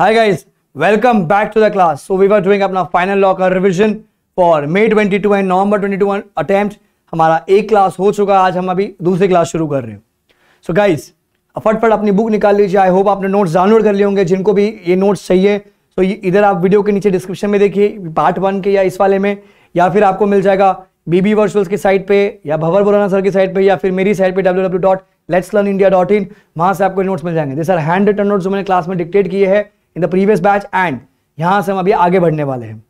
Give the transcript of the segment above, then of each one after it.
Hi guys, welcome back to the class. So we were doing अपना final law का revision for May 22 and November 21 attempt. हमारा एक class हो चुका आज हम अभी दूसरी क्लास शुरू कर रहे हैं सो गाइस फटफट अपनी बुक निकाल लीजिए आई होप आपने notes डाउनलोड कर लिए होंगे जिनको भी ये नोट्स चाहिए तो so, इधर आप वीडियो के नीचे डिस्क्रिप्शन में देखिए पार्ट वन के या इस वाले में या फिर आपको मिल जाएगा बीबी वर्चुअल्स की साइट पे या भवर बुराना सर की साइट पे या फिर मेरी साइट पे W W dot let's learn India dot in वहाँ से आपको नोट्स मिल जाएंगे जैसे हैंड रिटर्न नोट्स जो मैंने क्लास में डिक्टेट किए हैं in the previous batch and यहां से हम अभी आगे बढ़ने वाले हैं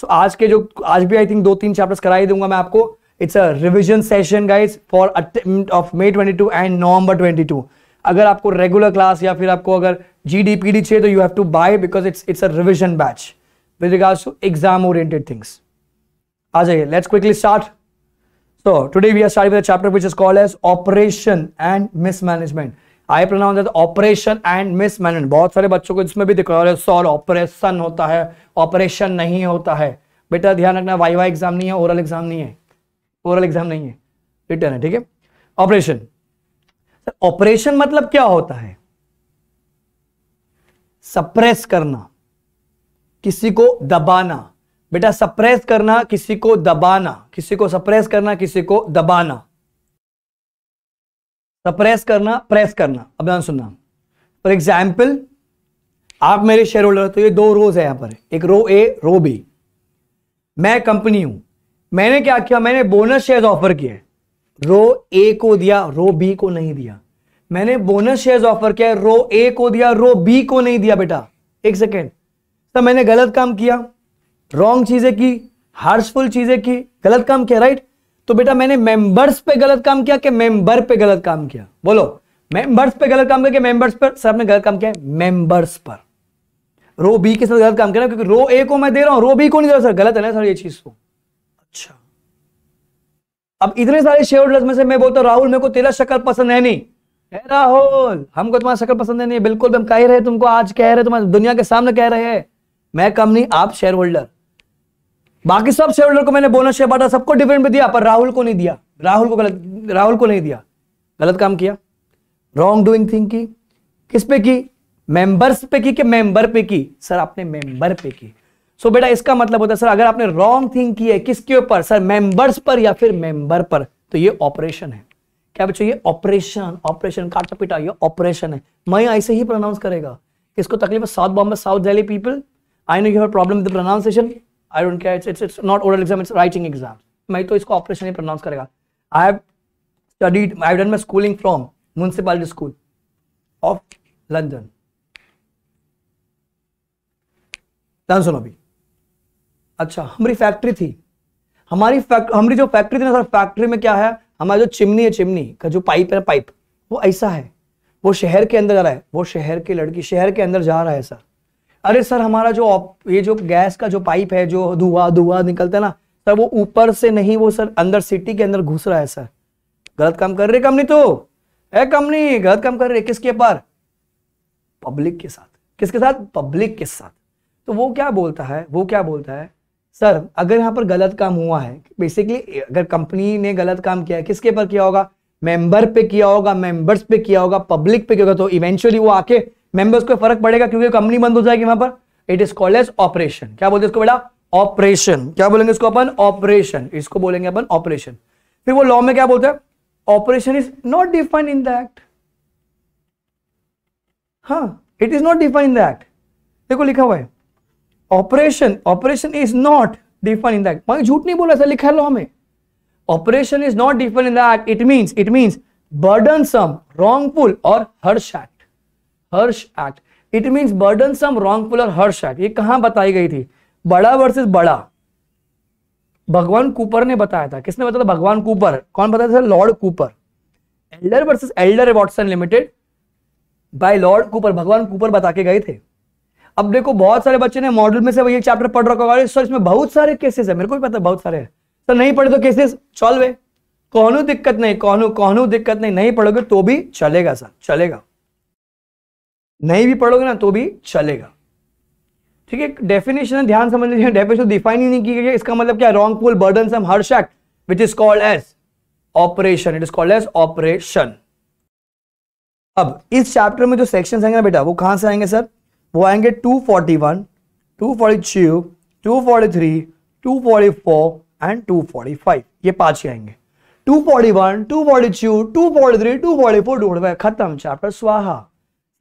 सो so, आज के जो आज भी आई थिंक दो तीन चैप्टर्स कराई दूंगा मैं आपको it's a revision session guys for attempt of May twenty two and November twenty two अगर आपको रेगुलर क्लास या फिर आपको अगर जी डी पी डी चाहिए तो you have to buy because it's it's a revision batch with regards to exam oriented things आ जाइए let's quickly start so today we are start with chapter which is called as operation and mismanagement I pronounce as operation and mismanage बहुत सारे बच्चों को इसमें भी रहा है सॉर ऑपरेशन होता है ऑपरेशन नहीं होता है बेटा ध्यान रखना वाई एग्जाम नहीं है ओरल एग्जाम नहीं है ओरल एग्जाम नहीं है रिटर्न है ठीक है ऑपरेशन ऑपरेशन मतलब क्या होता है सप्रेस करना किसी को दबाना बेटा सप्रेस करना किसी को दबाना किसी को सप्रेस करना किसी को दबाना सप्रेस तो करना प्रेस करना अब ध्यान सुनना फॉर एग्जाम्पल आप मेरे शेयर होल्डर तो ये दो रोज है यहां पर एक रो ए रो बी मैं कंपनी हूं मैंने क्या किया मैंने बोनस शेयर ऑफर किए रो ए को दिया रो बी को नहीं दिया मैंने बोनस शेयर ऑफर किया रो ए को दिया रो बी को नहीं दिया बेटा एक सेकेंड तो मैंने गलत काम किया रॉन्ग चीजें की हार्सफुल चीजें की गलत काम किया राइट तो बेटा मैंने मेंबर्स पे गलत काम किया कि मेंबर पे गलत काम किया बोलो मेंबर्स पे गलत काम किया मेंबर्स पर सर ने गलत काम किया मेंबर्स पर रो बी के साथ गलत काम किया क्योंकि रो ए को मैं दे रहा हूं रो बी को नहीं दे रहा सर गलत है ना सर ये चीज को तो? अच्छा अब इतने सारे शेयर होल्डर्स में से मैं बोलता हूं राहुल मेरे को तेरा शक्ल पसंद है नहीं है राहुल हमको तुम्हारा शक्ल पसंद है नहीं बिल्कुल हम कह रहे तुमको आज कह रहे तुम्हारे दुनिया के सामने कह रहे हैं मैं कम नहीं आप शेयर होल्डर बाकी सब शेयर को मैंने बोनस शेयर बांटा सबको डिविडेंड भी दिया पर राहुल को नहीं दिया राहुल को गलत राहुल को नहीं दिया गलत काम किया रॉन्ग डूइंग थिंग की किस पे की मेंबर्स पे की के मेंबर पे की सर आपने मेंबर पे की सो so, बेटा इसका मतलब होता है सर अगर आपने रॉन्ग थिंग की है किसके ऊपर सर मेंबर्स पर या फिर मेंबर पर तो ये ऑपरेशन है क्या बच्चों ये ऑपरेशन ऑपरेशन काटा पिटा ये ऑपरेशन है मैं ऐसे ही प्रोनाउंस करेगा इसको तकलीफ south Bombay south Delhi people I know you have problem with pronunciation I don't care it's it's it's not oral exam it's writing exam मैं तो इसको ऑपरेशन ही प्रोनाउंस करेगा I have studied I have done my schooling from municipality school of London ध्यान सुनो अभी अच्छा हमारी फैक्ट्री थी हमारी हमारी जो फैक्ट्री थी ना सर फैक्ट्री में क्या है हमारी जो चिमनी है चिमनी का जो पाइप है पाइप वो ऐसा है वो शहर के अंदर जा रहा है वो शहर की लड़की शहर के अंदर जा रहा है सर अरे सर हमारा जो ये जो गैस का जो पाइप है जो धुआ धुआ निकलता है ना सर वो ऊपर से नहीं वो सर अंदर सिटी के अंदर घुस रहा है सर गलत काम कर रहे कंपनी तो है कंपनी गलत काम कर रही किसके पर पब्लिक के साथ किसके साथ पब्लिक के साथ तो वो क्या बोलता है वो क्या बोलता है सर अगर यहाँ पर गलत काम हुआ है बेसिकली अगर कंपनी ने गलत काम किया है किसके पर किया होगा मेंबर पे किया होगा मेंबर्स पे किया होगा पब्लिक पे किया होगा तो इवेंचुअली वो आके मेंबर्स को फर्क पड़ेगा क्योंकि कंपनी बंद हो जाएगी वहां पर it is called as operation क्या बोलते हैं इसको बेटा ऑपरेशन क्या बोलेंगे इसको अपन ऑपरेशन इसको बोलेंगे अपन ऑपरेशन फिर वो लॉ में क्या बोलते हैं operation is not defined in the act हाँ it is not defined in the act देखो लिखा हुआ है operation operation is not defined in the act मैं झूठ नहीं बोला ऐसा लिखा है लॉ में operation is not defined in the act it mean it mean burdensome wrongful और harsh act harsh act it mean burdensome wrongful और हर्ष एक्ट ये कहा बताई गई थी बड़ा वर्सेस बड़ा भगवान कूपर ने बताया था किसने बताया था भगवान कूपर कौन बताया था lord Cooper elder versus elder Watson limited by lord Cooper भगवान कूपर बता के गए थे अब देखो बहुत सारे बच्चे ने मॉडल में से ये चैप्टर पढ़ रखा होगा सर इसमें बहुत सारे केसेस है मेरे को भी पता है बहुत सारे सर नहीं पढ़े तो केसेस सॉल्व है कोहनू दिक्कत नहीं कोहनू कोहनू दिक्कत नहीं नहीं पढ़ोगे तो भी चलेगा सर चलेगा नहीं भी पढ़ोगे ना तो भी चलेगा ठीक है डेफिनेशन ध्यान समझ लीजिए डेफिनेशन डिफाइन ही नहीं की गई इसका मतलब क्या wrong pull burden burdensome harsh which is called as operation it is called as operation अब इस चैप्टर में जो सेक्शन आएंगे ना बेटा वो कहां से आएंगे सर वो आएंगे 241, 242, 243, 244 एंड 245 ये पांच ही आएंगे 241, 242, 243, 244, 245 खत्म चैप्टर स्वाहा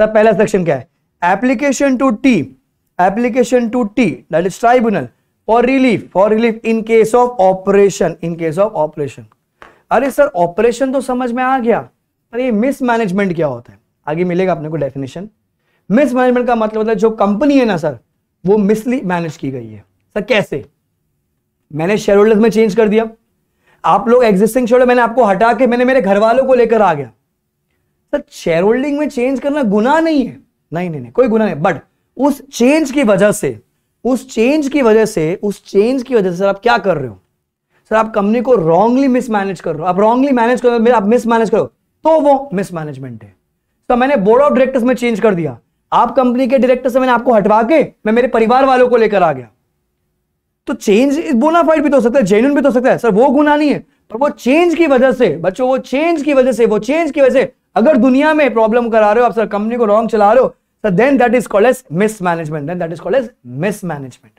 सब पहला सेक्शन क्या है application to T application to T that is tribunal for relief for relief in case of operation in case of operation अरे सर ऑपरेशन तो समझ में आ गया पर ये मिसमैनेजमेंट क्या होता है आगे मिलेगा अपने को डेफिनेशन मिसमैनेजमेंट का मतलब होता है जो कंपनी है ना सर वो मिसली मैनेज की गई है सर कैसे मैंने शेयर होल्डर्स में चेंज कर दिया आप लोग एग्जिस्टिंग शेयर मैंने आपको हटा के मैंने मेरे घर वालों को लेकर आ गया सर शेयर होल्डिंग में चेंज करना गुना नहीं है नहीं नहीं नहीं कोई गुना नहीं बट उस चेंज की वजह से उस चेंज की वजह से उस चेंज की वजह से सर आप क्या कर रहे हो सर आप कंपनी को रॉन्गली मिसमैनेज कर रहे हो आप रॉन्गली मैनेज कर रहे हो आप मिसमैनेज करो तो वो मिसमैनेजमेंट है तो मैंने बोर्ड ऑफ डायरेक्टर्स में चेंज कर दिया आप कंपनी के डायरेक्टर से मैंने आपको हटवा के मैं मेरे परिवार वालों को लेकर आ गया तो चेंज बोनाफाइड भी तो हो सकता है जेन्यून भी तो हो सकता है सर वो गुना नहीं है पर वो चेंज की वजह से बच्चों वो चेंज की वजह से वो चेंज की वजह से अगर दुनिया में प्रॉब्लम करा रहे हो आप सर कंपनी को रॉन्ग चला रहे हो sir then that is called as mismanagement then that is called as mismanagement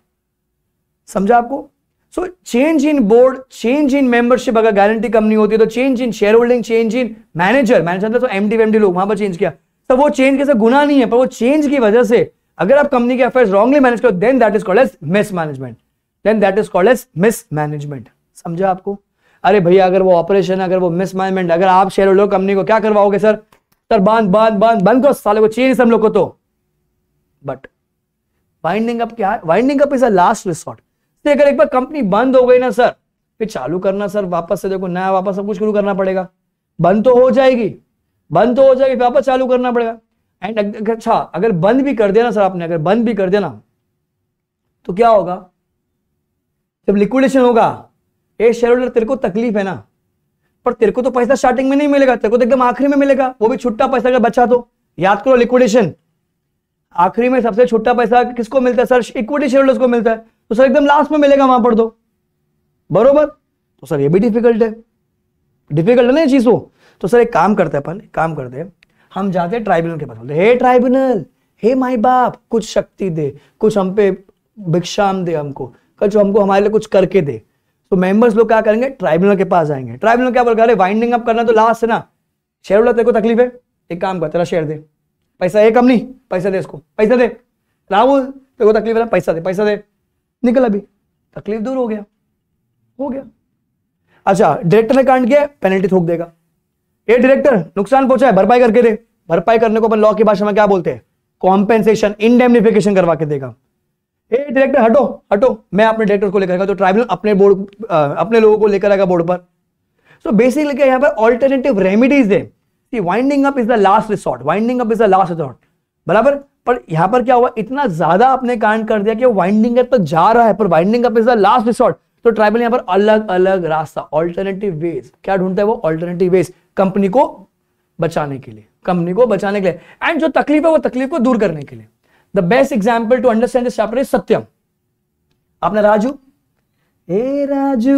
समझा आपको so change in board change in membership अगर गारंटी कंपनी होती है तो change in share holding change in manager manager तो एमडी एमडी लोग वहां पर चेंज किया तो वो चेंज कैसे गुना नहीं है पर वो चेंज की वजह से अगर आप कंपनी के अफेयर्स रॉन्गली मैनेज करो then that is called as mismanagement then that is called as mismanagement समझा आपको अरे भैया अगर वो ऑपरेशन अगर वो मिसमैनेजमेंट अगर आप शेयर होल्डर कंपनी को क्या करवाओगे सर सर बांध बांध बांध बंद करो साले को चाहिए हम लोग को तो बट वाइंडिंग अप क्या है winding up is a last resort अगर एक बार कंपनी बंद हो गई ना सर फिर चालू करना सर वापस से देखो नया वापस सब कुछ शुरू करना पड़ेगा बंद तो हो जाएगी बंद तो हो जाएगी फिर वापस चालू करना पड़ेगा एंड अच्छा अगर बंद भी कर देना सर आपने अगर बंद भी कर देना तो क्या होगा जब लिक्विडेशन होगा ए शेयर होल्डर तेरे को तकलीफ है ना पर तेरे को तो पैसा स्टार्टिंग में नहीं मिलेगा तेरे को तो एकदम आखिरी में मिलेगा वो भी छुट्टा पैसा अगर बचा तो याद करो लिक्विडेशन आखिरी में सबसे छुट्टा पैसा किसको मिलता है सर इक्विटी शेयर होल्डर्स को मिलता है तो सर एकदम लास्ट में मिलेगा वहां पर तो बरोबर तो सर ये भी डिफिकल्ट है डिफिकल्ट ना ये चीज वो तो सर एक काम करते हैं अपन काम करते हैं हम जाते हैं ट्राइब्यूनल के पास बोलते हे ट्राइब्यूनल हे माई बाप कुछ शक्ति दे कुछ हम पे भिक्षाम दे हमको जो हमको हमारे लिए कुछ करके दे तो मेंबर्स लोग क्या करेंगे ट्राइब्यूनल के पास आएंगे ट्राइब्यूनल क्या बोल रहे वाइंडिंग अप करना तो लास्ट है ना शेयर वाला तेरे को तकलीफ है एक काम कर तेरा शेयर दे पैसा एक कम नहीं पैसा दे इसको पैसा दे राहुल तेरे को तकलीफ है पैसा दे पैसा दे निकल अभी तकलीफ दूर हो गया हो गया अच्छा डायरेक्टर ने कांड किया पेनल्टी थोक देगा ये डायरेक्टर नुकसान पहुंचा है भरपाई करके दे भरपाई करने को अपन लॉ की भाषा में क्या बोलते हैं कॉम्पेंसेशन इंडेमनिफिकेशन करवा के देगा ए डायरेक्टर हटो हटो मैं अपने डायरेक्टर को लेकर आएगा तो ट्राइब्यूनल अपने बोर्ड अपने लोगों को लेकर आएगा बोर्ड पर सो बेसिकली क्या यहाँ पर ऑल्टरनेटिव रेमिडीज है see winding up is the last resort winding up is the last resort बराबर पर यहां पर क्या हुआ इतना ज्यादा आपने कांड कर दिया कि वाइंडिंग अप तो जा रहा है पर winding up is the last resort तो ट्राइबल यहां पर अलग अलग रास्ता ऑल्टरनेटिव वेज क्या ढूंढता है वो ऑल्टरनेटिव वेज कंपनी को बचाने के लिए कंपनी को बचाने के लिए एंड जो तकलीफ है वो तकलीफ को दूर करने के लिए the best example to understand this Satyam आपने राजू ए राजू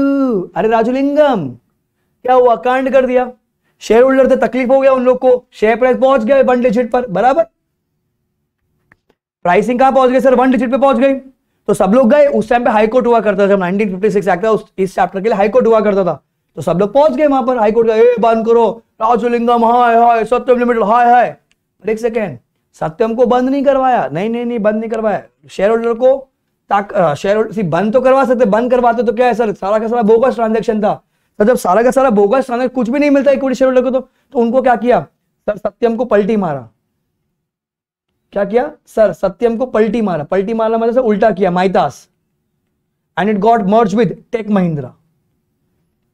अरे राजू लिंगम क्या हुआ कांड कर दिया शेयर होल्डर से तकलीफ हो गया उन लोग को शेयर प्राइस पहुंच गया वन डिजिट पर बराबर प्राइसिंग कहां पहुंच गई सर वन डिजिट पे पहुंच गई तो सब लोग गए उस टाइम पे हाई कोर्ट हुआ करता था जब 1956 एक्ट था उस इस चैप्टर के लिए हाई कोर्ट हुआ करता था तो सब लोग पहुंच गए वहां पर हाई कोर्ट का ए बंद करो राजू लिंगम हाय हाय सत्यम लिमिटेड हाय हाय एक सेकेंड सत्यम को बंद नहीं करवाया नहीं नहीं नहीं बंद नहीं करवाया शेयर होल्डर को शेयर होल्डर बंद तो करवा सकते बंद करवाते तो क्या है सर सारा का सारा बोगस ट्रांजेक्शन था सर तो जब सारा का सारा बोगस ट्रांजेक्शन कुछ भी नहीं मिलता इक्विटी शेयर होल्डर को तो, तो उनको क्या किया सर सत्यम को पलटी मारा क्या किया सर सत्यम को पलटी मारा पलटी मारा मतलब सर उल्टा किया Maytas and it got merge with Tech Mahindra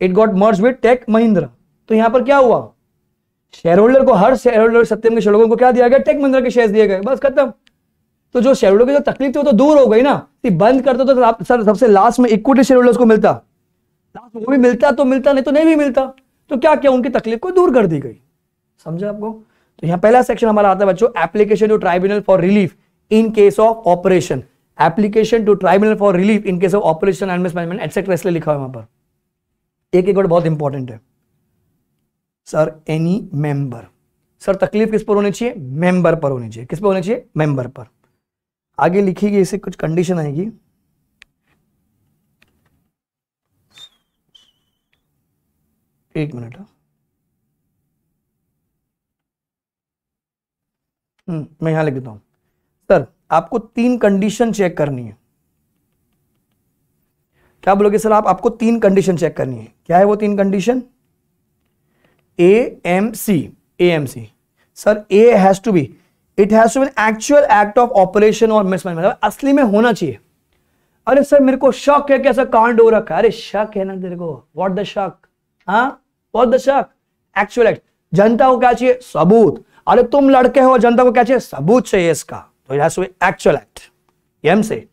it got merge with Tech Mahindra तो यहां पर क्या हुआ शेयर होल्डर को हर शेयर होल्डर सत्यम के शेयर को क्या दिया गया टेक महिंद्रा के शेयर दिए गए बस खत्म तो जो शेयर होल्डर की जो तकलीफ थी वो तो दूर हो गई ना बंद करते तो, तो सर सबसे लास्ट में इक्विटी शेयर होल्डर को मिलता लास्ट में वो भी मिलता तो मिलता नहीं तो नहीं भी मिलता तो क्या क्या उनकी तकलीफ को दूर कर दी गई समझा आपको तो यहाँ पहला सेक्शन हमारा आता है बच्चों application to tribunal for relief in case of operation application to tribunal for relief in case of operation and mismanagement etcetera इसलिए लिखा है वहां पर एक एक वर्ड बहुत इंपॉर्टेंट है सर एनी मेंबर सर तकलीफ किस पर होनी चाहिए मेंबर पर होनी चाहिए किस पर होनी चाहिए मेंबर पर आगे लिखी गई इसे कुछ कंडीशन आएगी एक मिनट हाँ। हम्म, मैं यहां लिख देता हूं सर आपको तीन कंडीशन चेक करनी है क्या बोलोगे सर आप आपको तीन कंडीशन चेक करनी है क्या है वो तीन condition A M C A M C sir A has to be it has to be actual act of operation और मिसमैन असली में होना चाहिए अरे सर मेरे को शक है कैसा कांड हो रखा है अरे शक है ना तेरे को व्हाट द शक हाँ व्हाट द शक एक्चुअल एक्ट जनता को क्या चाहिए सबूत अरे तुम लड़के हो जनता को क्या चाहिए सबूत चाहिए इसका तो it has to be actual act M से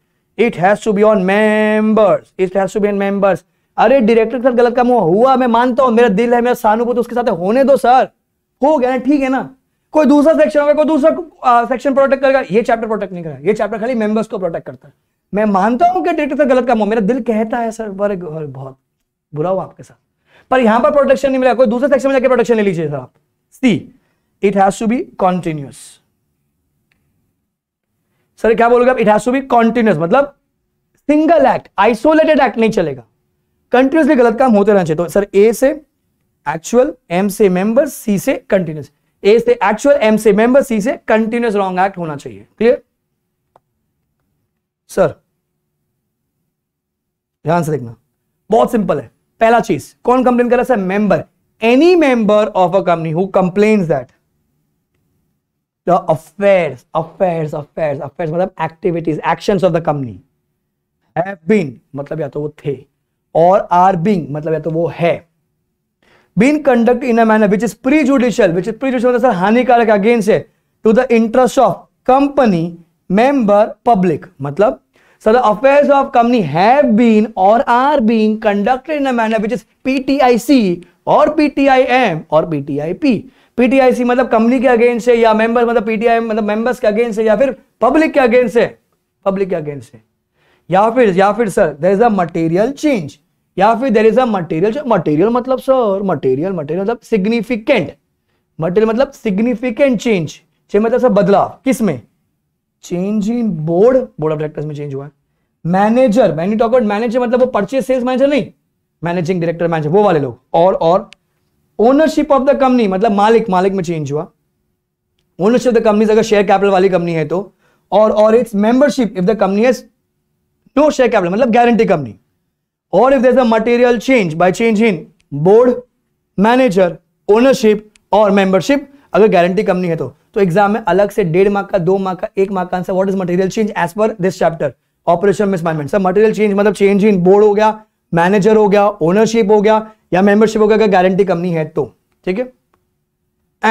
it has to be on members it has to be on members अरे डायरेक्टर के साथ गलत काम हुआ मैं मानता हूँ मेरा दिल है मेरा सहानुभूति उसके साथ होने दो सर हो गया ना ठीक है ना कोई दूसरा सेक्शन होगा कोई दूसरा सेक्शन प्रोटेक्ट करेगा ये चैप्टर प्रोटेक्ट नहीं करेगा ये चैप्टर खाली मेंबर्स को प्रोटेक्ट करता है मैं मानता हूं कि डायरेक्टर से गलत काम हो मेरा दिल कहता है सर बड़े बहुत बुरा हुआ आपके साथ पर यहां पर प्रोटेक्शन नहीं मिला कोई दूसरे सेक्शन में जाकर प्रोटेक्शन ले लीजिए सर आप see it has to be continuous sir क्या बोलोगे आप it has to be continuous मतलब सिंगल एक्ट आइसोलेटेड एक्ट नहीं चलेगा कंटिन्यूसली गलत काम होते रहना चाहिए तो सर ए से एक्चुअल एम से मेंबर सी से कंटिन्यूस ए से एक्चुअल एम से मेंबर सी से कंटिन्यूस रॉन्ग एक्ट होना चाहिए क्लियर सर ध्यान से देखना बहुत सिंपल है पहला चीज कौन कंप्लेन कर रहा है sir member any member of a company who complain that the affairs affairs affairs affairs मतलब activities actions of the company have been मतलब या तो वो थे और आर बिंग मतलब या तो वो है been conduct in a manner which is prejudicial which is prejudicial sir हानिकारक अगेंस्ट है to the interest of company member public मतलब sir the affairs of company have been और are been conducted in a manner which is PTIC और PTIM और पीटीआईपी पीटीआईसी मतलब company के against है या मेंबर मतलब पीटीआई मतलब मेंबर्स के अगेंस्ट है या फिर पब्लिक के अगेंस्ट है पब्लिक के अगेंस्ट है या फिर या फिर sir there is a material change या फिर there is a material material मतलब सर मटेरियल मटेरियल मतलब सिग्निफिकेंट मटेरियल मतलब सिग्निफिकेंट चेंज चेंज मतलब सर बदलाव किसमें change in board board of directors में चेंज हुआ है मैनेजर मैनी टॉक मैनेजर मतलब वो परचेज सेल्स मैनेजर नहीं मैनेजिंग डायरेक्टर मैनेजर वो वाले लोग और और ओनरशिप ऑफ द कंपनी मतलब मालिक मालिक में चेंज हुआ ओनरशिप ऑफ द कंपनी अगर शेयर कैपिटल वाली कंपनी है तो और और it's membership if the company has no share capital मतलब guarantee company or if there's a material change by change in board, manager, ownership or membership अगर guarantee company है तो तो एग्जाम में अलग से डेढ़ मार्क का दो मार्क का एक मार्क का answer what is material change as per this chapter oppression mismanagement sir material change मतलब चेंज इन बोर्ड हो गया मैनेजर हो गया ओनरशिप हो गया या मेंबरशिप हो गया अगर गारंटी कंपनी है तो ठीक है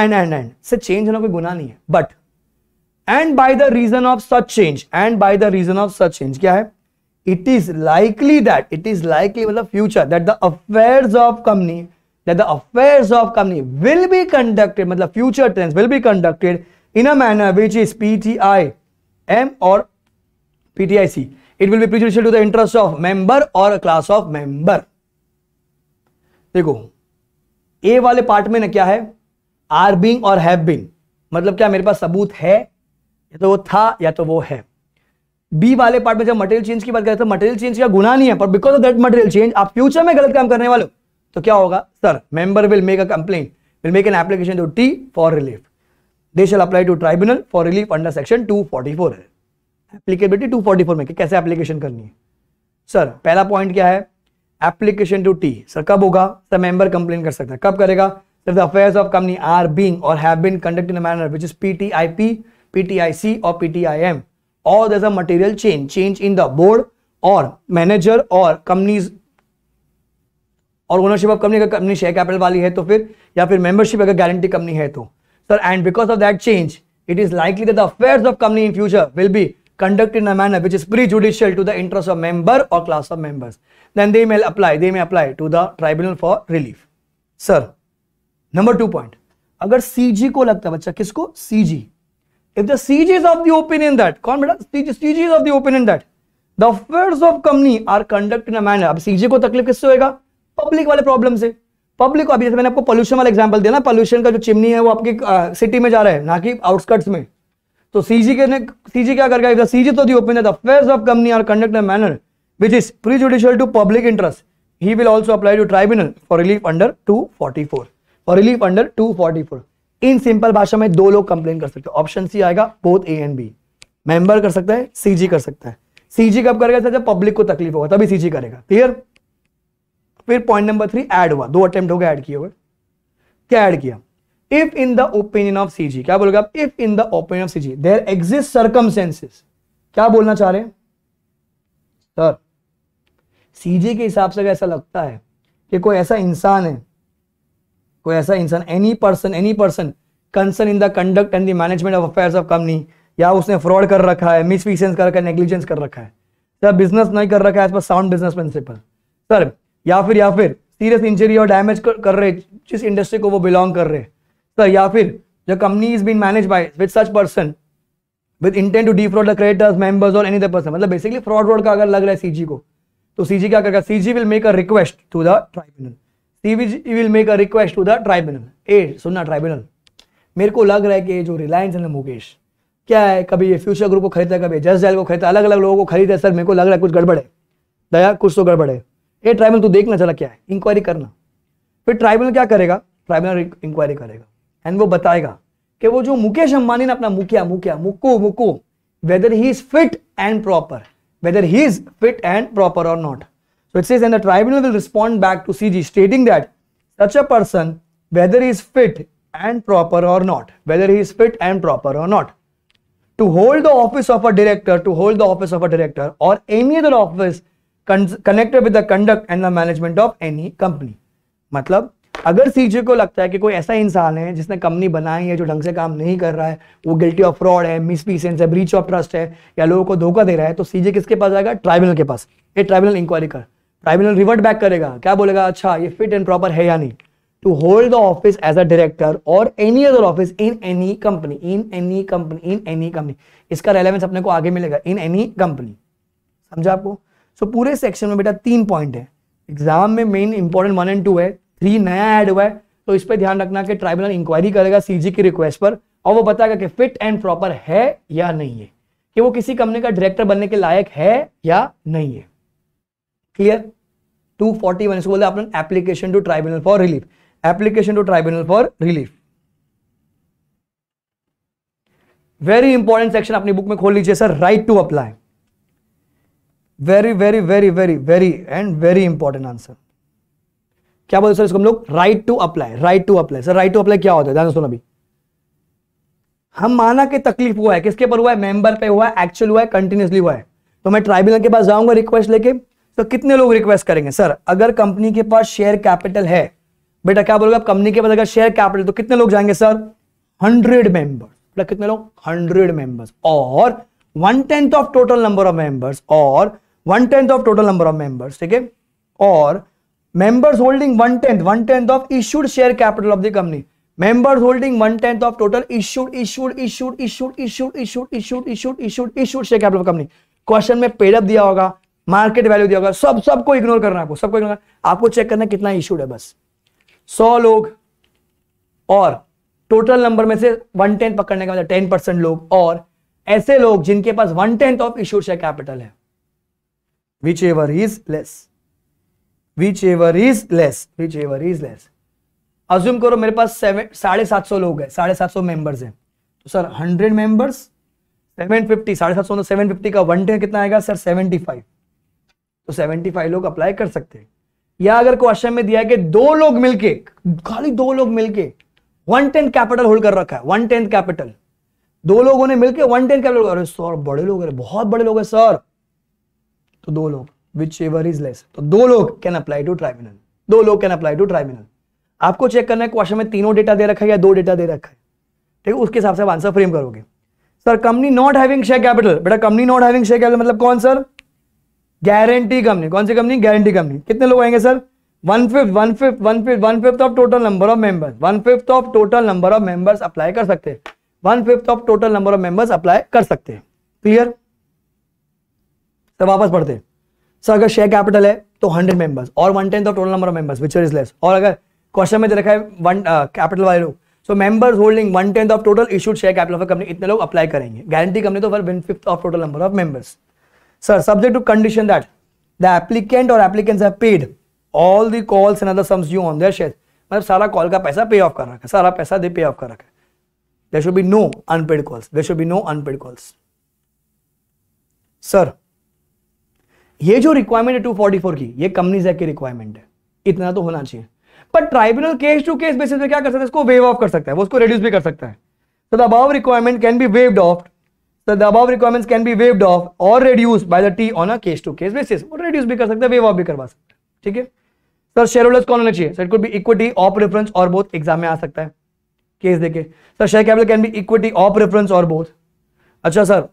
and and and sir change होना कोई गुना नहीं है but and by the reason of such change and by the reason of such change क्या है it is likely that it is likely मतलब future that the affairs of company that the affairs of company will be conducted मतलब future trend will be conducted in a manner which is PTI M और PTIC it will be prejudicial to the interest of member और class of member देखो A वाले part में ना क्या है are being और हैव बीन मतलब क्या मेरे पास सबूत है या तो वो था या तो वो है बी वाले पार्ट में जब मटेरियल चेंज की बात करें तो मटेरियल चेंज का गुना नहीं है पर because of that material change आप फ्यूचर में गलत काम करने वाले तो क्या होगा sir member will make a complain will make an application to T for relief they shall apply to tribunal for relief under section 244 है एप्लीकेबिलिटी 244 में कैसे एप्लीकेशन करनी है सर पहला पॉइंट क्या है एप्लीकेशन टू टी सर कब होगा सर मेंबर कंप्लेन कर सकता है कब करेगा if the affairs of company are being और have been conducted in a manner which is PTIP PTIC और PTIM or there's a material change change in the board or manager or companies और ownership of company अगर company share capital वाली है तो फिर या फिर मेंबरशिप अगर गारंटी कंपनी है तो sir and because of that change it is likely that the affairs of company in future will be conduct in a manner which is prejudicial to the interest of member और class of members then they may apply they may apply to the tribunal for relief sir number two point अगर C जी को लगता है बच्चा किसको जी if the siege is of the opinion that कौन बेटा तो siege is of the opinion that the affairs of company are conducted in a manner अब सीजे को तकलीफ किससे होएगा पब्लिक वाले प्रॉब्लम से पब्लिक को अभी जैसे मैंने आपको पोल्यूशन वाला एग्जांपल दिया ना पोल्यूशन का जो चिमनी है वो आपकी सिटी में जा रहा है ना कि आउटस्कर्ट्स में तो सीजी के ने सीजी क्या करेगा इफ द सीजी तो the open the affairs of company are conduct in manner which is prejudicial to public interest he will also apply to tribunal for relief under 244 for relief under 244 in simple भाषा में दो लोग complain कर सकते हैं option C आएगा both A and B member कर सकता है सीजी कर सकता है सीजी कब करेगा जब पब्लिक को तकलीफ होगा तभी सीजी करेगा क्लियर फिर पॉइंट नंबर थ्री ऐड हुआ दो अटेम्प्ट हो गए ऐड किए हुए क्या ऐड किया if in the opinion of CG क्या बोलोगे आप if in the opinion of CG there exist circumstances क्या बोलना चाह रहे हैं सर सीजी के हिसाब से ऐसा लगता है कि कोई ऐसा इंसान है कोई ऐसा इंसान any person any person concern in the conduct and the management of affairs of company या उसने फ्रॉड कर रखा है मिसफिशेंस कर रखा है नेग्लिजेंस कर रखा है या बिजनेस नहीं कर रखा है एज पर साउंड बिजनेस प्रिंसिपल सर या फिर या फिर सीरियस इंजरी और डैमेज कर, कर रहे जिस इंडस्ट्री को वो बिलोंग कर रहे सर या फिर जो company is been manage by with such person with intent to defraud the creditors members और एनी द पर्सन मतलब बेसिकली फ्रॉड रोड का अगर लग रहा है सीजी को तो सीजी क्या करेगा CG will make a request to the tribunal he will, he will make a request ए सुनना ट्राइब्यूनल मेरे को लग रहा है कि ये जो रिलायंस है ना मुकेश क्या है कभी ये फ्यूचर ग्रुप को खरीदता है कभी जस जैल को खरीदता अलग अलग लोगों को खरीदा सर मेरे को लग रहा है कुछ गड़बड़ है दया कुछ तो गड़बड़ है ए ट्राइब्यूनल तू देखना चला क्या है इंक्वायरी करना फिर ट्राइब्यूनल क्या करेगा ट्राइब्यूनल इंक्वायरी करेगा एंड वो बताएगा कि वो जो मुकेश अंबानी ना अपना मुखिया मुखिया मुक्को मुक्को whether he is fit and proper whether he is fit and proper और not So it says, and the tribunal will respond back to CG stating that such a person, whether he is fit and proper or not, whether he is fit and proper or not, to hold the office of a director, to hold the office of a director or any other office con connected with the conduct and the management of any company. मतलब अगर सीजे को लगता है कि कोई ऐसा इंसान है जिसने कंपनी बनाई है जो ढंग से काम नहीं कर रहा है वो गिल्टी ऑफ फ्रॉड है मिसपीसेंस है ब्रीच ऑफ ट्रस्ट है या लोगों को धोखा दे रहा है तो सीजे किसके पास जाएगा ट्राइबल के पास ये ट्राइबल इंक्वायरी कर ट्राइब्यूनल रिवर्ट बैक करेगा क्या बोलेगा अच्छा ये फिट एंड प्रॉपर है या नहीं to hold the office as a director और any other office in any company in any company in any company इसका रेलेवेंस अपने को आगे मिलेगा इन एनी कंपनी समझा आपको सो so, पूरे सेक्शन में बेटा तीन पॉइंट है एग्जाम में main important one and two है थ्री नया ऐड हुआ है तो इस पर ध्यान रखना कि ट्राइब्यूनल इंक्वायरी करेगा सीजी की रिक्वेस्ट पर और वो बताएगा कि फिट एंड प्रॉपर है या नहीं है कि वो किसी कंपनी का डायरेक्टर बनने के लायक है या नहीं है क्लियर टू फोर्टी वन इसको बोलते हैं अपन application to tribunal for relief application to tribunal for relief very important section अपनी बुक में खोल लीजिए sir right to apply very very very very very and very important answer क्या बोलते सर इसको हम लोग right to apply right to apply sir right to apply क्या होता है सुनो अभी हम माना के तकलीफ हुआ है किसके पर हुआ है मेंबर पे हुआ है एक्चुअल हुआ है कंटिन्यूसली हुआ है तो मैं ट्राइब्यूनल के पास जाऊंगा रिक्वेस्ट लेके तो कितने लोग रिक्वेस्ट करेंगे सर अगर कंपनी के पास शेयर कैपिटल है बेटा क्या बोलोगे कंपनी के पास अगर शेयर कैपिटल तो कितने लोग जाएंगे सर हंड्रेड मेंबर्स कितने लोग hundred members one tenth of total number of members और one tenth of total number of members ठीक है और members holding one tenth one tenth of issued share capital of the company members holding one tenth of total issued issued issued issued issued issued issued issued issued issued share capital company question में paid up दिया होगा market value दिया होगा सब सबको ignore करना आपको सबको इग्नोर आपको चेक करना कितना इश्यूड है बस सौ लोग और टोटल नंबर में से वन टेंथ पकड़ने का मतलब टेन परसेंट लोग और ऐसे लोग जिनके पास one tenth of issued share capital है whichever is less whichever is less whichever is less assume करो मेरे पास सेवन साढ़े सात सौ लोग है साढ़े सात सौ मेंबर्स हैं तो sir hundred members seven fifty साढ़े सात सौ सेवन फिफ्टी का वन टेंथ कितना आएगा सर सेवेंटी फाइव तो 75 लोग अप्लाई कर सकते हैं या अगर क्वेश्चन में दिया है कि दो लोग मिलके खाली दो लोग मिलके वन टेंथ कैपिटल होल्ड कर रखा है वन टेंथ कैपिटल दो लोगों ने मिलके वन टेंथ कैपिटल अरे सर बड़े लोग अरे बहुत बड़े लोग है सर तो दो लोग विच एवर इज लेस तो दो लोग कैन अप्लाई टू ट्राइब्यूनल दो लोग कैन अप्लाई टू ट्राइब्यूनल आपको चेक करना है क्वेश्चन में तीनों डेटा दे रखा है या दो डेटा दे रखा है ठीक है उसके हिसाब से आंसर फ्रेम करोगे sir company not having share capital बेटा company not having share capital मतलब कौन सर गारंटी कंपनी कौन सी कंपनी गारंटी कंपनी कितने लोग आएंगे sir one fifth one fifth one fifth one fifth of total number of members one fifth of total number of members apply कर सकते हैं one fifth of total number of members apply कर सकते हैं clear sir वापस पढ़ते sir अगर share capital है तो हंड्रेड मेंबर्स और one tenth of total number of members which is less और अगर क्वेश्चन में दे रखा है वन कैपिटल वाले लोग सो members holding one tenth of total issued share capital of company इतने लोग अप्लाई करेंगे गारंटी कंपनी तो for one fifth of total number of members sir subject to condition that the applicant or applicants have paid all the calls and other sums due on their shares मतलब सारा call का पैसा पे of कर रखा है सारा पैसा दे पे ऑफ कर रखा है there should be no unpaid calls there should be no unpaid calls sir ये जो रिक्वायरमेंट है टू फोर्टी फोर की ये कंपनीज एक्ट की रिक्वायरमेंट है इतना तो होना चाहिए पर tribunal case to case basis पे क्या कर सकता है इसको वेव ऑफ कर सकता है वो उसको रिड्यूस भी कर सकता है तो the above requirement can be waived off sir the above requirements can be waived off और reduce by the T on a case to case basis और रिड्यूस भी कर सकते हैं वेव ऑफ भी करवा सकते हैं ठीक है सर शेयर होल्डर्स कौन होने चाहिए sir it could be equity of preference और बोथ एग्जाम में आ सकता है केस देखे sir share capital can be equity of preference और बोथ अच्छा सर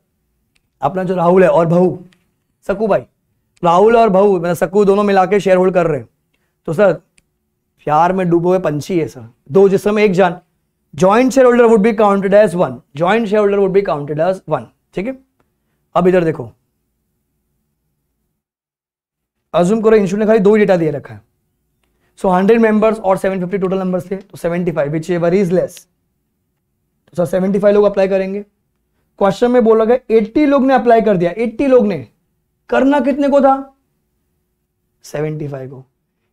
अपना जो राहुल है और भाऊ सकू भाई राहुल और भाऊ मतलब सकू दोनों मिला के शेयर होल्ड कर रहे हैं तो सर प्यार में डूबे हुए पंछी है सर दो जिसमें एक जान joint share holder would be counted as one joint share holder would be counted as one ठीक है अब इधर देखो अजूम करो इंस्टीट्यूट ने खाली दो डेटा दे रखा है सो हंड्रेड मेंबर्स और सेवन फिफ्टी टोटल नंबर थे तो seventy five whichever is less तो सर सेवेंटी फाइव लोग अप्लाई करेंगे क्वेश्चन में बोला गया एट्टी लोग ने अप्लाई कर दिया एट्टी लोग ने करना कितने को था सेवेंटी फाइव को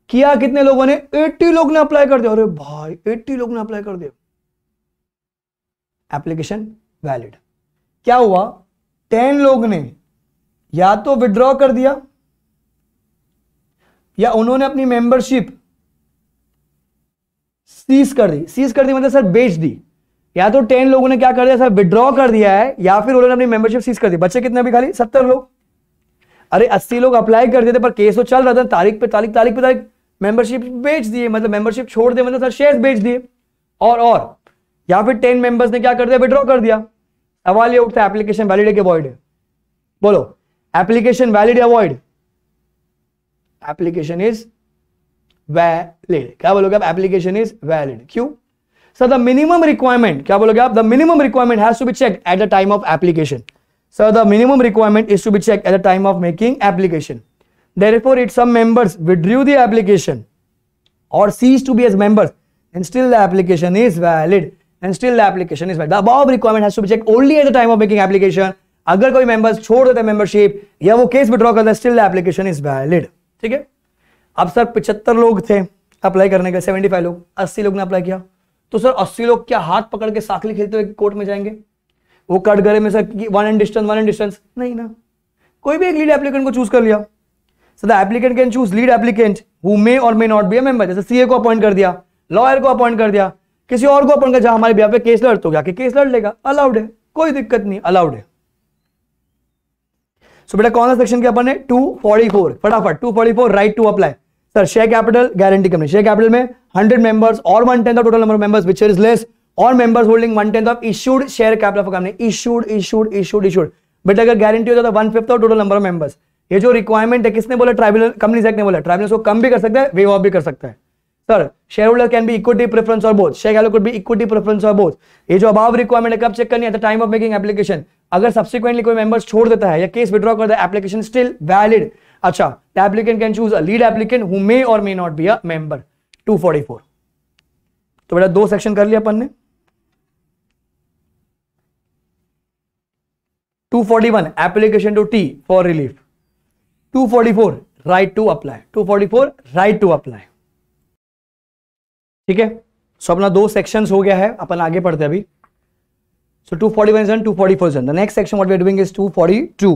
किया कितने लोगों ने एट्टी लोग ने अप्लाई कर दिया अरे भाई एट्टी लोग ने अप्लाई कर दिया एप्लीकेशन वैलिड क्या हुआ टेन लोग ने या तो विड्रॉ कर दिया या उन्होंने अपनी मेंबरशिप सीज कर दी सीज कर दी मतलब सर बेच दी या तो टेन लोगों ने क्या कर दिया सर विड्रॉ कर दिया है या फिर उन्होंने अपनी मेंबरशिप सीज कर दी बच्चे कितने भी खाली सत्तर लोग अरे अस्सी लोग अप्लाई कर दिए थे पर केस तो चल रहा था तारीख पे तारीख तारीख पे तारीख मेंबरशिप बेच दिए मतलब मेंबरशिप छोड़ दिए मतलब सर शेयर बेच दिए और और या फिर टेन मेंबर्स ने क्या कर दिया विड्रॉ कर दिया सवाल ये उठता है एप्लीकेशन वैलिड है अवॉइड बोलो application valid avoid application is valid क्या बोलोगे आप एप्लीकेशन इज वैलिड क्यों सर द मिनिमम रिक्वायरमेंट क्या बोलोगे आप the minimum requirement has to be check at the time of application sir the minimum requirement is to be check at the time of making application therefore if some members withdrew the application or ceased to be as members then still the application is valid and still the application is valid The above requirement has to be checked only at the time of making application. अगर कोई members छोड़ देते membership या वो case withdraw करते still the application is valid. ठीक है अब सर पिछहत्तर लोग थे अप्लाई करने के सेवेंटी फाइव लोग अस्सी लोग ने अप्लाई किया तो सर अस्सी लोग क्या हाथ पकड़ के साखली खेलते हुए कोर्ट में जाएंगे वो कट गए में sir one and distance one and distance नहीं ना कोई भी एक लीड एप्लीकेंट को चूज कर लिया sir the applicant can choose lead applicant who may और may not be a member जैसे सीए को अपॉइंट कर दिया लॉयर को अपॉइंट कर दिया किसी और को अपन का जहां हमारे ब्याह पे केस लड़ तो क्या केस लड़ लेगा अलाउड है कोई दिक्कत नहीं अलाउड है सो बेटा कौन सा सेक्शन के अपन है 244 फटाफट 244 right to apply sir share capital guarantee company share capital में 100 मेंबर्स और one tenth of total number of members which is less or members holding one tenth of issued share capital of company issued issued issued issued बेटा अगर guarantee होता तो one fifth of total number of members ये जो requirement है किसने बोला tribal company act ने बोला ट्राइबल उसको कम भी कर सकता है वे ऑफ भी कर सकता है sir share holder can be equity preference और both share holder could be equity preference और बोथ ये जो अभाव रिक्वायरमेंट है कब चेक करनी है at the time of making application अगर सब्सिक्वेंटली कोई मेंबर्स छोड़ देता है या केस विड्रॉ कर दे एप्लीकेशन स्टिल वैलिड अच्छा the applicant can choose a lead applicant who may और may not be a member 244 तो बेटा दो सेक्शन कर लिया अपन ने 241 application to T for relief 244 right to apply 244 right to apply ठीक है सो अपना दो सेक्शन हो गया है अपन आगे पढ़ते अभी so two forty one and two forty four the next section what we doing is two forty two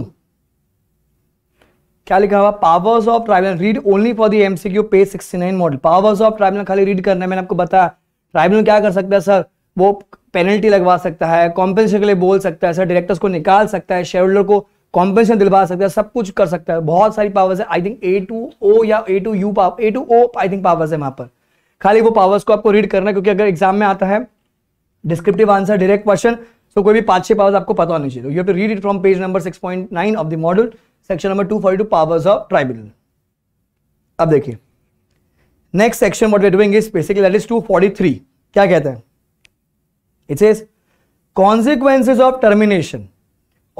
क्या लिखा हुआ powers of tribunal read only for the MCQ page nine model powers of tribunal खाली read करना है मैंने आपको बताया tribal क्या कर सकता है सर वो पेनल्टी लगवा सकता है कॉम्पेंसेशन के लिए बोल सकता है सर डायरेक्टर्स को निकाल सकता है शेयर होल्डर को कॉम्पेंसेशन दिलवा सकता है सब कुछ कर सकता है बहुत सारी पावर्स है I think A to O या A to U power A to O I think powers है वहां पर खाली वो पावर्स को आपको रीड करना है क्योंकि अगर एग्जाम में आता है डिस्क्रिप्टिव आंसर डायरेक्ट क्वेश्चन तो कोई भी पांच छह पावर्स आपको पता होना चाहिए you have to read it from page number 6.9 of the model section number 242 powers of tribunal अब देखिए next section what we doing is basically that is 243 क्या कहते हैं it is consequences of termination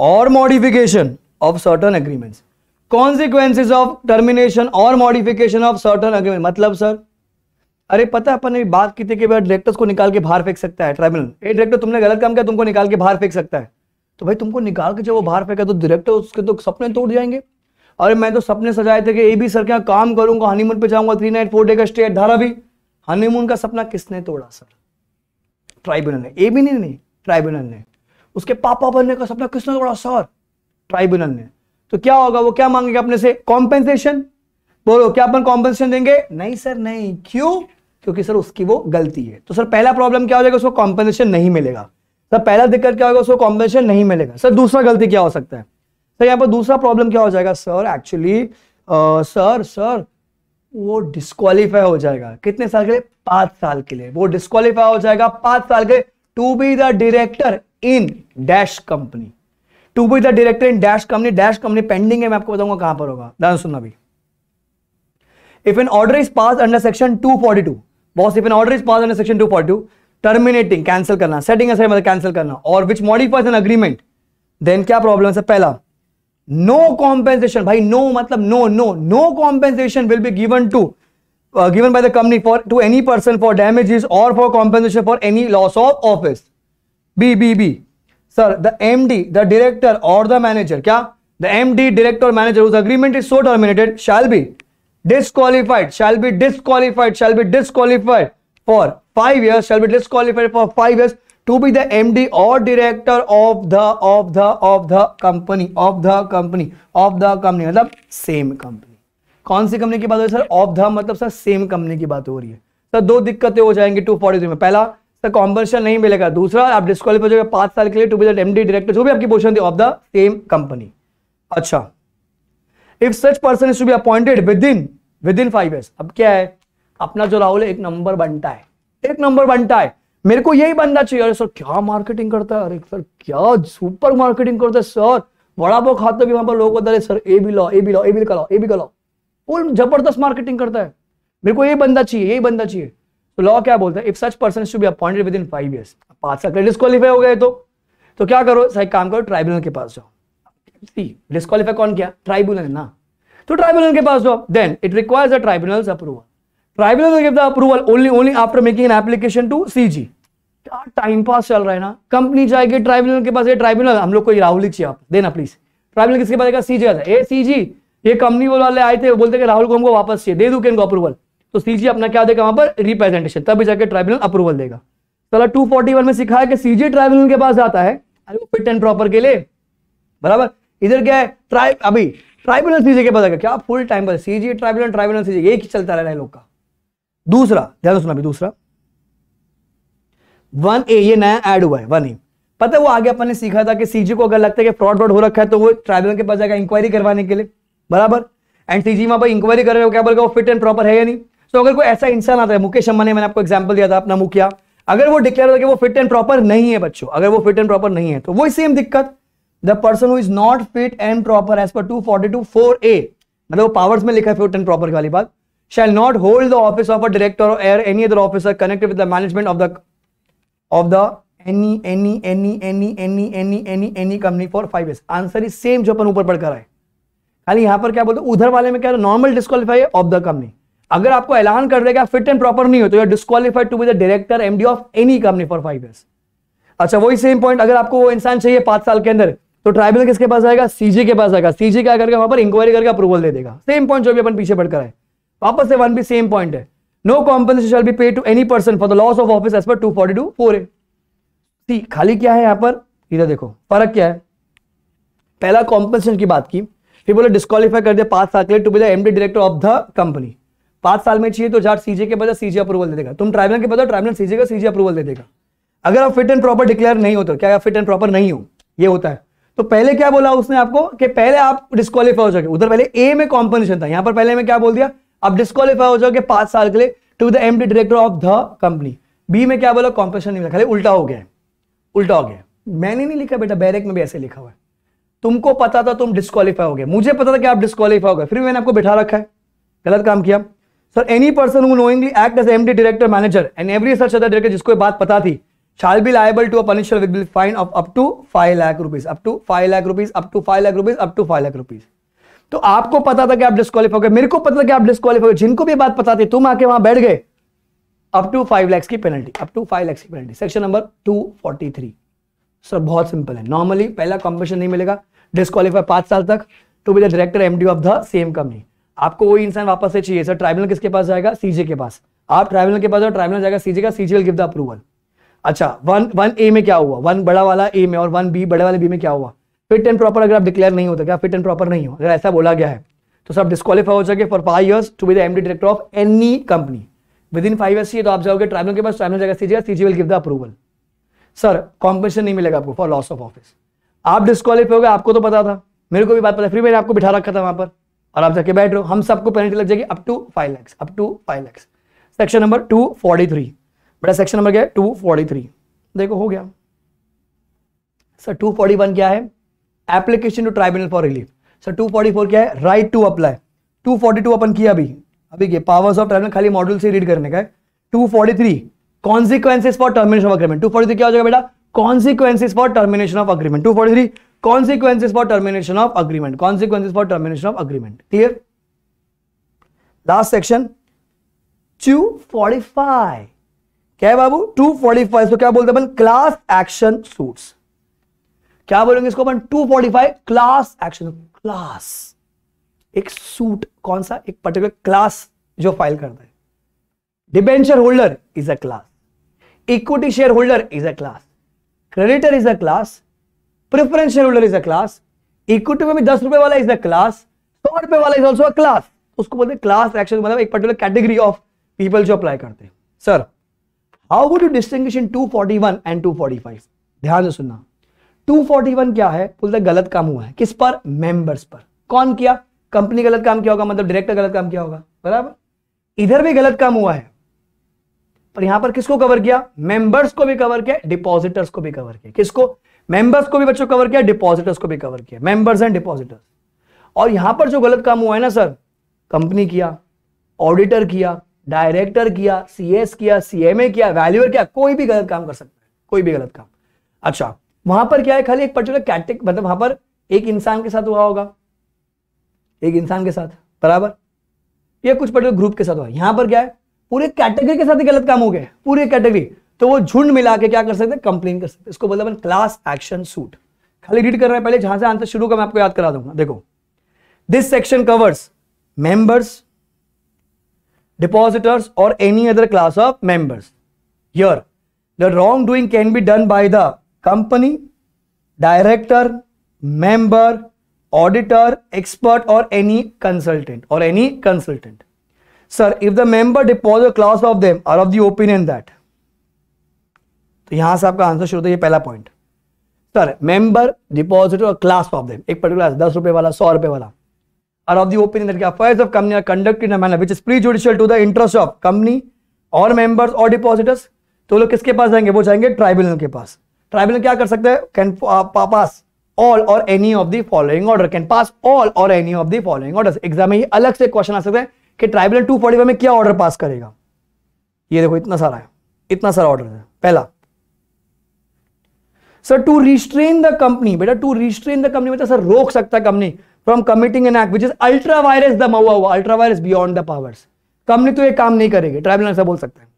or modification of certain agreements consequences of termination or modification of certain agreement मतलब sir अरे पता अपन ने बात की थी कि भाई डायरेक्टर्स को निकाल के बाहर फेंक सकता है ट्राइबल ए डायरेक्टर तुमने गलत काम किया तुमको निकाल के बाहर फेंक सकता है तो भाई तुमको निकाल के जब वो बाहर फेंका तो डायरेक्टर उसके तो सपने तोड़ जाएंगे अरे मैं तो सपने सजाए थे कि ए बी सर क्या काम करूंगा हनीमून पे जाऊंगा थ्री नाइट फोर डे का स्टे धारा भी हनीमून का सपना किसने तोड़ा सर ट्राइब्यूनल ने ए भी नहीं नहीं ट्राइब्यूनल ने उसके पापा बनने का सपना किसने तोड़ा सर ट्राइब्यूनल ने तो क्या होगा वो क्या मांगेगा अपने से कॉम्पेंसेशन बोलो क्या अपन कॉम्पेंसेशन देंगे नहीं सर नहीं क्यों क्योंकि सर उसकी वो गलती है तो सर पहला प्रॉब्लम क्या हो जाएगा उसको कॉम्पनसेशन नहीं मिलेगा सर पहला दिक्कत क्या होगा उसको कॉम्पनसेशन नहीं मिलेगा सर दूसरा गलती क्या हो सकता है सर यहाँ पर दूसरा प्रॉब्लम क्या हो जाएगा सर एक्चुअली सर सर वो डिस्कालीफाई हो जाएगा कितने साल के लिए पांच साल के लिए वो डिस्कालीफाई हो जाएगा पांच साल के to be the director in dash company to be the director in dash company dash company pending है मैं आपको बताऊंगा कहां पर होगा ध्यान सुनना भी if an order is pass under section two forty two boss if an order is pass section two for two terminating cancel करना सेटिंग असाइड मतलब कैंसिल करना or which modifies an agreement then क्या problem है पहला no no compensation भाई no no, मतलब no no no compensation will be given to given by the company for to any person for damages or for compensation for any loss of office B B B sir the M D the director or the manager क्या the M D director manager उस agreement is so terminated shall be disqualified shall be disqualified shall be disqualified for 5 years shall be disqualified for 5 years to be the md or director of the of the of the company of the company of the company matlab same company kaun si company ki baat ho rahi hai sir of the matlab sir same company ki baat ho rahi hai sir do दिक्कतें ho jayengi 243 mein pehla sir पहला nahi milega dusra aap disqualify ho disqualify 5 saal ke liye to be the md director jo bhi aapki position thi of the same company acha company if such person is to be appointed within within five years अब क्या है अपना जो राहुल एक number बनता है एक number बनता है मेरे को यही बनना चाहिए अरे सर क्या मार्केटिंग करता है अरे सर क्या सुपर मार्केटिंग करता है सर बड़ा बहुत खाते भी वहां पर लोग बता सर ए भी लो ए भी लो ए भी कराओ ए भी कराओ वो जबरदस्त मार्केटिंग करता है मेरे को यही बंदा चाहिए यही बंदा चाहिए तो लॉ क्या बोलता है if such person should be appointed within five years पांच साल क्रेडिट क्वालिफाई हो गए तो तो क्या करो सही काम करो ट्राइब्यूनल के पास जाओ डिस्कालीफाई कौन किया ट्राइब्यूनल ना तो ट्राइब्यूनल के पास जाओ then it requires a tribunal approval tribunal give the approval only only after making an application to CG time pass चल रहा है ना कंपनी जाएगी ट्राइब्यूनल के पास ये ट्राइब्यूनल हम लोग को राहुल ही चाहिए आप देना प्लीज ट्राइब्यूनल किसके पास जाएगा सीजी ए सीजी ये कंपनी वाले आए थे बोलते कि राहुल को हमको वापस चाहिए दे दू के इनको अप्रूवल तो सीजी अपना क्या देगा वहां पर रिप्रेजेंटेशन तभी जाकर ट्राइब्यूनल अप्रूवल देगा चलो टू में सिखाया कि सीजी ट्राइब्यूनल के पास जाता है फिट एंड प्रॉपर के लिए बराबर इधर क्या है ट्राइब अभी ट्राइब्यूनल सीजे के पास आएगा क्या फुल टाइम पर सीजे ट्राइब्यूनल ट्राइब्यूनल सीजे एक ही चलता रहना है लोग का दूसरा ध्यान सुना अभी दूसरा वन ए ये नया ऐड हुआ है वन ए पता है वो आगे अपन ने सीखा था कि सीजी को अगर लगता है कि फ्रॉड फ्रॉड हो रखा है तो वो ट्राइब्यूनल के पास जाएगा इंक्वायरी करवाने के लिए बराबर एंड सीजी वहां पर इंक्वायरी कर रहे हो क्या बोलेगा वो फिट एंड प्रॉपर है या नहीं तो अगर कोई ऐसा इंसान आता है मुकेश अंबानी मैंने आपको एग्जाम्पल दिया था अपना मुखिया अगर वो डिक्लेयर होता है कि वो फिट एंड प्रॉपर नहीं है बच्चों अगर वो फिट एंड प्रॉपर नहीं है तो वही सेम दिक्कत the person who is not fit and proper as per two forty two four A मतलब पावर्स में लिखा है फिट एंड प्रॉपर की वाली बात shall not hold the office of a director or uh any other officer connected with the management of the of the any any any any any any any any company for five years answer is same जो अपन ऊपर पढ़ कर आए खाली यहां पर क्या बोलते उधर वाले में क्या normal disqualify of the company अगर आपको ऐलान कर देगा फिट एंड प्रॉपर नहीं हो तो you are disqualified to be the director MD of any company for five years अच्छा वही सेम पॉइंट अगर आपको वो इंसान चाहिए पांच साल के अंदर तो ट्राइबल किसके पास आएगा सीजी के पास आएगा सीजी क्या करके वहां पर इंक्वायरी करके अप्रूवल दे देगा सेम पॉइंट जो भी अपन पीछे बढ़कर आए वापस से वन भी सेम पॉइंट है no compensation shall be pay to any person for the loss of office as per two forty two four A C खाली क्या है यहां पर इधर देखो फर्क क्या है पहला कॉम्पनसेशन की बात की फिर बोले डिस्कालीफाई कर दिया पांच साल के लिए to be the MD director of the company पांच साल में चाहिए तो जाट सीजे के बजाय सीजी अप्रूवल दे देगा तुम ट्राइबल के बजाय ट्राइबल सीजे का सीजी अप्रूवल दे देगा अगर आप फिट एंड प्रॉपर डिक्लेयर नहीं हो तो क्या फिट एंड प्रॉपर नहीं हो ये होता है तो पहले क्या बोला उसने आपको कि पहले आप डिस्कालीफाई हो जाओगे उधर पहले ए में कॉम्पोजिशन था यहां पर पहले मैं क्या बोल दिया आप डिस्कालीफाई हो जाओगे पांच साल के लिए to the M director of the company be में क्या बोला कॉम्पोजिशन नहीं मिला खाली उल्टा हो गया उल्टा हो गया मैंने नहीं लिखा बेटा बैरक में भी ऐसे लिखा हुआ है तुमको पता था तुम डिस्कालीफाई हो गए मुझे पता था कि आप डिस्कालीफाई हो गए फिर मैंने आपको बिठा रखा है गलत काम किया sir any person who knowingly act as MD director manager and every सर्च अदर डायरेक्टर जिसको बात पता थी shall be liable to a punishable with fine of up to 5 lakh rupees up to 5 lakh rupees up to 5 lakh rupees up to 5 lakh rupees तो आपको पता था कि आप डिस्कालीफाई हो गए मेरे को पता था कि आप डिस्कालीफाई हो गए जिनको भी बात पता थी तुम आके वहां बैठ गए अप टू फाइव लैक्स की penalty up to five lakhs की penalty section number two forty three sir बहुत सिंपल है नॉर्मली पहला कॉम्पिटिशन नहीं मिलेगा डिस्कालीफाई पांच साल तक to be the director MD of the same company आपको वही इंसान वापस से चाहिए सर ट्राइब्यूनल किसके पास जाएगा सीजे के पास आप ट्राइब्यूनल के पास जाओ ट्राइब्यूनल जाएगा सीजे का CJ will give the approval अच्छा वन वन ए में क्या हुआ वन बड़ा वाला ए में और वन बी बड़े वाले बी में क्या हुआ फिट एंड प्रॉपर अगर आप डिक्लेयर नहीं होता क्या फिट एंड प्रॉपर नहीं हो अगर ऐसा बोला गया है तो सब डिस्कालीफाई हो जाए for five years to be the M director of any company within five years ये तो आप जाओगे ट्राइबल के पास ट्राइबल जगह CJ CG will give the approval sir compensation नहीं मिलेगा आपको फॉर लॉस ऑफ ऑफिस आप डिस्कालीफाई हो गए आपको तो पता था मेरे को भी बात पता फिर मैंने आपको बिठा रखा था वहाँ पर और आप जाके बैठ रहे हो हम सबको पेनल्टी लग जाएगी up to five lakhs up to five lakhs section number two forty three बड़ा सेक्शन नंबर क्या है टू फोर्टी थ्री देखो हो गया सर टू फोर्टी वन क्या है application to tribunal for relief sir two forty four क्या है right to apply two forty two अपन किया अभी अभी के पावर्स ऑफ ट्राइबल खाली मॉड्यूल से रीड करने का है two forty three consequences for termination of agreement two forty three क्या हो जाएगा बेटा consequences for termination of agreement two forty three consequences for termination of agreement consequences for termination of agreement clear last section two forty five क्या है बाबू to forty five तो क्या बोलते हैं क्लास एक्शन सूट्स क्या बोलेंगे इसको अपन two forty five class action class एक सूट कौन सा एक पर्टिकुलर क्लास जो फाइल करता है debenture holder is a class equity share holder is a class creditor is a class preference share holder is a class equity में भी दस रुपए वाला इज अ क्लास सौ रुपए वाला इज ऑल्सो अ क्लास उसको बोलते हैं क्लास एक्शन मतलब एक पर्टिकुलर कैटेगरी ऑफ पीपल जो अप्लाई करते हैं sir how would you distinguish in 241 and 245 ध्यान से सुनना 241 क्या है बोलते गलत काम हुआ है किस पर मेंबर्स पर कौन किया कंपनी गलत काम किया होगा मतलब डायरेक्टर गलत काम किया होगा बराबर इधर भी गलत काम हुआ है पर यहां पर किसको कवर किया मेंबर्स को भी कवर किया डिपॉजिटर्स को भी कवर किया किसको मेंबर्स को भी बच्चों कवर किया डिपॉजिटर्स को भी कवर किया मेंबर्स एंड डिपॉजिटर्स और यहां पर जो गलत काम हुआ है ना सर कंपनी किया ऑडिटर किया डायरेक्टर किया सीएस किया सीएमए किया वैल्यूअर किया कोई भी गलत काम कर सकता है कोई भी गलत काम अच्छा वहां पर क्या है खाली एक पर्टिकुलर कैटेक मतलब वहां पर एक इंसान के साथ हुआ होगा एक इंसान के साथ बराबर या कुछ पर्टिकुलर ग्रुप के साथ हुआ यहां पर क्या है पूरे कैटेगरी के साथ ही गलत काम हो गया पूरे कैटेगरी तो वो झुंड मिला के क्या कर सकते हैं कंप्लेन कर सकते हैं इसको बोला क्लास एक्शन सूट खाली रीड कर रहे हैं पहले जहां से आंसर शुरू का मैं आपको याद करा दूंगा देखो this section covers members depositors or any other class of members. Here, the wrongdoing can be done by the company, director, member, auditor, expert or any consultant or any consultant. Sir, if the member depositor class of them are of the opinion that तो यहां से आपका answer शुरू होता है ये पहला point sir member depositor or class of them एक पर्टिकुलर दस रुपए वाला सौ रुपए वाला are of the opinion that the affairs of company are conducted in a manner which is prejudicial to the interest of company or members or depositors तो लोग किसके पास जाएंगे वो जाएंगे ट्राइब्यूनल के पास ट्राइब्यूनल क्या कर सकता है can pass all or any of the following order can pass all or any of the following order exam में ये अलग से क्वेश्चन आ सकता है कि ट्राइब्यूनल टू फोर्टी में क्या ऑर्डर पास करेगा ये देखो इतना सारा है इतना सारा ऑर्डर है पहला sir to restrain the company बेटा टू रिस्ट्रेन द कंपनी मतलब सर रोक सकता है company from committing an act which is ultra vires दम हुआ हुआ ultra vires beyond the powers company तो ये काम नहीं करेगी ट्राइबल ऐसा बोल सकते हैं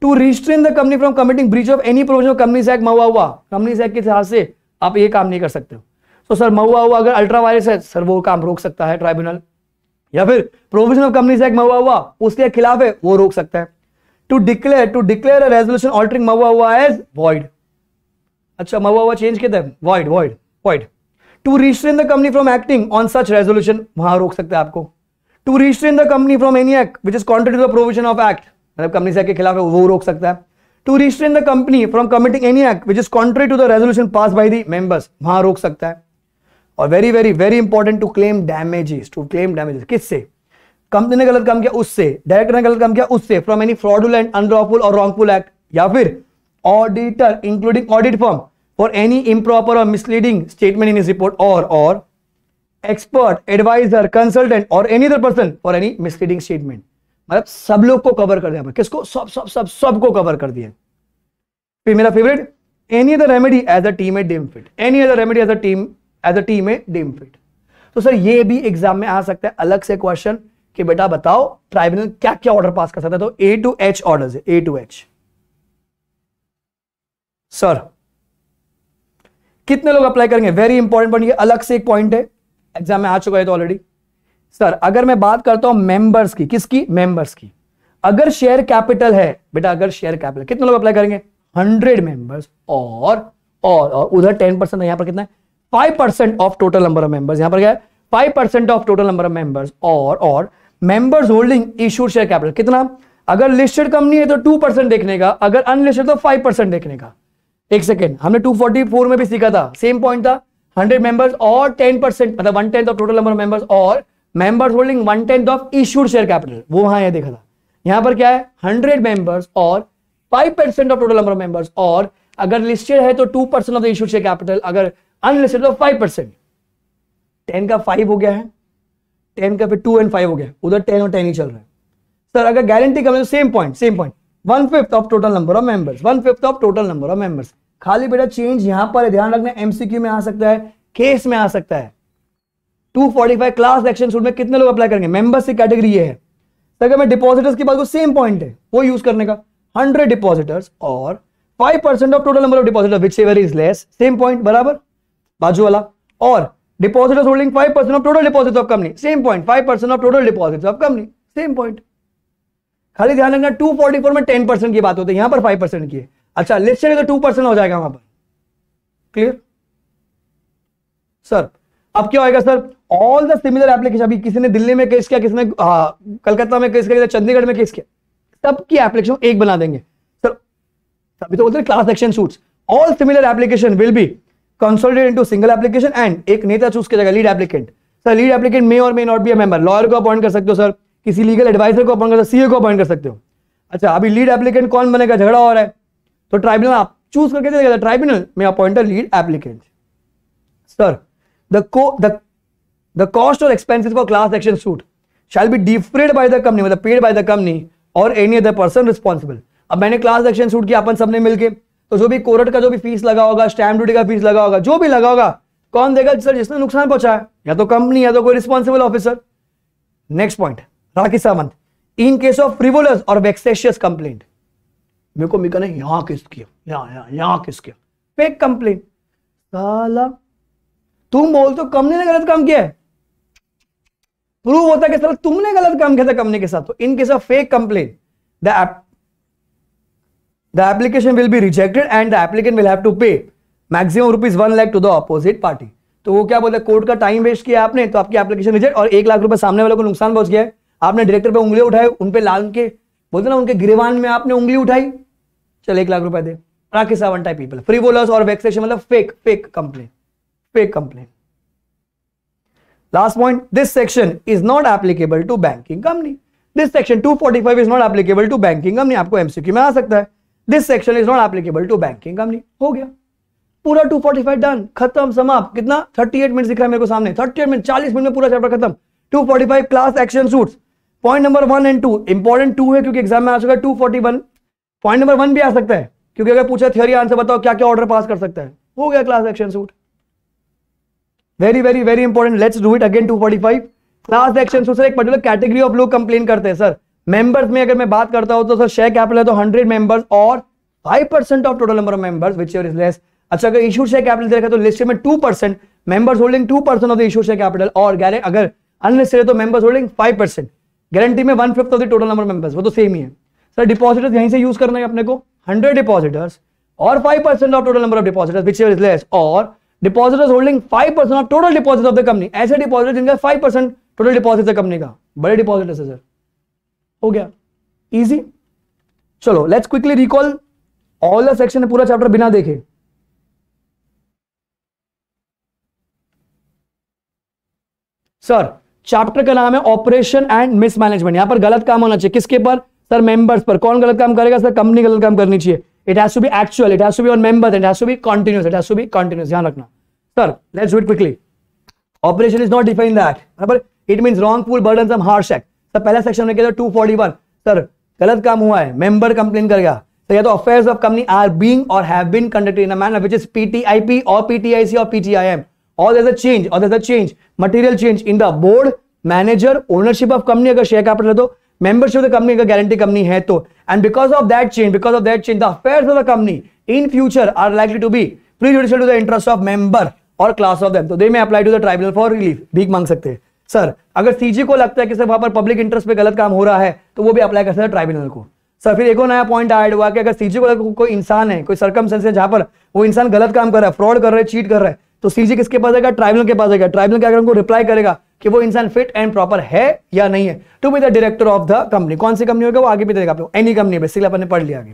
to restrain the company from committing breach of any provision companies act महुआ हुआ कंपनीज एक्ट के हिसाब से आप ये काम नहीं कर सकते हो तो सर महुआ हुआ अगर अल्ट्रा वायरस है सर वो काम रोक सकता है ट्राइब्यूनल या फिर प्रोविजन ऑफ कंपनीज एक्ट महुआ हुआ उसके खिलाफ है वो रोक सकता है to declare to declare a resolution altering महुआ हुआ एज वॉइड अच्छा महुआ हुआ चेंज किया था void void void to restrain the company from acting on such resolution वहां रोक सकते हैं आपको to restrain the company from any act which is contrary to the provision of act मतलब कंपनी से के खिलाफ है वो रोक सकता है to restrain the company from committing any act which is contrary to the resolution pass by the members वहां रोक सकता है और very very very important to claim damages to claim damages किससे कंपनी ने गलत काम किया उससे डायरेक्टर ने गलत काम किया उससे फ्रॉम एनी फ्रॉडुलेंट अनलॉफुल और रॉन्गफुल एक्ट या फिर auditor including audit firm for any improper or misleading statement in his report or or expert advisor consultant or any other person for any misleading statement मतलब सब लोग को cover कर दिया किसको सब सब सब सब को कवर कर दिया फिर मेरा favourite any other remedy as a team a deem fit any other remedy as a team as a team a deem fit तो सर ये भी एग्जाम में आ सकता है अलग से क्वेश्चन कि बेटा बताओ ट्राइब्यूनल क्या क्या ऑर्डर पास कर सकता है तो A to H order A to H sir कितने लोग अप्लाई करेंगे वेरी इंपॉर्टेंट पॉइंट ये अलग से एक पॉइंट है एग्जाम में आ चुका है तो ऑलरेडी सर अगर मैं बात करता हूं मेंबर्स की किसकी मेंबर्स की अगर शेयर कैपिटल है बेटा अगर शेयर कैपिटल कितने लोग अप्लाई करेंगे हंड्रेड मेंबर्स और और और उधर टेन परसेंट यहां पर कितना है five percent of total number of members यहां पर क्या है five percent of total number of members और और members holding issued share capital कितना अगर लिस्टेड कंपनी है तो टू परसेंट देखने का अगर अनलिस्टेड तो फाइव परसेंट देखने का एक सेकेंड हमने 244 में भी सीखा था सेम पॉइंट था 100 मेंबर्स और 10 परसेंट मतलब one tenth of total number of members और members holding one tenth of issued share capital वो वहां यह देखा था यहां पर क्या है हंड्रेड मेंबर्स और five percent of total number of members और अगर लिस्टेड है तो two percent of the issued share capital अगर अनलिस्टेड तो फाइव परसेंट टेन का फाइव हो गया है टेन का फिर टू एंड फाइव हो गया उधर टेन और टेन ही चल रहा है सर अगर गारंटी का same point same point one fifth of total number of members one fifth of total number of members खाली बेटा चेंज यहां पर ध्यान रखना एमसीक्यू में आ सकता है केस में आ सकता है 245 क्लास एक्शन सूट में कितने लोग अप्लाई करेंगे मेंबर्स की कैटेगरी ये है तो अगर मैं डिपॉजिटर्स की बात को सेम पॉइंट है वो यूज करने का हंड्रेड डिपॉजिटर्स और five percent of total number of depositors whichever is less same point बराबर बाजू वाला और depositors holding five percent of total deposit of company same point five percent of total deposit of company same point खाली ध्यान रखना two forty four में ten percent की बात होती है यहां पर फाइव परसेंट की है अच्छा लेट से टू परसेंट हो जाएगा वहां पर क्लियर सर अब क्या होगा sir all the similar application अभी किसी ने दिल्ली में केस किया किसी ने हाँ, कलकत्ता में केस किया चंडीगढ़ में केस किया सबकी एप्लीकेशन एक बना देंगे सर अभी तो बोलते हैं class action suit all similar application will be consolidate into single application and एक नेता चूज किया जाएगा lead applicant sir lead applicant may और may not be a member lawyer को अपॉइंट कर सकते हो सर किसी लीगल एडवाइजर को अपॉइंट कर सकते हो सीए को अपॉइंट कर सकते हो अच्छा अभी लीड एप्लीकेंट कौन बनेगा झगड़ा हो रहा है तो ट्राइब्यूनल आप चूज करके देगा ट्राइब्यूनल में appoint lead applicant sir the cost और expenses for class action suit shall be suit shall the company मतलब पेड बाय द कंपनी और एनी अदर पर्सन रिस्पॉन्सिबल अब मैंने क्लास एक्शन सूट किया अपन सबने मिलकर तो जो भी कोर्ट का जो भी फीस लगा होगा स्टैम्प ड्यूटी का फीस लगा होगा जो भी लगा होगा कौन देगा सर जिसने नुकसान पहुंचाया या तो कंपनी या तो कोई responsible officer next point Rakhi Sawant in case of frivolous और वेक्सेशियस कंप्लेंट मेरे को मिका ने यहां किस किया यहां यहां यहां किस किया फेक कंप्लेंट साला तुम बोल तो कंपनी ने गलत काम किया प्रूव होता है कि तुमने गलत काम किया था कंपनी के साथ तो in case of fake complaint the app the application will be rejected and the applicant will have to pay maximum rupees one lakh to the opposite party तो वो क्या बोलते कोर्ट का टाइम वेस्ट किया आपने तो आपकी एप्लीकेशन रिजेक्ट और एक लाख रुपए सामने वाले को नुकसान पहुंच गया है आपने डायरेक्टर पे उंगली उठाई उन पे लाल के बोलते ना उनके गिरवान में आपने उंगली उठाई चल एक लाख रुपए दे Rakesh Sawan type people frivolous और वैक्सेशन मतलब fake fake complain fake complain last point this section is not applicable to banking company this सेक्शन 245 is not applicable to banking company आपको एमसीक्यू में आ सकता है this section is not applicable to banking company हो गया पूरा 245 done खत्म समाप्त कितना 38 मिनट दिख रहा है मेरे को सामने 38 मिनट 40 मिनट में पूरा चैप्टर खत्म 245 class action suits point number one and two important two है क्योंकि एग्जाम में आ चुका है two forty one point number one भी आ सकता है क्योंकि अगर पूछा थियोरी आंसर बताओ क्या क्या ऑर्डर पास कर सकता है हो गया class action suit very very very important let's do it again two forty five class action suit sir एक पर्टिकुलर कैटेगरी ऑफ लोग कंप्लेन करते हैं सर मेंबर्स में अगर मैं बात करता हूं तो सर शेयर कैपिटल है तो हंड्रेड मेंबर्स और five percent of total number of members which is less अच्छा अगर इशू शेयर कैपिटल देखा तो लिस्ट में two percent members holding two percent of the issue share capital और गैर अगर अनलिस्टेड है तो members holding five percent guarantee में one fifth of the total number members वो तो सेम ही है सर डिपॉजिटर्स यहीं से यूज करना है अपने को हंड्रेड डिपॉजिटर्स और five percent of total number of depositors which is less और depositors holding five percent of total deposit of the company ऐसे डिपॉजिट जिनका फाइव परसेंट टोटल डिपॉजिट है कंपनी का बड़े डिपॉजिटर्स है सर हो गया ईजी चलो let's quickly recall all the section पूरा चैप्टर बिना देखे सर चैप्टर का नाम है ऑपरेशन एंड मिसमैनेजमेंट यहां पर गलत काम होना चाहिए किसके पर सर मेंबर्स पर कौन गलत काम करेगा सर कंपनी गलत काम करनी चाहिए it has to be actual it has to be on members it has to be continuous it has to be continuous ध्यान रखना sir let's do it quickly oppression is not define the act बराबर it mean wrongful burdensome harsh act sir पहला section में क्या to 241 sir गलत काम हुआ है मेंबर कंप्लेन कर गया सर या तो affairs of company are being और have been conducted in a manner which is PTIP और पीटीआईसी और पीटीआईएम और देयर इज अ चेंज और there is a change material change in the board manager ownership of company अगर share capital है तो membership of the company अगर guarantee company है तो and because of that change because of that change the affairs of the company in future are likely to be prejudicial to the interest of member और class of them तो they may apply to the tribunal for relief भीख मांग सकते हैं sir अगर CG को लगता है कि सर वहां पर पब्लिक इंटरेस्ट पे गलत काम हो रहा है तो वो भी अप्लाई कर सकता है ट्राइब्यूनल को सर फिर एक और नया पॉइंट ऐड हुआ कि अगर सीजी को कोई इंसान है कोई सरकम है जहां पर वो इंसान गलत काम कर रहा है फ्रॉड कर रहा है चीट कर रहा है तो सीजे किसके पास आएगा ट्राइबल के पास आएगा ट्राइबल क्या करेगा रिप्लाई करेगा कि वो इंसान फिट एंड प्रॉपर है या नहीं है to be the director of the company कौन सी कंपनी होगा वो आगे भी देगा आपको एनी कंपनी बेसिकली अपन ने पढ़ लिया आगे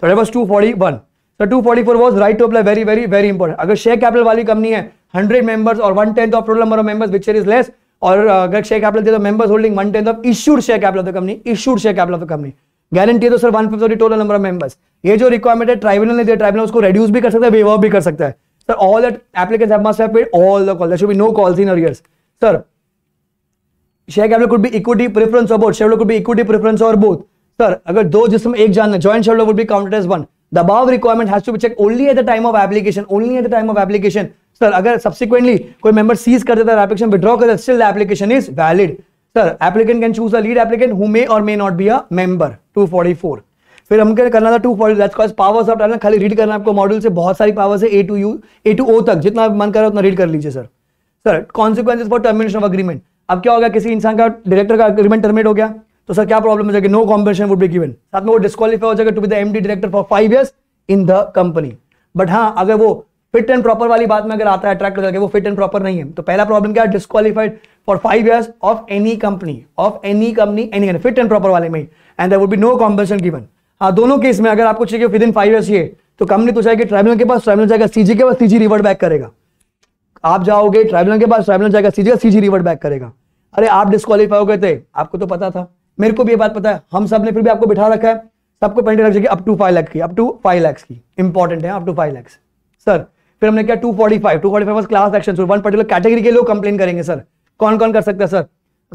तो that was two forty one sir two forty four was right to apply very very very important अगर शेयर कैपिटल वाली कंपनी है हंड्रेड मेंबर्स और one tenth of total number of members which is less और uh, अगर share capital दे तो members holding one tenth of issued share capital of the company issued share capital of the company guarantee है तो sir one fifty total number of members ये जो requirement है tribal ने दिया ट्राइबल उसको रिड्यूस भी कर सकता है वेव ऑफ भी कर सकता है Sir, all that applicants have must have paid all the calls. There should be no calls in arrears. Sir, share capital could be equity preference और both share could be equity preference और both sir अगर दो जिसम एक जानना joint share would be counted as one the above requirement has to be check only at the time of application only at the time of application sir अगर subsequently कोई member cease कर देता है एप्लीकेशन विड्रॉ कर देता still the application is valid sir applicant can choose a lead applicant who may और may not be a member 244 फिर हम क्या करना था two forty that's cause powers of डालना खाली रीड करना आपको मॉडल से बहुत सारी पावर्स है A to U A to O तक जितना मन करा उतना रीड कर लीजिए sir sir consequences for termination of agreement अब क्या होगा किसी इंसान का डायरेक्टर का अग्रीमेंट टर्मिनेट हो गया तो सर क्या प्रॉब्लम हो जाएगी no compensation would be given साथ में वो डिस्कालीफाई हो जाएगा to be the MD director for five years in the company but हाँ अगर वो फिट एंड प्रॉपर वाली बात में अगर आता है अट्रैक्ट करके वो फिट एंड प्रॉपर नहीं है तो पहला प्रॉब्लम क्या है disqualified for five years of any company of any company any fit and proper वाले में and there would be no compensation given हाँ दोनों केस में अगर आपको चाहिए विद इन फाइव ईयर्स ये तो कंपनी तो जाएगी ट्राइबुनल के पास ट्राइबुनल जाएगा सीजी के पास सीजी रिवर्ट बैक करेगा आप जाओगे ट्राइबुनल के पास ट्राइबुनल जाएगा सीजी का सीजी रिवर्ट बैक करेगा अरे आप डिस्कालीफाई हो गए थे आपको तो पता था मेरे को भी ये बात पता है हम सब ने फिर भी आपको बिठा रखा है सबको पेंटिंग रख जाएगी अप टू फाइव लैक्स की अप टू फाइव लैक्स की इंपॉर्टेंट है up to five lakhs sir फिर हमने क्या two forty five two forty five class action one particular category के लोग कंप्लेन करेंगे सर कौन कौन कर सकता है सर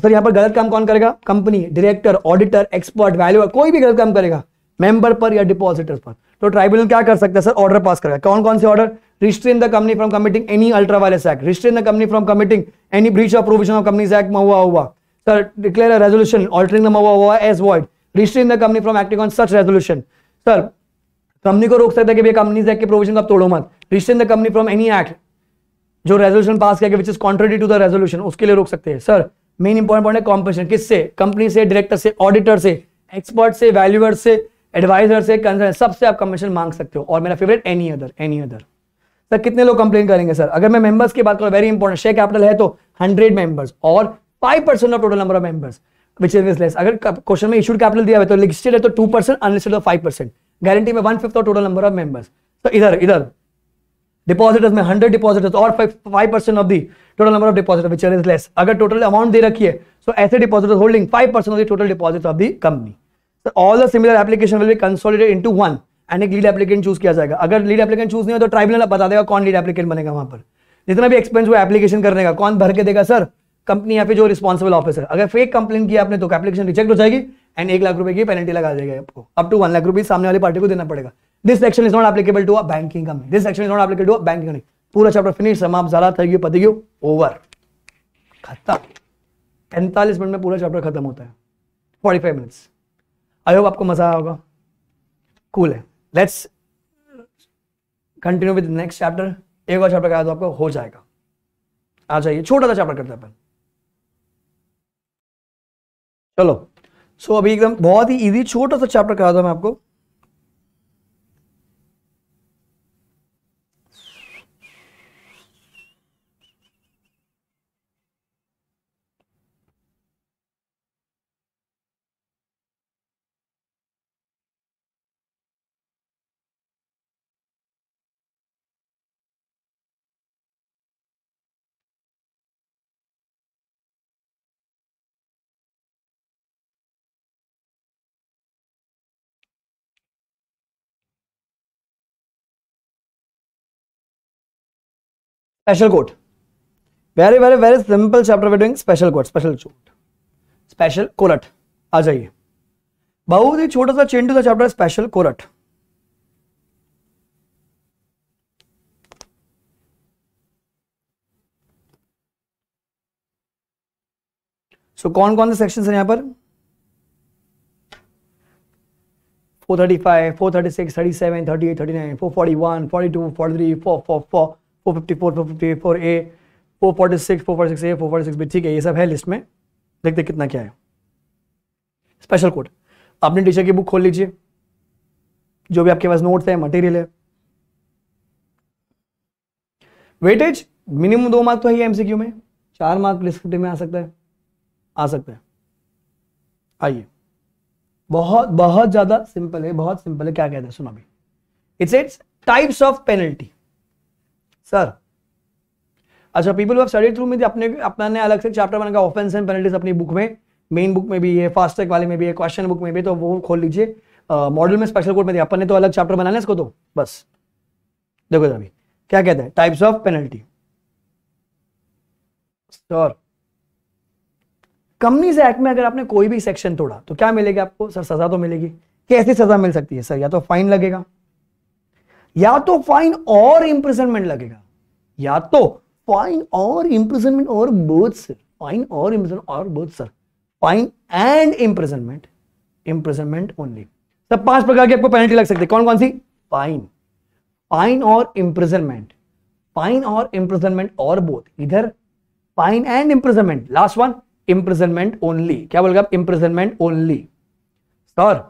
सर यहाँ पर गलत काम कौन करेगा company director auditor expert valuer कोई भी गलत काम करेगा मेंबर पर या डिपॉजिटर पर तो ट्राइब्यूनल क्या कर सकता है सर ऑर्डर पास करेगा कौन कौन से order restrain the company from committing any ultra vires act restrain the company from committing any breach of provision of companies act में हुआ हुआ sir declare resolution altering the हुआ हुआ as void restrain the company from acting on such resolution sir company को रोक सकता है कि भैया कंपनीज एक्ट के प्रोविजन का तोड़ो मत restrain the company from any act जो रेजोल्यूशन पास किया गया which is contrary to the resolution उसके लिए रोक सकते हैं सर मेन इंपॉर्टेंट पॉइंट है कॉम्पिटिशन किससे कंपनी से डायरेक्टर से ऑडिटर से एक्सपर्ट से वैल्यूअर से एडवाइजर से कंसर्न सबसे आप कमीशन मांग सकते हो और मेरा favourite any other any other sir कितने लोग कंप्लेन करेंगे सर अगर मैं मेंबर्स की बात करूं वेरी इंपॉर्टेंट शेयर कैपिटल है तो हंड्रेड मेंबर्स और five percent of total number of members which is less अगर क्वेश्चन में इशूड कैपिटल दिया है तो लिस्टेड है तो टू परसेंट अनलिस्टेड तो फाइव परसेंट गारंटी में one fifth of total number of members तो इधर इधर डिपॉजिटर्स में हंड्रेड डिपॉजिटर्स और five percent of the total number of depositor which is less अगर टोटल अमाउंट दे रखी है सो ऐसे depositor holding five percent of the total deposit of the company so all the similar application will be consolidated into one and एक lead applicant choose किया जाएगा अगर लीड एप्लीकेंट चूज नहीं हो तो ट्राइब्यूनल बता देगा कौन लीड एप्लीकेंट बनेगा वहां पर जितना भी एक्सपेंस वो एप्लीकेशन करने का कौन भर के देगा सर कंपनी या फिर जो रिस्पॉन्सिबल ऑफिसर अगर फेक कंप्लेन किया आपने तो एप्लीकेशन रिजेक्ट हो जाएगी एंड एक लाख रुपए की पेनल्टी लगा देगा आपको अप टू वन लाख रुपए सामने वाली पार्टी को देना पड़ेगा this section is not applicable to a banking company this section is not applicable to a banking company पूरा चैप्टर फिनिश समाप्त ज़्यादा थी गयो पति गयो ओवर खत्म पैंतालीस मिनट में पूरा चैप्टर खत्म होता है forty five minutes I hope आपको मजा आया होगा कूल है let's continue with next chapter एक और चैप्टर का तो आपको हो जाएगा आ जाइए छोटा सा चैप्टर करते हैं अपन चलो सो so, अभी एकदम बहुत ही इजी छोटा सा चैप्टर करा था मैं आपको special court very very very simple chapter डूंग स्पेशल कोर्ट स्पेशल चोट स्पेशल कोरट आ जाइए बहुत ही छोटा सा चेंटू का चैप्टर स्पेशल कोरट सो so, कौन कौन से सेक्शंस हैं यहां पर 435, 436, 37, 38, 39, 441, 42, 43, 444, fifty four four fifty four A four forty six four forty six A four forty six B ठीक है ये सब है लिस्ट में देखते कितना क्या है स्पेशल कोड अपने टीचर की बुक खोल लीजिए जो भी आपके पास नोट्स है मटेरियल है वेटेज मिनिमम दो मार्क तो है ही एमसीक्यू में चार मार्क डिस्क्रिप्टिव में आ सकता है आ सकता है आइए बहुत बहुत ज्यादा सिंपल है बहुत सिंपल है क्या कहते हैं सुना भी it's it's types of penalty sir अच्छा पीपल हैव स्टडी थ्रू में अपने अपने अलग से चैप्टर बनाया ऑफेंस एंड पेनल्टीज अपनी बुक में मेन बुक में भी है फास्टैग वाले में भी है क्वेश्चन बुक में भी तो वो खोल लीजिए मॉडल में स्पेशल कोड में दिया अपन ने तो अलग चैप्टर बनाना है इसको तो बस देखो जरा अभी क्या कहते हैं types of penalty sir companies act में अगर आपने कोई भी सेक्शन तोड़ा तो क्या मिलेगा आपको सर सजा तो मिलेगी कैसी सजा मिल सकती है सर या तो फाइन लगेगा या तो फाइन और इंप्रिजनमेंट लगेगा या तो फाइन और इंप्रिजनमेंट और बोथ सर फाइन और इंप्रिजन और both sir fine and imprisonment imprisonment only सब पांच प्रकार की आपको पेनल्टी लग सकती है कौन कौन सी फाइन फाइन और इंप्रिजनमेंट फाइन और इंप्रिजनमेंट और बोथ इधर fine and imprisonment last one imprisonment only क्या बोलेगा इंप्रिजनमेंट ओनली सर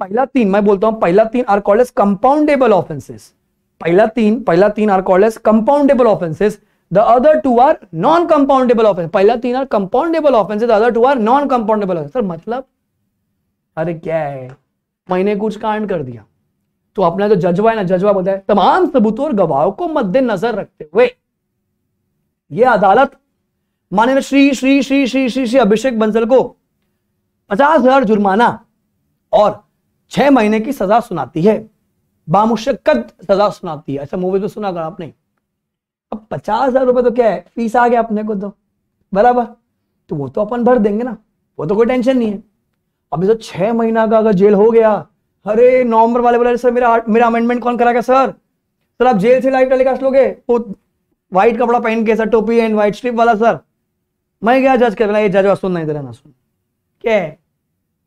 पहला तीन मैं बोलता हूं पहला तीन are called as compoundable offences पहला तीन पहला तीन are called as compoundable offences the other two are non compoundable offence पहला तीन are compoundable offences the other two are non compoundable offenses sir मतलब अरे क्या है मैंने कुछ कांड कर दिया तो अपना जो जजवा है ना जज्बा बताए तमाम सबूतों और गवाहों को मद्देनजर रखते हुए ये अदालत माने श्री श्री श्री श्री श्री श्री अभिषेक बंसल को पचास हजार जुर्माना और छह महीने की सजा सुनाती है बामुशक्कत सजा सुनाती है ऐसा अच्छा, मूवी तो सुना कर आपने अब पचास हजार रुपए तो क्या है फीस आ गया अपने को तो बराबर तो वो तो अपन भर देंगे ना वो तो कोई टेंशन नहीं है अभी तो छह महीना का अगर जेल हो गया अरे नवंबर वाले बोला सर मेरा मेरा अमेंडमेंट कौन करा गया सर सर आप जेल से लाइव टेलीकास्ट लोगे वो व्हाइट कपड़ा पहन के सर टोपी एंड व्हाइट स्ट्रिप वाला सर मैं गया जज कर ये जज सुन नहीं तेरा ना सुन क्या है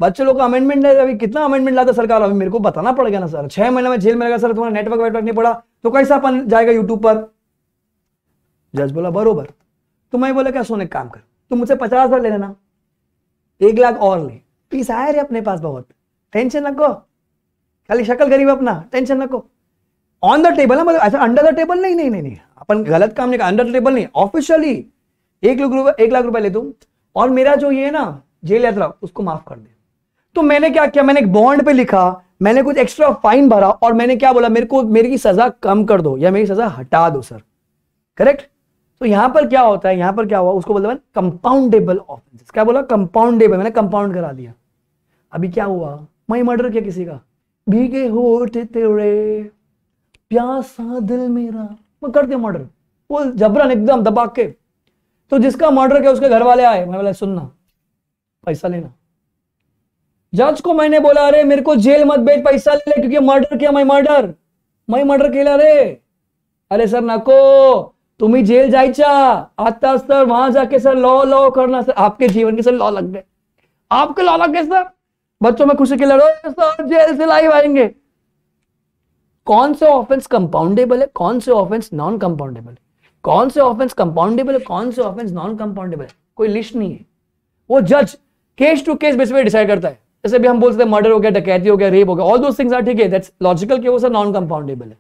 बच्चे लोग का अमेंडमेंट अभी कितना अमेंडमेंट लाता सरकार अभी मेरे को बताना पड़ेगा ना सर छह महीने में जेल में रहेगा सर तुम्हारा नेटवर्क वेटवर्क नहीं पड़ा तो कैसा अपन जाएगा यूट्यूब पर जज बोला बरोबर तो मैं बोला क्या सोने काम कर तुम मुझसे पचास हजार ले लेना एक लाख और ले पीस आया रे अपने पास बहुत टेंशन रखो खाली शक्ल गरीब अपना टेंशन रखो ऑन द टेबल मतलब ऐसा अंडर द टेबल नहीं नहीं नहीं नहीं अपन गलत काम नहीं अंडर द टेबल नहीं ऑफिशियली एक लाख रुपये एक लाख रुपए ले तुम और मेरा जो ये है ना जेल यात्रा उसको माफ कर दे तो मैंने क्या किया मैंने एक बॉन्ड पे लिखा मैंने कुछ एक्स्ट्रा फाइन भरा और मैंने क्या बोला मेरे को मेरी सजा कम कर दो या मेरी सजा हटा दो सर करेक्ट तो यहां पर क्या होता है यहां पर क्या हुआ उसको बोला मैंने कंपाउंडेबल ऑफेंसेस क्या बोला कंपाउंडेबल मैंने कंपाउंड करा दिया अभी क्या हुआ मैं मर्डर किया किसी का भीगे होठ तेरे प्यासा दिल मेरा मैं कर दिया मर्डर वो जबरन एकदम दबा के तो जिसका मर्डर किया उसके घर वाले आए मैं बोला सुनना पैसा लेना जज को मैंने बोला अरे मेरे को जेल मत भेज पैसा ले क्योंकि मर्डर किया मैं मर्डर मैं मर्डर केला रे अरे सर नको तुम्ही जेल जायच्या आता सर वहां जाके सर लॉ लॉ करना सर आपके जीवन के सर लॉ लग गए आपके लॉ लग गए सर बच्चों में खुशी के लड़ो सर जेल से लाइव आएंगे कौन से ऑफेंस कंपाउंडेबल है कौन से ऑफेंस नॉन कंपाउंडेबल है कौन से ऑफेंस कंपाउंडेबल है कौन से ऑफेंस नॉन कंपाउंडेबल है कोई लिस्ट नहीं है वो जज केस टू केस बेस पे डिसाइड करता है जैसे भी हम बोल सकते हैं मर्डर हो गया डकैती हो गया रेप हो गया ऑल दो थिंग्स आर ठीक है दैट्स लॉजिकल के वो सर नॉन कंपाउंडेबल है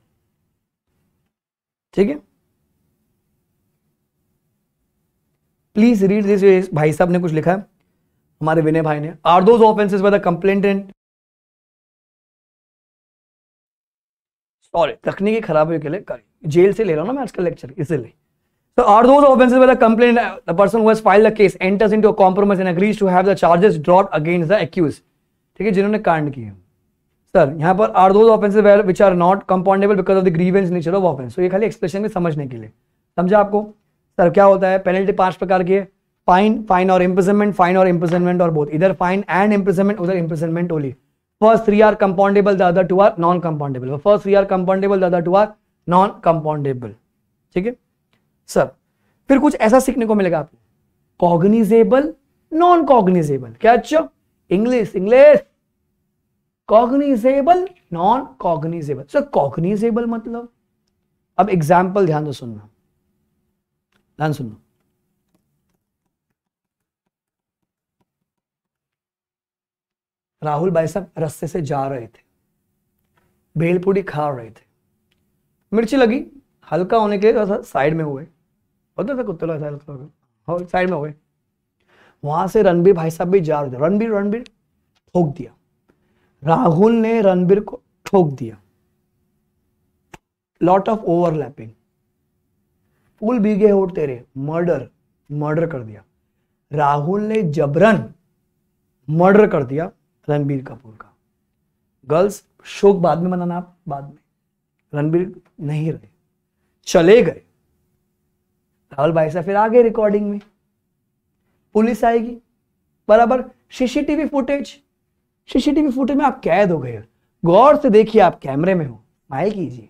ठीक है प्लीज रीड दिस भाई साहब ने कुछ लिखा है हमारे विनय भाई ने are those offences by the complainant sorry तकनीकी खराब के लिए कर जेल से ले रहा हूं ना मैं आजकल लेक्चर इसीलिए So are those offences where the complainant, the person who has filed the case, enters into a compromise and agrees to have the charges dropped against the accused? ठीक है जिन्होंने कांड किए सर यहाँ पर आर दो which are not compoundable because of the grievous nature of offence तो ये खाली एक्सप्रेशन में समझने के लिए समझा आपको सर क्या होता है पेनल्टी पांच प्रकार की है फाइन फाइन और इम्प्रिजनमेंट फाइन और इम्प्रिजनमेंट और बोथ इधर फाइन एंड इम्प्रिजनमेंट उधर imprisonment only first three are compoundable the other two are non compoundable first three are compoundable the other two are non compoundable ठीक है sir फिर कुछ ऐसा सीखने को मिलेगा आपको कॉग्निजेबल नॉन कॉग्निजेबल क्या अच्छा English English cognizable non cognizable sir cognizable मतलब अब एग्जाम्पल ध्यान दो सुनना ध्यान सुनना राहुल भाई साहब रस्ते से जा रहे थे बेलपुड़ी खा रहे थे मिर्ची लगी हल्का होने के लिए सा साइड में हुए होता था कुत्ते साइड में हुए वहां से रणबीर भाई साहब भी जा रहे थे रणबीर रणबीर ठोक दिया राहुल ने रणबीर को ठोक दिया लॉट ऑफ ओवरलैपिंग फूल भीगे हो तेरे मर्डर मर्डर कर दिया राहुल ने जबरन मर्डर कर दिया रणबीर कपूर का गर्ल्स शोक बाद में मनाना आप बाद में रणबीर नहीं रहे चले गए राहुल भाई साहब फिर आ गए रिकॉर्डिंग में पुलिस आएगी बराबर सीसीटीवी फुटेज सीसीटीवी फुटेज में आप कैद हो गए गौर से देखिए आप कैमरे में हो माइल कीजिए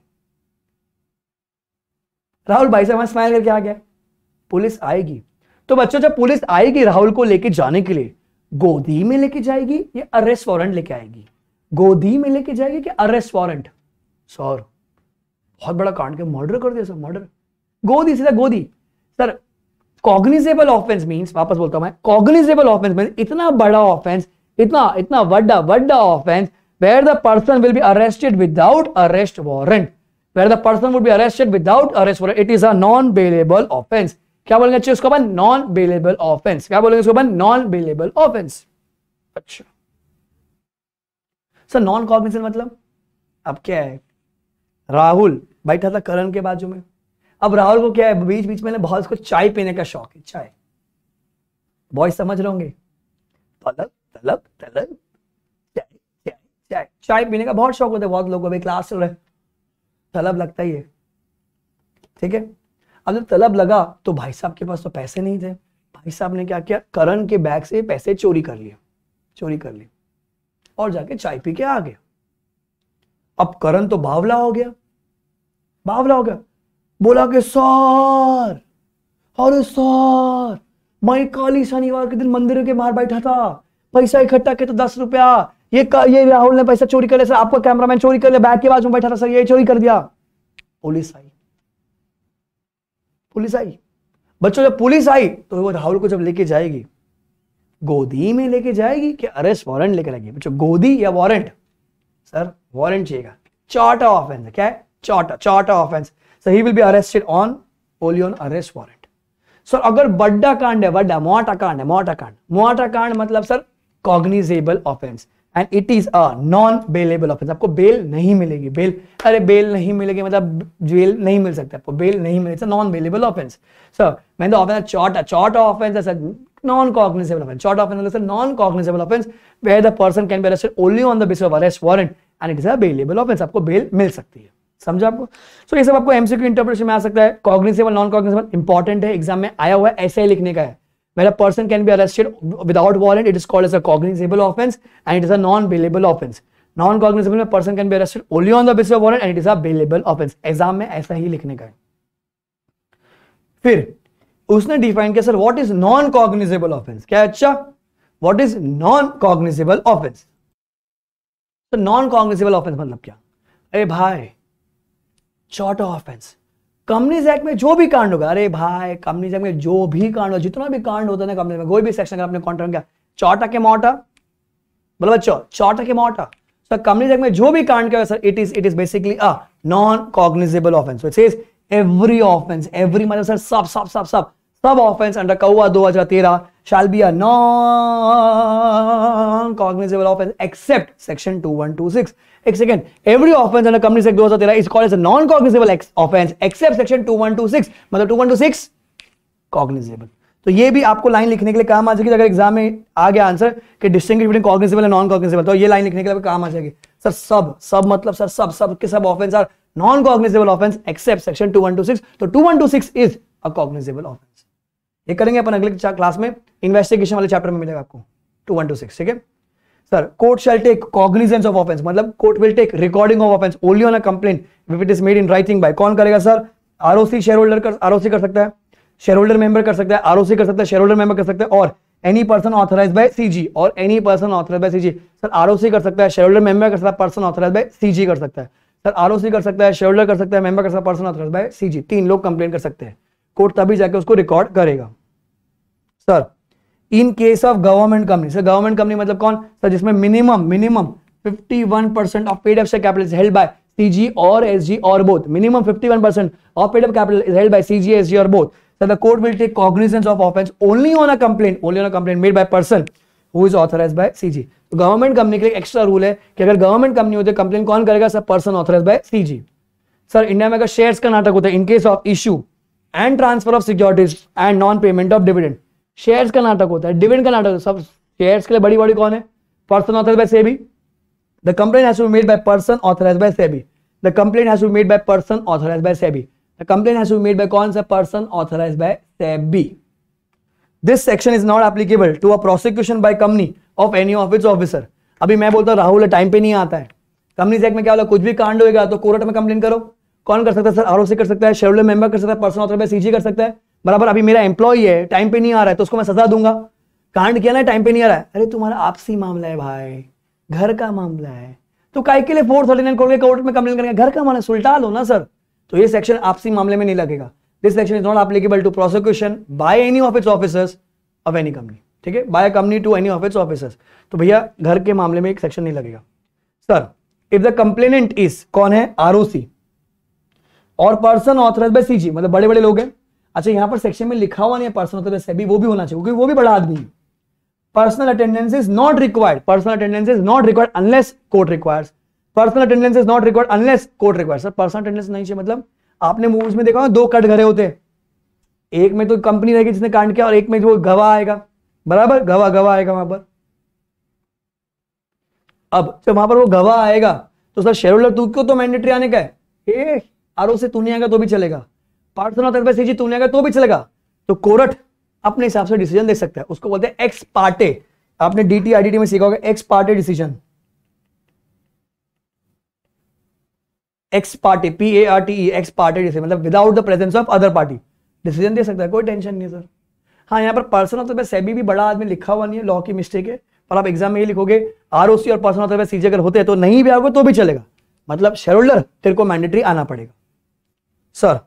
राहुल भाई साहब स्माइल करके आ गया पुलिस आएगी तो बच्चों जब पुलिस आएगी राहुल को लेके जाने के लिए गोदी में लेके जाएगी या अरेस्ट वारंट लेके आएगी गोदी में लेके जाएगी कि अरेस्ट वारंट सर बहुत बड़ा कांड के मर्डर कर दिया सर मर्डर गोदी सीधा गोदी सर कॉग्निजेबल ऑफेंस मीन्स वापस बोलता हूं मैं कॉग्निजेबल ऑफेंस मीन इतना बड़ा ऑफेंस इतना इतना वड्डा वड्डा offence where the person will be arrested without arrest warrant where the person would be arrested without arrest warrant it is a non bailable offence क्या बोलेंगे अच्छे उसको अपन नॉन बेलेबल ऑफेंस क्या बोलेंगे उसको अपन नॉन बेलेबल ऑफेंस अच्छा सर नॉन कॉग्निसेंट मतलब अब क्या है राहुल बैठा था करण के बाजू में अब राहुल को क्या है बीच बीच में बहुत उसको चाय पीने का शौक है चाय बॉय समझ रहे होंगे पलक तो तलब तलब चाय चाय चाय पीने का बहुत शौक होता है बहुत लोगों को क्लास चल रहा है तलब लगता ही है ठीक है अब जब तलब लगा तो भाई साहब के पास तो पैसे नहीं थे भाई साहब ने क्या किया करण के बैग से पैसे चोरी कर लिया चोरी कर लिया और जाके चाय पी के आ गया अब करण तो बावला हो गया बावला हो गया बोला कि सर अरे सर मैं काली शनिवार के दिन मंदिर के बाहर बैठा था पैसा इकट्ठा किया तो दस रुपया ये ये राहुल ने पैसा चोरी कर लिया सर आपका कैमरामैन चोरी कर लिया बैग के बाजू में बैठा था सर ये चोरी कर दिया पुलिस आई पुलिस आई बच्चों जब पुलिस आई तो वो राहुल को जब लेके जाएगी गोदी में लेके जाएगी कि अरेस्ट वारंट लेकर आएगी बच्चों गोदी या वारंट सर वारंट चाहिएगा चार्ट ऑफ ऑफेंस क्या है chart chart of offence sir he will be arrested on ओलियन अरेस्ट वारंट सर अगर बड्डा कांड है बड्डा मोटा कांड है मोटा कांड मोटा कांड मतलब sir cognizable offence and it is a non bailable offence आपको बेल नहीं मिलेगी बेल अरे बेल नहीं मिलेगी मतलब जेल नहीं मिल सकता आपको बेल नहीं मिलेगी नॉन बेलेबल ऑफेंस सर मैंने तो ऑफेंस चॉट चॉट offence non cognizable offense short offense is a non cognizable offense where the person can be arrested only on the basis of arrest warrant and it is a bailable offense आपको bail मिल सकती है समझा आपको सो so, ये सब आपको MCQ interpretation में आ सकता है कॉग्निजेबल नॉन कॉग्निजेबल इंपॉर्टेंट है एग्जाम में आया हुआ है ऐसे ही लिखने का है when a person can be arrested without warrant it is called as a cognizable offense and it is a non bailable offense non cognizable mein person can be arrested only on the basis of warrant and it is a bailable offense exam में ऐसा ही लिखने का है फिर उसने define किया sir what is non cognizable offence क्या अच्छा what is non cognizable offence तो नॉन कॉग्निजेबल ऑफेंस मतलब क्या ए भाई छोटा ऑफेंस कंपनीज एक्ट में जो भी कांड होगा अरे भाई कंपनीज एक्ट में जो भी कांड होगा जितना भी कांड होता है ना कंपनी में कोई भी सेक्शन अपने कॉन्ट्रैक्ट का चौटा के मोटा बोलो बच्चों चौटा के मोटा सर कंपनीज एक्ट में जो भी कांड का sir it is it is basically a non cognizable offence it says every offence every मतलब सर सब सब सब सब सब ऑफेंस अंडर कौआ दो हजार तेरह 2013 shall be offence except section two one two six एक second every offence under company act 2013 is called as a non cognizable offence except section two two one six मतलब two two one six cognizable तो ये भी आपको line लिखने के लिए काम आ जाएगी अगर एग्जाम में आ गया आंसर कि distinguish between cognizable and non cognizable तो ये लाइन लिखने के लिए काम आ जाएगी सर सब सब मतलब सर सब सब के सब offence are non cognizable offence except section two two one six तो two two one six is a cognizable offence ये करेंगे अपन अगले क्लास में इन्वेस्टिगेशन वाले चैप्टर में मिलेगा आपको टू वन टू सिक्स ठीक है sir court shall take cognizance of offence मतलब court will take recording of offence only on a complain if it is made in writing by कौन करेगा सर आरओसी शेयर होल्डर कर ROC कर सकता है share holder member कर सकता है आरओसी कर सकता है शेयर होल्डर मेंबर कर सकता है और any person authorise by CG और any person authorise by CG sir ROC कर सकता है शेयर होल्डर मेंबर कर सकता है पर्सन ऑथराइज बाय सीजी कर सकता है सर आरओसी कर सकता है शेयर होल्डर कर सकता है मेंबर कर सकता है पर्सन ऑथराइज बाय सीजी तीन लोग कंप्लेन कर सकते हैं कोर्ट तभी जाके उसको रिकॉर्ड करेगा sir in case of government company sir government company मतलब कौन सर जिसमें minimum minimum 51 percent of paid up capital is held by CG और एसजी और both minimum 51 percent of paid up capital is held by CG SG और both sir the court will take cognizance of offence only on a complaint only on a complaint made by person who is authorise by CG तो government company के लिए extra rule है कि अगर government company होती है complain कौन करेगा sir person authorise by CG sir India में अगर शेयर्स का नाटक होता है in case of issue and transfer of securities and non payment of dividend shares का नाटक होता है डिविडेंड का नाटक सब शेयर्स के लिए बड़ी बड़ी कौन है person authorise by SEBI the complain has to be made by person authorise by SEBI the complain has to be made by person authorise by SEBI the complain has to be made by कौन सा person authorise by SEBI this section is not applicable to a prosecution by company of any of its officer अभी मैं बोलता हूँ Rahul time पे नहीं आता है कंपनी एक्ट में क्या होगा कुछ भी कांड होगा तो कोर्ट में कंप्लेन करो कौन कर सकता है सर आर कर सकता है शेड्यूल मेंबर कर सकता है पर्सन ऑथर बाय सीजी कर सकता है बराबर अभी मेरा एम्प्लॉय है टाइम पे नहीं आ रहा है तो उसको मैं सजा दूंगा कांड किया ना टाइम पे नहीं आ रहा है अरे तुम्हारा आपसी मामला है भाई घर का मामला है तो काय के लिए फोर थर्टी नाइन खोल के कोर्ट में कंप्लेन करेंगे घर का मामला सुलटा लो ना सर तो ये सेक्शन आपसी मामले में नहीं लगेगा this section is not applicable to prosecution by any of its officers of any company ठीक है by company to any of its officers तो भैया घर के मामले में एक सेक्शन नहीं लगेगा sir if the complainant is कौन है आर और पर्सन ऑथराइज बाय सीजी मतलब बड़े बड़े लोग हैं अच्छा यहां पर सेक्शन में लिखा हुआ नहीं है पर्सनल मतलब सेबी वो भी होना चाहिए क्योंकि वो भी बड़ा आदमी है personal attendance is not required personal attendance is not required unless court requires personal attendance is not required unless court requires sir personal attendance नहीं चाहिए मतलब आपने मूवीज में देखा दो कट घरे होते एक में तो कंपनी रहेगी जिसने कांड किया और एक में जो गवाह आएगा बराबर गवाह गवाह आएगा वहां पर अब जब वहां पर वो गवाह आएगा तो सर शेयर होल्डर तू क्यों तो मैंडेटरी आने का है आर से तू नहीं आएगा तो भी चलेगा पार्टनर अदरवाइज चीज तुमने अगर तो भी चलेगा तो कोर्ट अपने हिसाब से डिसीजन दे सकता है उसको बोलते हैं एक्स पार्टे आपने डीटी आईडीटी में सीखा होगा ex parte decision ex party P A R T ex party decision मतलब without the presence of other party decision दे सकता है कोई टेंशन नहीं सर हाँ यहाँ पर पर्सनल तो सेबी भी बड़ा आदमी लिखा हुआ नहीं है लॉ की मिस्टेक है पर आप एग्जाम में ये लिखोगे आर और पर्सनल तो सीजे अगर होते हैं तो नहीं भी आओगे तो भी चलेगा मतलब शेयर होल्डर तेरे को मैंडेटरी आना पड़ेगा sir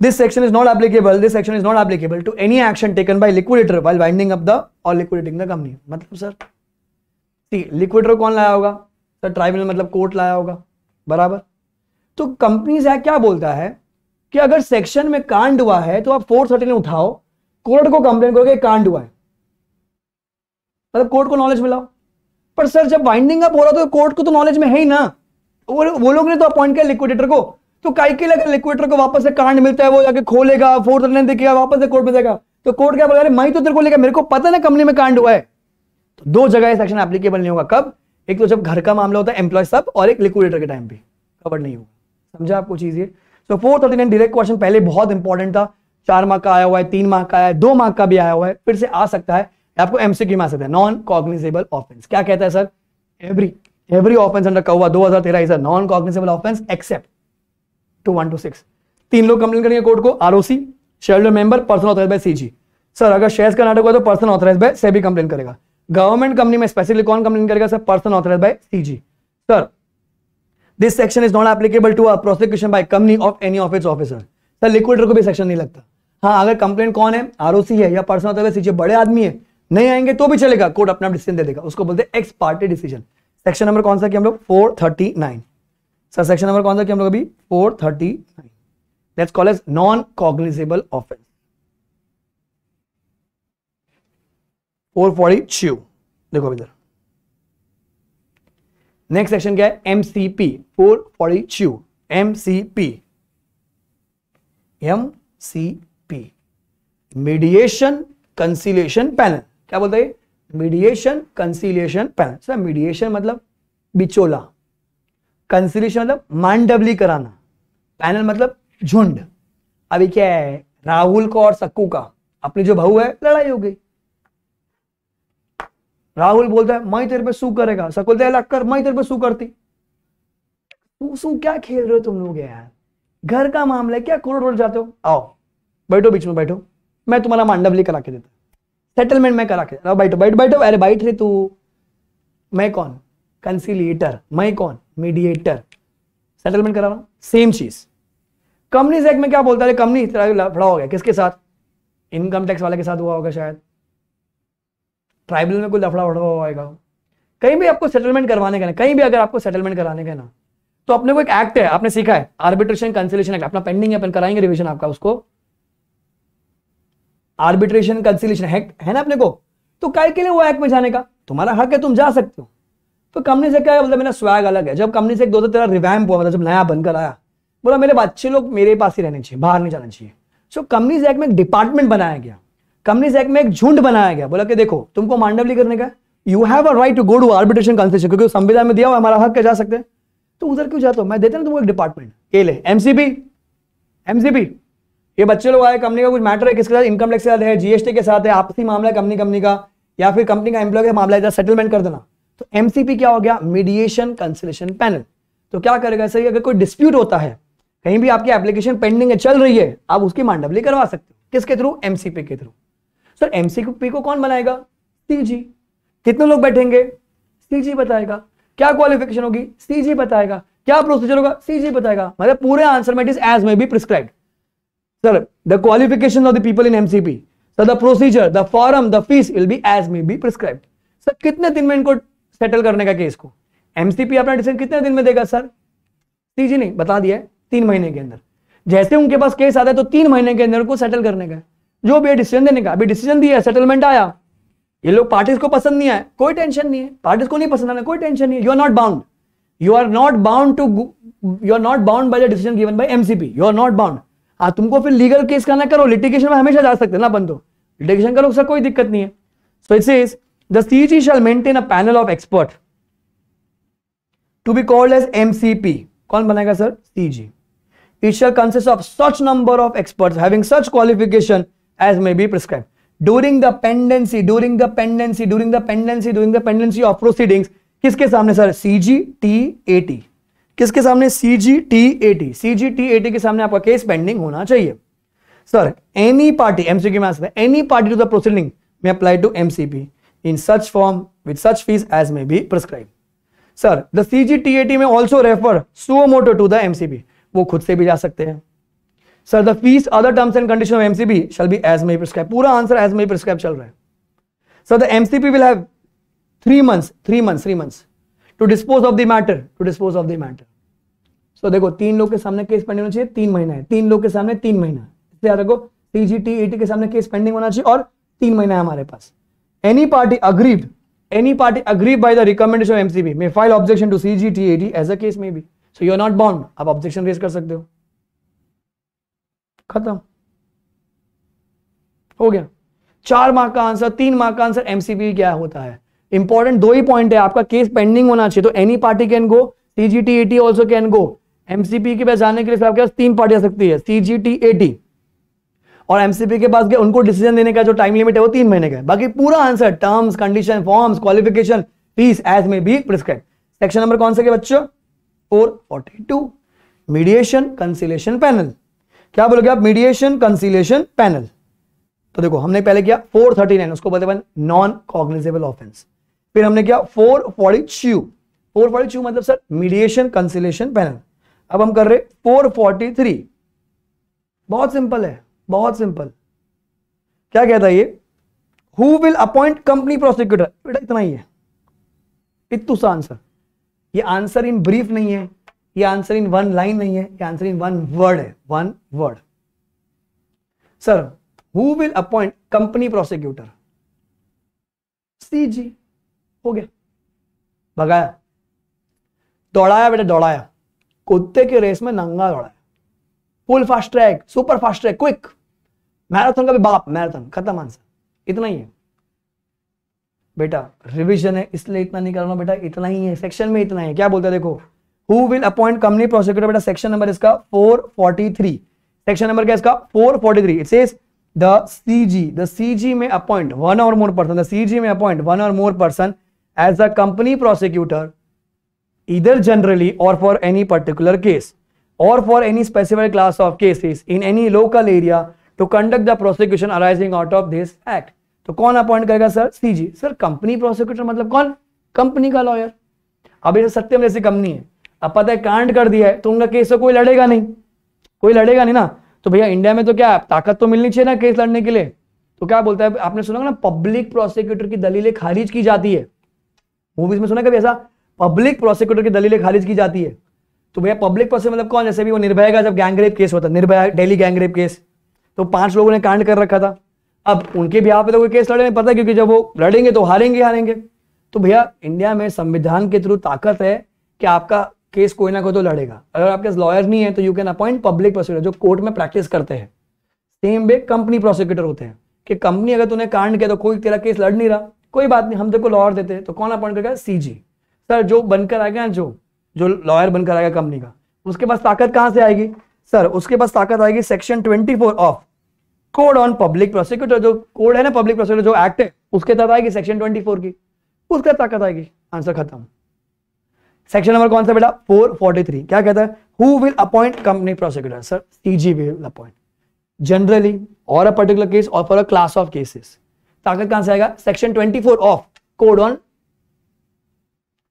this section is not applicable this section is not applicable to any action taken by liquidator while winding up the or liquidating the company मतलब सर ठीक लिक्विडेटर कौन लाया होगा सर ट्राइब्यूनल मतलब कोर्ट लाया होगा बराबर तो कंपनीज एक्ट क्या बोलता है कि अगर सेक्शन में कांड हुआ है तो आप फोर थर्टीन उठाओ कोर्ट को कंप्लेन करोगे कांड हुआ है मतलब कोर्ट को नॉलेज मिलाओ पर सर जब वाइंडिंग अप हो रहा तो कोर्ट को तो नॉलेज में है ही ना वो वो लोग ने तो अपॉइंट किया लिक्विडेटर को तो कई के लगे लिक्विडेटर को वापस से कांड मिलता है वो जाके खोलेगा फोर्थ लाइन देखेगा वापस से कोर्ट में जाएगा तो कोर्ट क्या बोला मई तो तेरे को लेगा मेरे को पता ना कंपनी में कांड हुआ है तो दो जगह ये सेक्शन एप्लीकेबल नहीं होगा कब एक तो जब घर का मामला होता है एम्प्लॉय सब और एक लिक्विडेटर के टाइम पे कवर नहीं होगा समझा आपको चीज ये तो four thirty nine direct question पहले बहुत इंपॉर्टेंट था चार मार्क का आया हुआ है तीन मार्क का आया है दो मार्क का भी आया हुआ है फिर से आ सकता है आपको एमसीक्यू में आ सकता है नॉन कॉग्निजेबल ऑफेंस क्या कहता है sir every every offence under कौआ दो हजार तेरह is non cognizable offence except two one two six तीन लोग कंप्लेन करेंगे कोर्ट को ROC share member person authorise by CG sir अगर शेयर्स का नाटक हुआ तो person authorise by SEBI complain करेगा गवर्नमेंट कंपनी में स्पेसिफिकली कौन कंप्लेन करेगा sir person authorise by CG sir this section is not applicable to a prosecution by company of any of its officer sir liquidator को भी section नहीं लगता हाँ अगर कंप्लेन कौन है आरओसी है या पर्सन ऑथराइज सीजी बड़े आदमी है नहीं आएंगे तो भी चलेगा कोर्ट अपना डिसीजन दे देगा उसको बोलते हैं ex party decision section number कौन सा कि हम लोग four thirty nine sir section number कौन सा कि हम लोग अभी four thirty let's call as non cognizable offence four forty two देखो इधर नेक्स्ट सेक्शन क्या है MCP four forty two MCP MCP mediation conciliation panel क्या बोलते हैं mediation conciliation panel sir mediation मतलब बिचोला कंसिलेशन मतलब मांडवली कराना पैनल मतलब झुंड अभी क्या है राहुल को और सक्कू का अपनी जो भाऊ है लड़ाई हो गई राहुल बोलता है मैं तेरे पे सू करेगा सकुल लग कर मैं तेरे पे सू करती तू सू क्या खेल रहे हो तुम लोग यार घर का मामला है क्या करोड़ रोड जाते हो आओ बैठो बीच में बैठो मैं तुम्हारा मांडवली करा के देता सेटलमेंट मैं करा के बैठो बैठ बैठो अरे बैठ रहे तू मैं कौन कंसिलियेटर मैं कौन मीडिएटर सेटलमेंट करा रहा हूं सेम चीज कंपनी एक्ट में क्या बोलता है कंपनी तेरा फड़ा हो गया किसके साथ इनकम टैक्स वाले के साथ हुआ होगा शायद ट्राइबल में कोई लफड़ा फड़ा हुआ होगा कहीं भी आपको सेटलमेंट करवाने का ना कहीं भी अगर आपको सेटलमेंट कराने का ना तो अपने को एक एक्ट है आपने सीखा है आर्बिट्रेशन कंसिलेशन एक्ट अपना पेंडिंग है अपन कराएंगे रिविजन आपका उसको आर्बिट्रेशन कंसिलेशन एक्ट है ना अपने को तो कल के लिए वो एक्ट में जाने का तुम्हारा हक है तुम जा सकते हो तो कंपनी से क्या है मतलब मेरा स्वैग अलग है जब कंपनी से एक दो हज़ार तेरा रिवैम्प हुआ मतलब जब नया बनकर आया बोला मेरे बच्चे लोग मेरे पास ही रहने चाहिए बाहर नहीं जाना चाहिए सो कंपनीज एक्ट में एक डिपार्टमेंट बनाया गया कंपनीज एक्ट में एक झुंड बनाया गया बोला कि देखो तुमको मांडवली करने का you have a right to go to arbitration concession क्योंकि संविधान में दिया हुआ हमारा हक क्या जा सकते हैं तो उधर क्यों जाता हूँ मैं देता ना तुमको एक डिपार्टमेंट के ले एमसीबी एमसीबी ये बच्चे लोग आए कंपनी का कुछ मैटर है किसके साथ इनकम टैक्स के साथ है जीएसटी के साथ है आपसी मामला है कंपनी कंपनी का या फिर कंपनी का एम्प्लॉय का मामला है सेटलमेंट कर देना तो एमसीपी क्या हो गया मीडिएशन कंसिलेशन पैनल तो क्या करेगा सर अगर कोई डिस्प्यूट होता है कहीं भी आपकी एप्लीकेशन पेंडिंग है चल रही है आप उसकी मांडवली करवा सकते हो किसके थ्रू एमसीपी के थ्रू सर एमसीपी को कौन बनाएगा सीजी कितने लोग बैठेंगे सीजी बताएगा क्या क्वालिफिकेशन होगी सीजी बताएगा क्या प्रोसीजर होगा सीजी बताएगा मतलब पूरे आंसर में it is as may be prescribe sir the qualification of the people in MCP sir the procedure the forum the fees will be as may be prescribe sir कितने दिन में इनको settle करने का केस को MCP अपना decision कितने दिन में देगा सर सी जी नहीं बता दिया तीन महीने के अंदर जैसे उनके पास केस आता है तो तीन महीने के अंदर उनको सेटल करने का जो भी डिसीजन देने का अभी डिसीजन दिया सेटलमेंट आया ये लोग पार्टीज को पसंद नहीं आया कोई टेंशन नहीं है पार्टीज को नहीं पसंद आना कोई टेंशन नहीं है you are not bound you are not bound to you are not bound by the decision given by MCP you are not bound हाँ तुमको फिर लीगल केस करना करो लिटिगेशन में हमेशा जा सकते ना बंदो लिटिगेशन करो सर कोई दिक्कत नहीं है so it is The CET shall maintain a panel of expert to be called as MCP. कौन बनाएगा sir CG. It shall consist of such number of experts having such qualification as may be prescribed. During the pendency, during the pendency, during the pendency, during the pendency of proceedings, किसके सामने sir CG TAT. किसके सामने CG TAT. CG TAT के सामने आपका case pending होना चाहिए sir any party MCQ में any party to the proceeding में apply to MCP in such form with such fees as may be prescribed. Sir, the CGTAT may also refer suo to the MCB. वो खुद से भी जा सकते हैं sir the fees other terms and condition of MCB shall be as may prescribe पूरा answer as may prescribe चल रहा है sir the MCP will have three months three months three months to dispose of the matter to dispose of the matter so देखो तीन लोग के सामने case pending होना चाहिए तीन महीना है तीन लोग के सामने तीन महीना इससे याद रखो टी के सामने केस पेंडिंग होना चाहिए और तीन महीना है हमारे पास any party aggrieved any party aggrieved by the recommendation of mcb may file objection to cgtat as a case may be so you are not bound आप objection raise कर सकते हो खत्म हो गया चार मार्क का आंसर तीन मार्क का आंसर एमसीबी क्या होता है इंपॉर्टेंट दो ही पॉइंट है आपका केस पेंडिंग होना चाहिए तो any party can go CGT AT also can go MCP के पास जाने के लिए आपके पास तीन पार्टी आ सकती है सीजीटी एटी और एमसीपी के पास गए उनको डिसीजन देने का जो टाइम लिमिट है वो तीन महीने का है बाकी पूरा answer terms condition forms qualification fees as may be prescribe section number कौन सा बच्चों four forty two mediation conciliation panel क्या बोलोगे आप मीडिएशन कंसिलेशन पैनल तो देखो हमने पहले किया 439 उसको बोलते हैं नॉन कॉग्निजेबल ऑफेंस फिर हमने किया 442 442 मतलब सर मीडिएशन कंसिलेशन पैनल अब हम कर रहे 443 बहुत सिंपल है बहुत सिंपल क्या कहता है ये who will appoint company prosecutor बेटा इतना ही है इतु सा आंसर ये आंसर इन ब्रीफ नहीं है ये आंसर इन वन लाइन नहीं है ये आंसर इन वन वर्ड है one word sir who will appoint company prosecutor C G हो गया भगाया दौड़ाया बेटा दौड़ाया कुत्ते के रेस में नंगा दौड़ाया full fast track super fast track quick marathon का भी बाप मैराथन खत्म आंसर इतना ही है बेटा रिविजन है इसलिए इतना नहीं करना बेटा इतना ही है सेक्शन में इतना है क्या बोलते हैं देखो who will appoint company prosecutor बेटा सेक्शन नंबर इसका 443 सेक्शन नंबर क्या इसका 443 it says the CG the CG may appoint one or more person the CG may appoint one or more person as a company prosecutor इधर generally or for any particular case or for any specified class of cases in any local area to conduct the prosecution arising out of this act तो कौन appoint करेगा sir CG sir company prosecutor मतलब कौन company का lawyer अब ये सत्यम जैसी company है अब पता है कांड कर दिया है तो उनका केस तो कोई लड़ेगा नहीं कोई लड़ेगा नहीं ना तो भैया इंडिया में तो क्या ताकत तो मिलनी चाहिए ना केस लड़ने के लिए तो क्या बोलता है आपने सुना ना पब्लिक प्रोसिक्यूटर की दलीलें खारिज की जाती है मूवीज में सुना कभी ऐसा पब्लिक प्रोसिक्यूटर की दलीलें खारिज की जाती है तो भैया पब्लिक पर्सन मतलब कौन जैसे भी वो निर्भय का जब गैंगरेप केस होता निर्भया डेली गैंगरेप केस तो पांच लोगों ने कांड कर रखा था अब उनके भी पे तो कोई केस लड़े नहीं पता क्योंकि जब वो लड़ेंगे तो हारेंगे हारेंगे तो भैया इंडिया में संविधान के थ्रू ताकत है कि आपका केस कोई ना कोई तो लड़ेगा अगर आपके पास लॉयर नहीं है तो you can appoint public prosecutor जो कोर्ट में प्रैक्टिस करते हैं सेम वे कंपनी प्रोसिक्यूटर होते हैं कि कंपनी अगर तूने कांड किया तो कोई तेरा केस लड़ नहीं रहा कोई बात नहीं हम तेरे को लॉयर देते हैं तो कौन अपॉइंट करेगा सी सर जो बनकर आ गया जो जो लॉयर बनकर आएगा कंपनी का उसके पास ताकत कहां से आएगी सर उसके पास ताकत आएगी section 24 of code on public prosecutor जो कोड है ना पब्लिक प्रोसिक्यूटर जो एक्ट है उसके तहत आएगी सेक्शन 24 की उसके ताकत आएगी आंसर खत्म सेक्शन नंबर कौन सा बेटा 443 क्या कहता है who will appoint company prosecutor sir CG will appoint generally or a particular case or for a class of cases ताकत कहां से आएगा section 24 of code on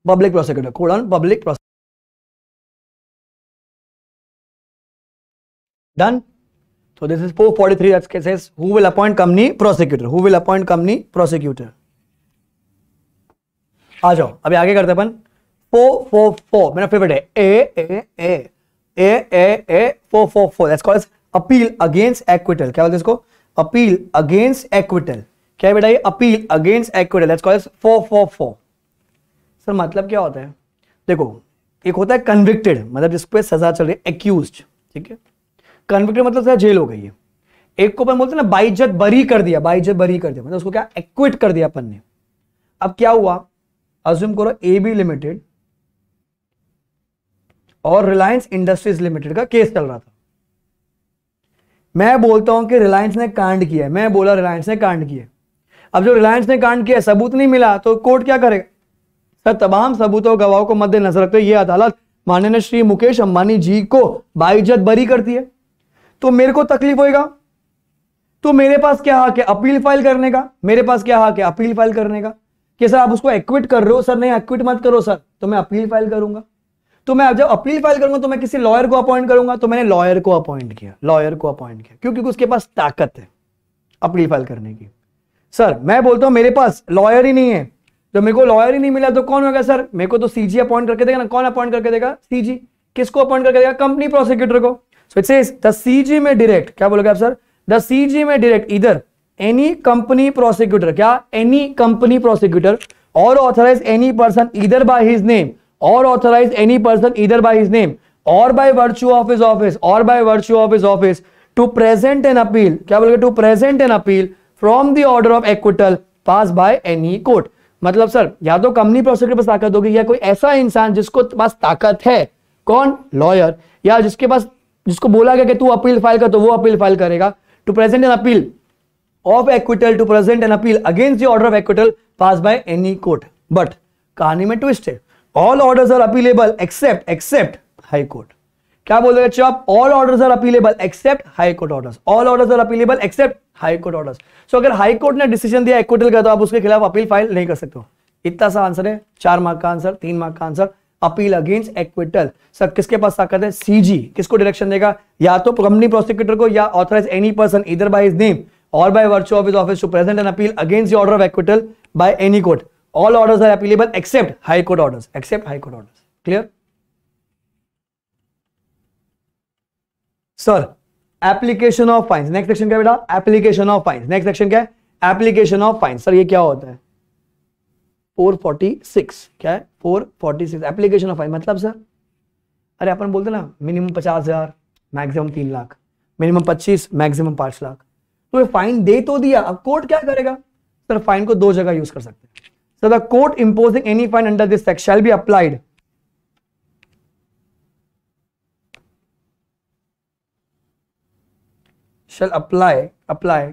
public prosecutor code on public Done? So this is 443 that says who will appoint company prosecutor. Who will appoint company prosecutor? आ जाओ अभी आगे करते अपन फोर फोर फोर मेरा फेवरेट है A A A A A A four four four that's called appeal against acquittal क्या बोलते इसको अपील अगेंस्ट एक्विटल क्या है बेटा ये appeal against acquittal that's called four sir मतलब क्या होता है देखो एक होता है कन्विक्टेड मतलब जिसको सजा चल रही है एक्यूज ठीक है कन्विक्टेड मतलब जेल हो गई है एक को अपन बोलते ना बाइज्जत बरी कर दिया बाइज्जत बरी कर दिया मतलब उसको क्या एक्विट कर दिया अपन ने अब क्या हुआ अज्यूम करो ए बी लिमिटेड और रिलायंस इंडस्ट्रीज लिमिटेड का केस चल रहा था मैं बोलता हूं कि रिलायंस ने कांड किया मैं बोला रिलायंस ने कांड किया अब जो रिलायंस ने कांड किया सबूत नहीं मिला तो कोर्ट क्या करेगा सर तमाम सबूतों गवाहों को मद्देनजर रखते ये अदालत माननीय श्री मुकेश अंबानी जी को बाइज्जत बरी करती है तो मेरे को तकलीफ होएगा तो मेरे पास क्या हक है अपील फाइल करने का मेरे पास क्या हक है अपील फाइल करने का कि सर आप उसको एक्विट कर रहे हो सर नहीं एक्विट मत करो सर तो मैं अपील फाइल करूंगा तो मैं जब अपील फाइल करूंगा तो मैं किसी लॉयर को अपॉइंट करूंगा तो मैंने लॉयर को अपॉइंट किया लॉयर को अपॉइंट किया क्योंकि उसके पास ताकत है अपील फाइल करने की सर मैं बोलता हूं मेरे पास लॉयर ही नहीं है जब मेरे को लॉयर ही नहीं मिला तो कौन होगा सर मेरे को तो सीजी अपॉइंट करके देगा ना कौन अपॉइंट करके देगा सीजी किसको अपॉइंट करके देगा कंपनी प्रोसिक्यूटर को so it says the CG may direct क्या बोलोगे आप sir the CG may direct इधर एनी कंपनी प्रोसिक्यूटर क्या any company prosecutor or authorise any person इधर by his name or authorise any person इधर by his name or by virtue of his office or by virtue of his office to present an appeal क्या बोलोगे to present an appeal from the order of acquittal pass by any court मतलब sir या तो company prosecutor पास ताकत होगी या कोई ऐसा इंसान जिसको पास ताकत है कौन लॉयर या जिसके पास जिसको बोला गया कि तू अपील फाइल कर तो वो अपील फाइल करेगा to present an appeal of acquittal to present an appeal against the order of acquittal pass by any court but कहानी में ट्विस्ट है all orders are appealable except except high court क्या बोल रहे आप all orders are appealable except high court orders all orders are appealable except high court orders so अगर high court ने decision दिया एक्विटल का तो आप उसके खिलाफ अपील फाइल नहीं कर सकते हो इतना सा आंसर है चार मार्क का आंसर तीन मार्क का answer appeal against acquittal sir किसके पास ताकत है सीजी किसको डायरेक्शन देगा या तो कंपनी प्रोसिक्यूटर को या ऑथराइज एनी पर्सन इधर by his name or by virtue of office to present an appeal against order of acquittal by any court all orders are appealable except high court orders except high court orders clear sir application of fine next section क्या बेटा application of fine next section क्या है application of fine sir ये क्या होता है 446 क्या है 446 एप्लीकेशन ऑफ आई मतलब सर अरे अपन बोलते ना मिनिमम पचास हजार मैक्सिमम तीन लाख मिनिमम पच्चीस मैक्सिमम पांच लाख तो ये फाइन दे तो दिया अब कोर्ट क्या करेगा सर फाइन को दो जगह यूज कर सकते हैं sir the court imposing any fine under this section shall be applied shall apply apply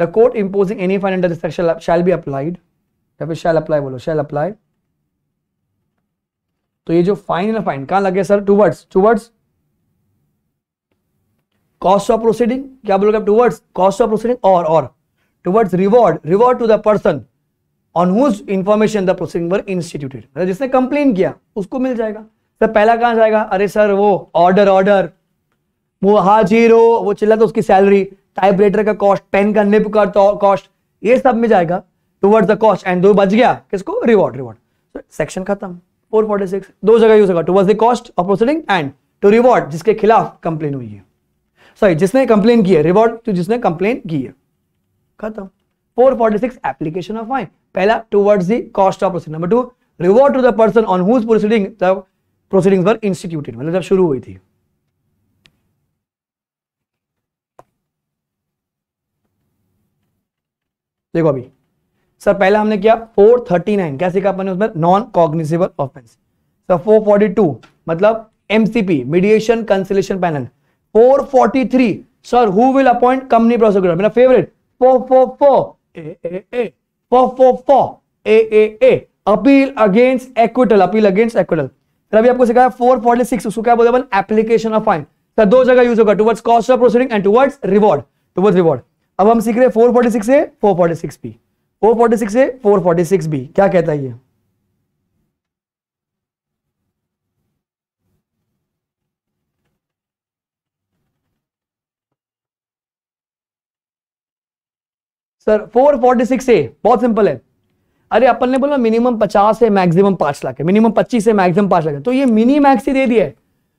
the court imposing any fine under this section shall be applied या फिर शेल अप्लाई बोलो shall apply तो ये जो fine है fine कहां लगे sir towards towards cost of proceeding क्या बोलोगे towards cost of proceeding or or towards reward reward to the person on whose information the proceeding were instituted जिसने कंप्लेन किया उसको मिल जाएगा सर तो पहला कहां जाएगा अरे सर वो ऑर्डर ऑर्डर वो हो हाँ वो चिल्ला तो उसकी सैलरी टाइप का कॉस्ट पेन का निप का कॉस्ट ये सब में जाएगा टुवर्ड्स द कॉस्ट एंड दो बच गया किसको रिवॉर्ड रिवॉर्ड सेक्शन खत्म फोर फोर्टी सिक्स दो जगह यूज होगा towards the cost of proceeding and to reward जिसके खिलाफ कंप्लेन हुई है सॉरी जिसने कंप्लेन की है रिवॉर्ड टू तो जिसने कंप्लेन की है खत्म 446 एप्लीकेशन ऑफ फाइन पहला towards the cost of proceeding number two reward to the person on whose proceeding the proceedings were instituted मतलब जब शुरू हुई थी देखो अभी सर पहले हमने किया 439 क्या सीखा अपने उसमें नॉन कॉग्निसिबल ऑफेंस सर 442 मतलब MCP mediation conciliation panel 443 sir who will appoint company prosecutor मेरा favourite 444 A A A 444 A A A appeal against acquittal appeal against acquittal sir अभी आपको सिखाया 446 उसको क्या बोलते हैं एप्लीकेशन ऑफ फाइन सर दो जगह यूज होगा towards cost of proceeding and towards reward towards reward अब हम सीख रहे हैं 446 A 446 B four forty six A four forty six B क्या कहता है ये sir four forty six A बहुत सिंपल है अरे अपन ने बोला मिनिमम पचास है मैक्सिमम पांच लाख है मिनिमम पच्चीस है मैक्सिमम पांच लाख है तो ये मिनी मैक्स ही दे दिया है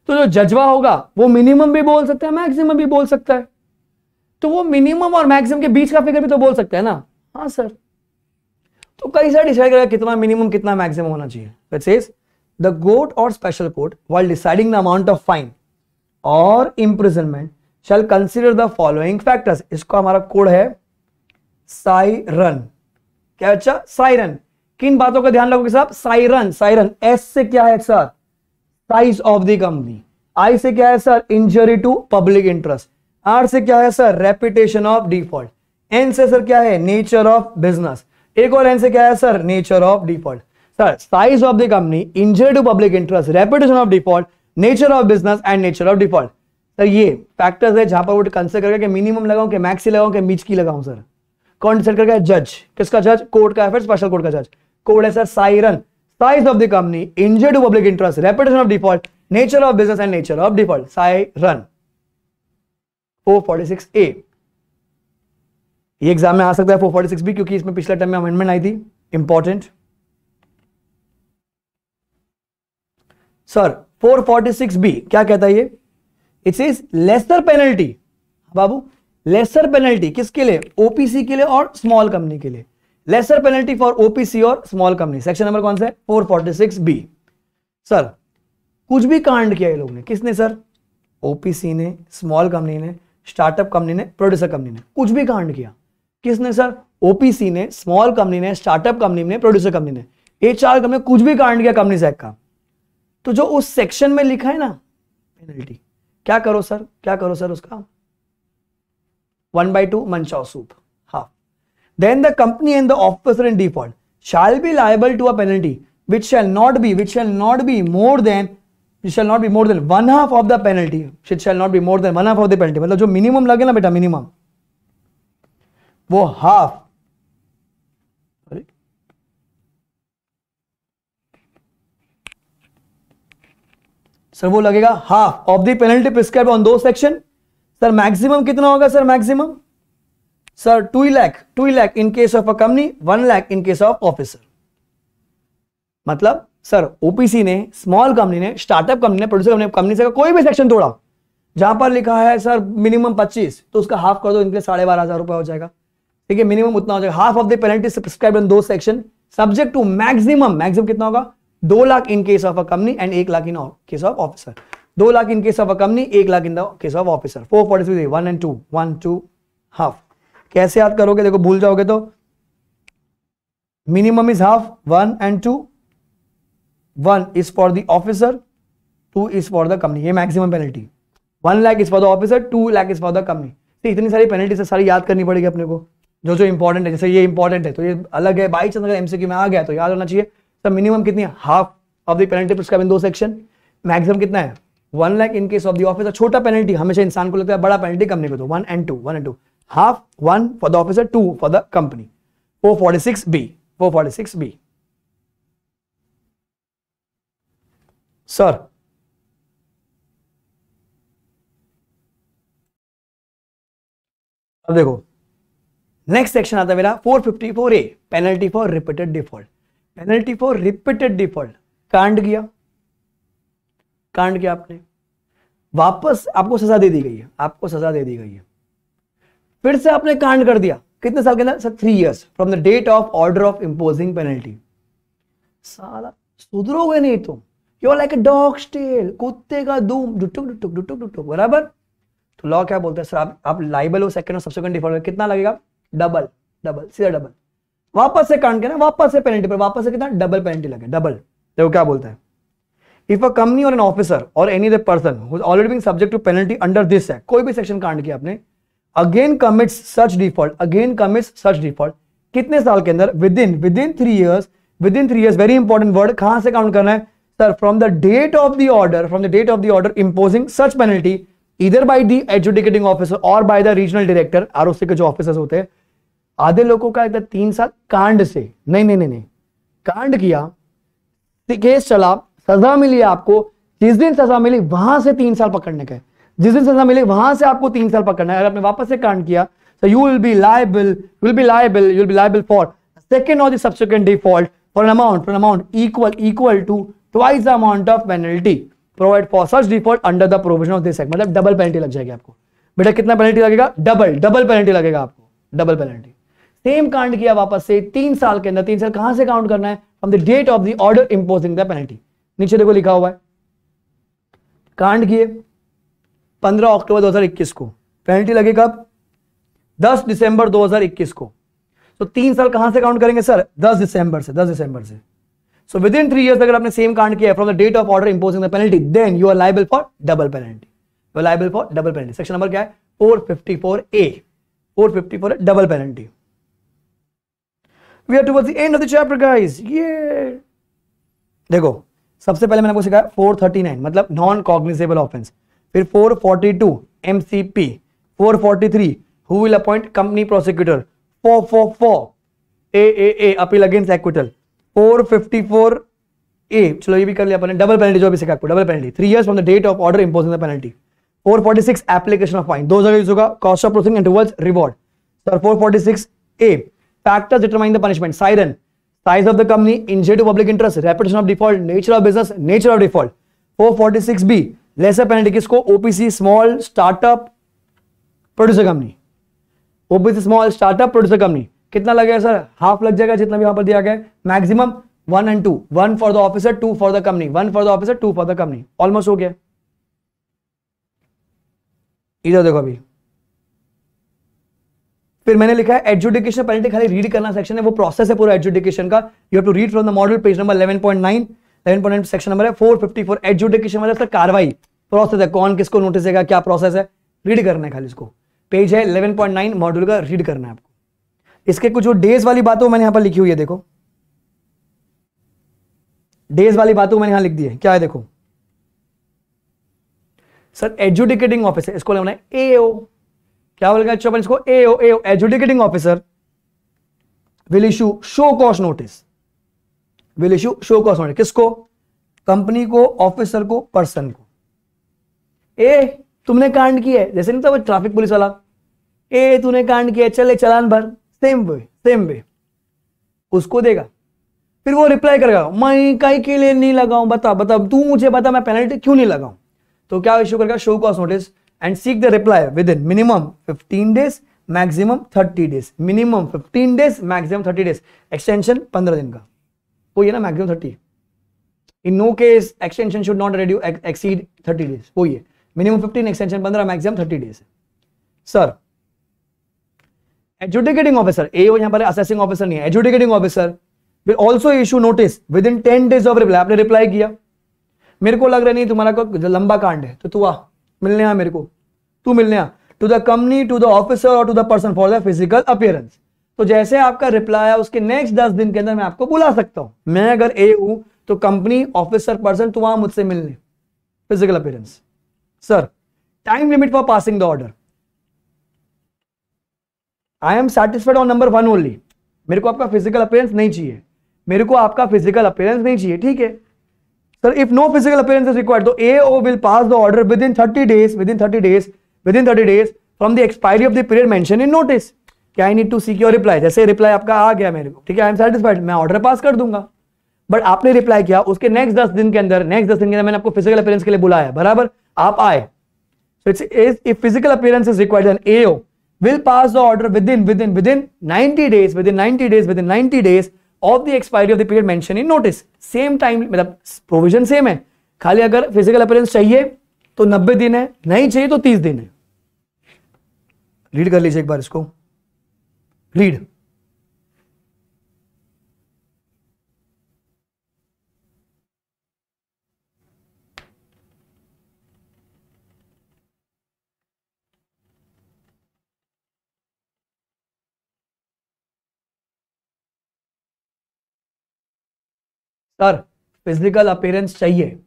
तो जो जजवा होगा वो मिनिमम भी बोल सकता है मैक्सिमम भी बोल सकता है तो वो मिनिमम और मैक्सिमम के बीच का फिगर भी तो बोल सकता है ना हाँ सर तो कई सारे डिसाइड करेगा कितना मिनिमम कितना मैक्सिमम होना चाहिए the court or special court while deciding the amount of fine और imprisonment shall consider the following factors इसको हमारा कोड है साइरन क्या अच्छा साइरन किन बातों का ध्यान रखोगे साहब साइरन साइरन एस से क्या है sir size of the company I से क्या है sir injury to public interest R से क्या है sir reputation of default N से सर क्या है नेचर ऑफ बिजनेस एक और आंसर क्या है sir nature of default sir size of the company injury to public interest reputation of default nature of business and nature of default sir ये factors है जहां पर वो कंसिडर करके मिनिमम लगाऊं कि मैक्सी लगाऊं कि मिच की लगाऊं सर कौन डिसाइड करके जज किसका जज कोर्ट का फिर स्पेशल कोर्ट का जज कोर्ट है sir siren size of the company injury to public interest reputation of default nature of business and nature of default siren 446 A ये एग्जाम में आ सकता है फोर फोर्टी सिक्स भी क्योंकि इसमें पिछले टाइम में अमेंडमेंट आई थी important sir four forty six B क्या कहता है ये इट्स इज लेसर पेनल्टी बाबू लेसर पेनल्टी किसके लिए ओपीसी के लिए और स्मॉल कंपनी के लिए लेसर पेनल्टी फॉर ओपीसी और स्मॉल कंपनी सेक्शन नंबर कौन सा है four forty six B sir कुछ भी कांड किया ये लोग ने किसने सर ओपीसी ने स्मॉल कंपनी ने स्टार्टअप कंपनी ने प्रोड्यूसर कंपनी ने कुछ भी कांड किया किसने सर ओपीसी ने स्मॉल कंपनी ने स्टार्टअप कंपनी ने प्रोड्यूसर कंपनी ने एच चार कंपनी कुछ भी कारण किया कंपनी सेक्ट का तो जो उस सेक्शन में लिखा है ना पेनल्टी क्या करो सर क्या करो सर उसका one by two manchow soup हाँ then the company and the officer in default shall be liable to a penalty which shall not be which shall not be more than which shall not be more than one half of the penalty which shall not be more than one half of the penalty मतलब जो minimum लगे ना बेटा minimum वो half sir वो लगेगा half of the penalty prescribe on दो section sir maximum कितना होगा sir maximum sir two lakh two lakh in case of a company one lakh in case of officer मतलब सर ओपीसी ने स्मॉल कंपनी ने startup company ने producer company company से कोई भी सेक्शन तोड़ा जहां पर लिखा है सर मिनिमम पच्चीस तो उसका हाफ कर दो इनके साढ़े बारह हजार रुपया हो जाएगा ठीक है मिनिमम उतना हो जाएगा half of the penalty prescribe in दो section subject to maximum maximum कितना होगा दो lakh in case of a company and एक lakh in case of officer दो lakh in case of a company एक lakh in the case of officer four forty three one and two one two half कैसे याद करोगे देखो भूल जाओगे तो minimum is half one and two one is for the officer two is for the company ये maximum penalty one lakh is for the officer two lakh is for the company इतनी सारी पेनल्टी से सारी याद करनी पड़ेगी अपने को जो जो इंपॉर्टेंट है जैसे ये इंपॉर्टेंट है तो ये अलग है बाई चांस अगर एमसीक्यू में आ गया तो याद होना चाहिए तो मिनिमम कितनी half of the penalty prescribe in दो सेक्शन मैक्सिमम कितना है one lakh in case of the officer छोटा पेनल्टी हमेशा इंसान को लगता है बड़ा पेनल्टी कंपनी को तो one and two one and two half one for the officer two for the company four forty six B four forty six B sir अब देखो नेक्स्ट सेक्शन आता है मेरा 454 A penalty for repeated default penalty for repeated default कांड किया कांड किया आपने वापस आपको सजा दे दी गई है आपको सजा दे दी गई है फिर से आपने कांड कर दिया कितने साल के अंदर sir three years from the date of order of imposing penalty साला सुधरोगे नहीं तुम you are like a dog tail कुत्ते का दूम डुटुक डुटुक डुटुक डुटुक बराबर तो लॉ क्या बोलते हैं सर आप आप लाइबल हो सेकंड और सबसेकंड डिफॉल्ट कितना लगेगा डबल डबल सीधा डबल वापस से कांड के ना वापस से पेनल्टी पर वापस से कितना डबल पेनल्टी लगे डबल देखो क्या बोलता है if a company or an officer or any other person already been subject to penalty under this है कोई भी सेक्शन कांड किया आपने again commits such default again commits such default कितने साल के अंदर within within three years within three years very important word कहां से काउंट करना है sir from the date of the order from the date of the order imposing such penalty इधर by the adjudicating officer or by the regional director or के जो officers होते हैं आधे लोगों का इधर तीन साल कांड से नहीं नहीं नहीं नहीं कांड किया केस चला सजा मिली आपको जिस दिन सजा मिली वहां से तीन साल पकड़ने का जिस दिन सजा मिली वहां से आपको तीन साल पकड़ना है अगर आपने वापस से कांड किया so you will be liable you will be liable you will be liable for second or the subsequent default for an amount for an amount equal equal to twice the amount of penalty provide for such default under the provision of this act मतलब double penalty लग जाएगी आपको बेटा कितना penalty लगेगा double double penalty लगेगा आपको double penalty same कांड किया वापस से तीन साल के अंदर तीन साल कहां से काउंट करना है from the date of the order imposing the penalty नीचे देखो लिखा हुआ है कांड किए 15 अक्टूबर 2021 को पेनल्टी लगे कब 10 दिसंबर 2021 को तो तीन साल कहां से काउंट करेंगे सर 10 दिसंबर से 10 दिसंबर से so within three year अगर आपने सेम कांड किया from the date of order imposing the penalty then you are liable for double penalty you are liable for double penalty section number क्या है 454 A 454 double penalty we are towards the end of the chapter guys ये देखो सबसे पहले मैंने आपको सिखाया 439 मतलब नॉन कॉग्निजेबल ऑफेंस फिर 442 एमसीपी 443 who will appoint company prosecutor 444 A A A appeal against acquittal 454 A चलो ये भी कर लिया अपने डबल पेनल्टी जो भी सिखा आपको double penalty three years from the date of order imposing the penalty 446 application of fine दो जगह यूज होगा cost of processing and towards reward sir 446 A Factors determine the punishment. Siren, size of the company, injury to public interest, repetition of default, nature of business, nature of default. 446B, lesser penalty kisko opc small startup producer company opc small startup producer company कितना लगेगा sir half लग जाएगा जितना भी यहां पर दिया गया है maximum one and two one for the officer two for the company one for the officer two for the company almost हो गया इधर देखो अभी फिर मैंने लिखा है एजुडिकेशन पेनल्टी खाली रीड करना सेक्शन है वो प्रोसेस है पूरा एजुडिकेशन का you have to read from the model page number 11.9 11.9 section number है 454 एजुडिकेशन मतलब सर कार्रवाई प्रोसेस है कौन किसको नोटिस देगा क्या प्रोसेस है रीड करना है खाली इसको पेज है 11.9 मॉड्यूल का रीड करना है आपको इसके कुछ जो डेज वाली बात मैंने यहाँ पर लिखी हुई है देखो डेज वाली बात मैंने यहाँ लिख दी है क्या है देखो सर एजुडिकेटिंग ऑफिसर इसको लेना है एओ क्या बोलेंगे अच्छा अपन इसको AO AO adjudicating officer will issue show cause notice will issue show cause notice किसको कंपनी को ऑफिसर को पर्सन को ए तुमने कांड किया है जैसे नहीं था वो ट्रैफिक पुलिस वाला ए तूने कांड किया चले चलान भर सेम वे सेम वे उसको देगा फिर वो रिप्लाई करेगा मैं कहीं के लिए नहीं लगाऊं बता बता तू मुझे बता मैं पेनल्टी क्यों नहीं लगाऊं तो क्या इश्यू करेगा show cause notice and seek the reply within minimum 15 days maximum 30 days minimum 15 days maximum 30 days extension 15 दिन का वो ये ना maximum 30 in no case extension should not रेड्यू एक्सीड 30 डेज वो ये minimum 15 extension 15 maximum 30 days sir adjudicating officer ए यहाँ पर असेसिंग ऑफिसर नहीं है adjudicating officer will also issue notice with in ten days of reply आपने रिप्लाई किया मेरे को लग रहा नहीं तुम्हारा को लंबा कांड है तो तू आ मिलने आ मेरे को तू मिलने आ to the company to the officer or to the person for the physical appearance तो जैसे आपका रिप्लाई है उसके नेक्स्ट दस दिन के अंदर मैं आपको बुला सकता हूं मैं अगर ए हूं तो कंपनी ऑफिसर पर्सन तू वहां मुझसे मिलने physical appearance sir time limit for passing the order I am satisfied on number one only मेरे को आपका फिजिकल अपियरेंस नहीं चाहिए मेरे को आपका फिजिकल अपियरेंस नहीं चाहिए ठीक है sir if no physical appearance is required तो A will pass the order within thirty days within thirty days within thirty days from the expiry of the period mention in notice क्या I need to see your reply जैसे reply आपका आ गया मेरे को ठीक है I am satisfied मैं ऑर्डर पास कर दूंगा बट आपने रिप्लाई किया उसके नेक्स्ट दस दिन के अंदर नेक्स्ट दस दिन के अंदर मैंने आपको फिजिकल अपेयरेंस के लिए बुलाया बराबर आप आए it's if physical appearance is required and A will pass the order within within within ninety days within ninety days within ninety days of the expiry of the period mention in notice same time मतलब provision same है खाली अगर physical appearance चाहिए तो 90 दिन है नहीं चाहिए तो 30 दिन है रीड कर लीजिए एक बार इसको रीड सर फिजिकल अपेयरेंस चाहिए